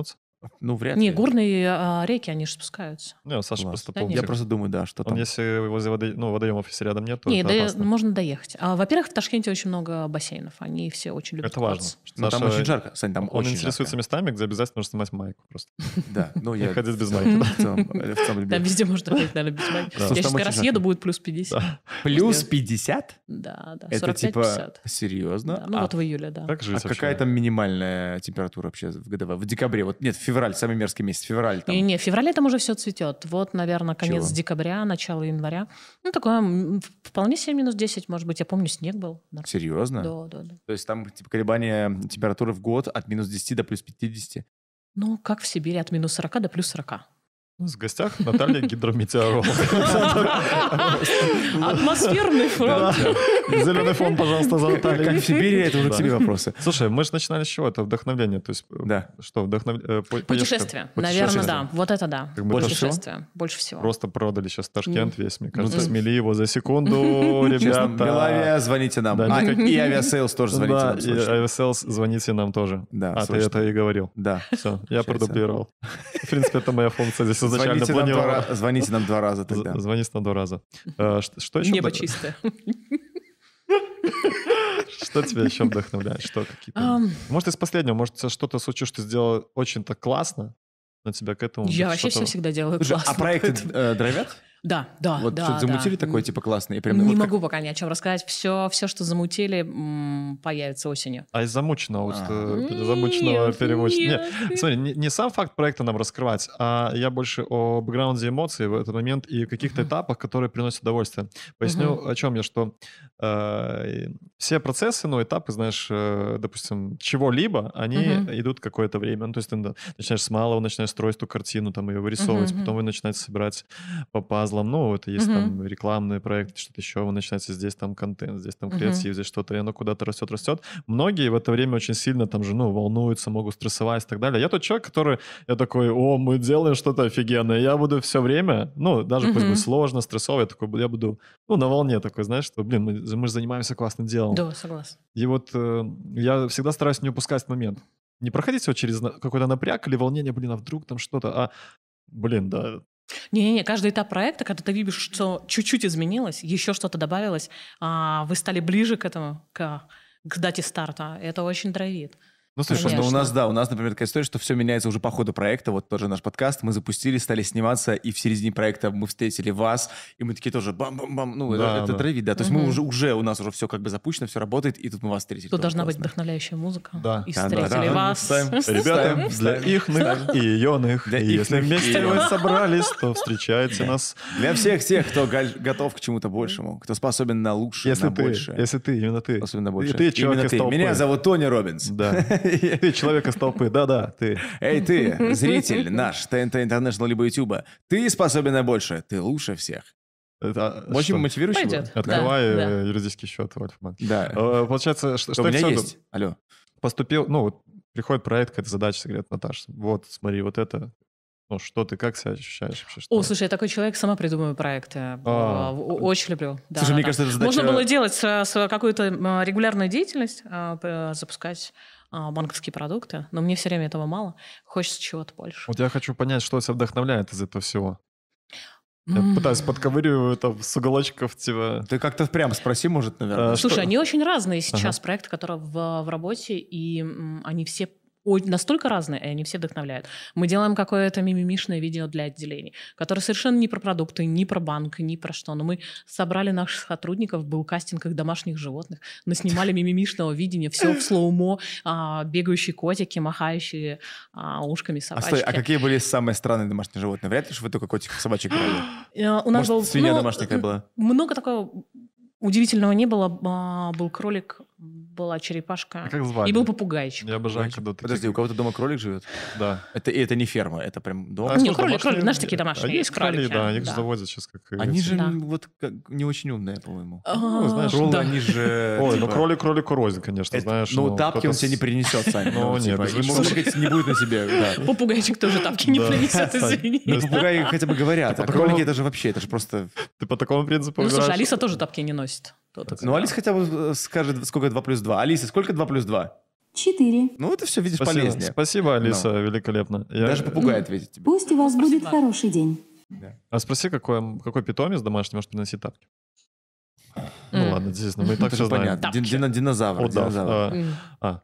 ну, вряд не, ли. Не, горные а, реки, они же спускаются. Не, Саша Класс. просто да, Я просто думаю, да, что там. Он, если возле водо... ну, водоемов, если рядом нет, то не, это да, можно доехать. А, во-первых, в Ташкенте очень много бассейнов, они все очень любят Это важно. Но Саша... там очень жарко, Сань, там Он очень интересуется жарко. местами, где обязательно нужно снимать майку просто. Да, ну я... Ходить без майки, да. Там везде можно ходить, наверное, без майки. Я сейчас как раз еду, будет плюс 50. Плюс 50? Да, да, Это типа серьезно? Ну а вот в июле, да. А какая там минимальная температура вообще в ГДВ? В декабре? Вот нет, в Февраль, самый мерзкий месяц, февраль. Там. И не, в феврале там уже все цветет. Вот, наверное, конец Чего? декабря, начало января. Ну, такое вполне себе минус 10, может быть. Я помню, снег был. Да. Серьезно? Да, да, да. То есть там типа, колебания температуры в год от минус 10 до плюс 50? Ну, как в Сибири, от минус 40 до плюс 40. У нас в гостях Наталья гидрометеоролог. Атмосферный фронт. Зеленый фон, пожалуйста, за Наталью. Как в Сибири, это уже к тебе вопросы. Слушай, мы же начинали с чего? Это вдохновление. То есть, э, да. что, вдохновление? Э, Путешествие. Наверное, да. Вот это да. Путешествие. Больше всего. Просто продали сейчас Ташкент весь, мне кажется. Смели его за секунду, ребята. Белавия, звоните нам. И авиасейлс тоже звоните нам. Да, авиасейлс, звоните нам тоже. Да. А ты это и говорил. Да. Все, я продублировал. В принципе, это моя функция здесь изначально звоните планировал. Нам два, звоните нам два раза тогда. Звоните нам два раза. Э, что еще? Небо чистое. Что тебя еще вдохновляет? Что какие-то? Может, из последнего, может, что-то случилось, что сделал очень так классно, но тебя к этому... Я вообще все всегда делаю а классно. А проекты э, драйвят? Да, да, вот да. Что-то да. замутили такое, типа, классное? И прям, не вот могу как... пока ни о чем рассказать. Все, все что замутили, м- появится осенью. А из замученного, вот, а. замученного перемученного. Смотри, не, не сам факт проекта нам раскрывать, а я больше о бэкграунде эмоций в этот момент и каких-то угу. этапах, которые приносят удовольствие. Поясню, угу. о чем я, что э, все процессы, ну, этапы, знаешь, э, допустим, чего-либо, они угу. идут какое-то время. Ну, то есть ты начинаешь с малого, начинаешь строить ту картину, там ее вырисовывать, угу. потом вы начинаете собирать по разлом, ну, это есть mm-hmm. там рекламные проекты, что-то еще, он начинается здесь там контент, здесь там креатив, mm-hmm. здесь что-то, и оно куда-то растет, растет. Многие в это время очень сильно там же, ну, волнуются, могут стрессовать и так далее. Я тот человек, который, я такой, о, мы делаем что-то офигенное, я буду все время, ну, даже mm-hmm. пусть будет сложно, стрессово, я такой, я буду, ну, на волне такой, знаешь, что, блин, мы, мы же занимаемся классным делом. Да, согласен. И вот э, я всегда стараюсь не упускать момент. Не проходить его через какой-то напряг или волнение, блин, а вдруг там что-то, а блин, да, не-не-не, каждый этап проекта, когда ты видишь, что чуть-чуть изменилось, еще что-то добавилось, а, вы стали ближе к этому, к, к дате старта, это очень драйвит. Ну, слушай, Конечно. ну у нас, да, у нас, например, такая история, что все меняется уже по ходу проекта. Вот тоже наш подкаст мы запустили, стали сниматься, и в середине проекта мы встретили вас, и мы такие тоже бам-бам-бам, ну, да, это, да. травит, да. То есть угу. мы уже, уже, у нас уже все как бы запущено, все работает, и тут мы вас встретили. Тут должна классно. быть вдохновляющая музыка. Да. И встретили вас. Ребята, для их и ее ных. если вместе вы собрались, то встречайте нас. Для всех тех, кто готов к чему-то большему, кто способен на лучшее, на большее. Если ты, именно ты. Особенно больше. И ты Меня зовут Тони Робинс. Да. Человек из толпы, да-да, ты. Эй, ты, зритель наш, ТНТ International либо Ютуба, ты способен на больше, ты лучше всех. Это, а, Очень что? мотивирующий. Пойдет. Открывай да, э, да. юридический счет в Альфа банке. Да. Э, получается, что, что у меня есть. Алло. Поступил, ну, вот, приходит проект, какая-то задача, говорят, Наташа, вот, смотри, вот это, ну, что ты, как себя ощущаешь вообще? Что... О, слушай, я такой человек, сама придумываю проекты. А, а, очень люблю. Да, слушай, да, мне да. кажется, это задача... Можно было делать с, с какую-то регулярную деятельность, запускать а, банковские продукты, но мне все время этого мало. Хочется чего-то больше. Вот я хочу понять, что тебя вдохновляет из этого всего. Я пытаюсь подковыриваю там с уголочков, типа... Ты как-то прям спроси, может, наверное. А, Слушай, что... они очень разные сейчас ага. проекты, которые в, в работе, и м, они все настолько разные, и они все вдохновляют. Мы делаем какое-то мимимишное видео для отделений, которое совершенно не про продукты, не про банк, не про что. Но мы собрали наших сотрудников, был кастинг их домашних животных, мы снимали мимимишного видения, все в слоумо, а, бегающие котики, махающие а, ушками собачки. А, стой, а какие были самые странные домашние животные? Вряд ли, что вы только котиков собачек брали. Э, у нас Может, был, свинья ну, домашняя была? Много такого удивительного не было. А, был кролик была черепашка. А как звали? И был попугайчик. Я обожаю, когда ты... Подожди, у кого-то дома кролик живет? Да. Это, и это не ферма, это прям дом? А, Нет, кролик, кролик, знаешь, такие домашние есть кролики. Да, они да. заводят сейчас как... Они же да. вот как, не очень умные, по-моему. А, ну, знаешь, кролы, да. они же... Ой, ну типа кролик кролику рознь, конечно, знаешь. Ну, ну тапки он тебе не принесет, Саня. Ну, ну, нет. Типа, Может не будет на себе. Попугайчик тоже тапки не принесет, извини. Ну, попугаи хотя бы говорят, а кролики это же вообще, это же просто... Ты по такому принципу Ну, слушай, Алиса тоже тапки не носит. Ну, Алиса хотя бы э, скажет, сколько такое 2 плюс 2. Алиса, сколько 2 плюс 2? Четыре. Ну, это все, видишь, Спасибо. полезнее. Спасибо, ну. Алиса, Но. великолепно. Я... Даже попугай ну, ответит тебе. Пусть у вас Спасибо. будет хороший день. Да. А спроси, какой, какой питомец домашний может приносить тапки? Ну ладно, действительно, мы и так все знаем. Понятно. Динозавр. А,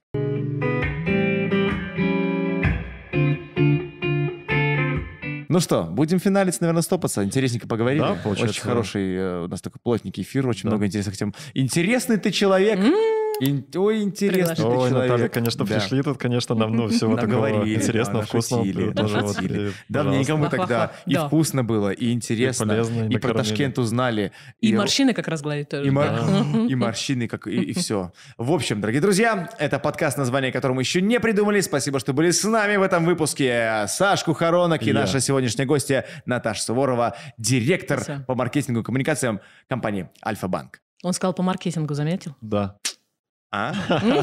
Ну что, будем финалить, наверное, стопаться. Интересненько поговорили. Да, получается. Очень хороший, э, у нас такой плотненький эфир, очень да. много интересных тем. Интересный ты человек! Mm-hmm. Ин- ой, интересно. Ой, человек. Наталья, конечно, да. пришли тут, конечно, нам ну, всего такого интересного, да, вкусного. Шутили, даже вот, и, да, мне никому тогда и вкусно было, и интересно, и, полезно, и, и про Ташкент узнали. И, и морщины как раз тоже. И, мор... да. и морщины, как и, и все. В общем, дорогие друзья, это подкаст, название которому еще не придумали. Спасибо, что были с нами в этом выпуске. Саш Харонок и yeah. наша сегодняшняя гостья Наташа Суворова, директор Все. по маркетингу и коммуникациям компании Альфа-Банк. Он сказал по маркетингу, заметил? Да. А?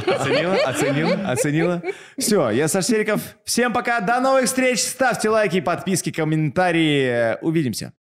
Оценила? Оценила? Оценила? Все, я Сашериков. Всем пока, до новых встреч. Ставьте лайки, подписки, комментарии. Увидимся.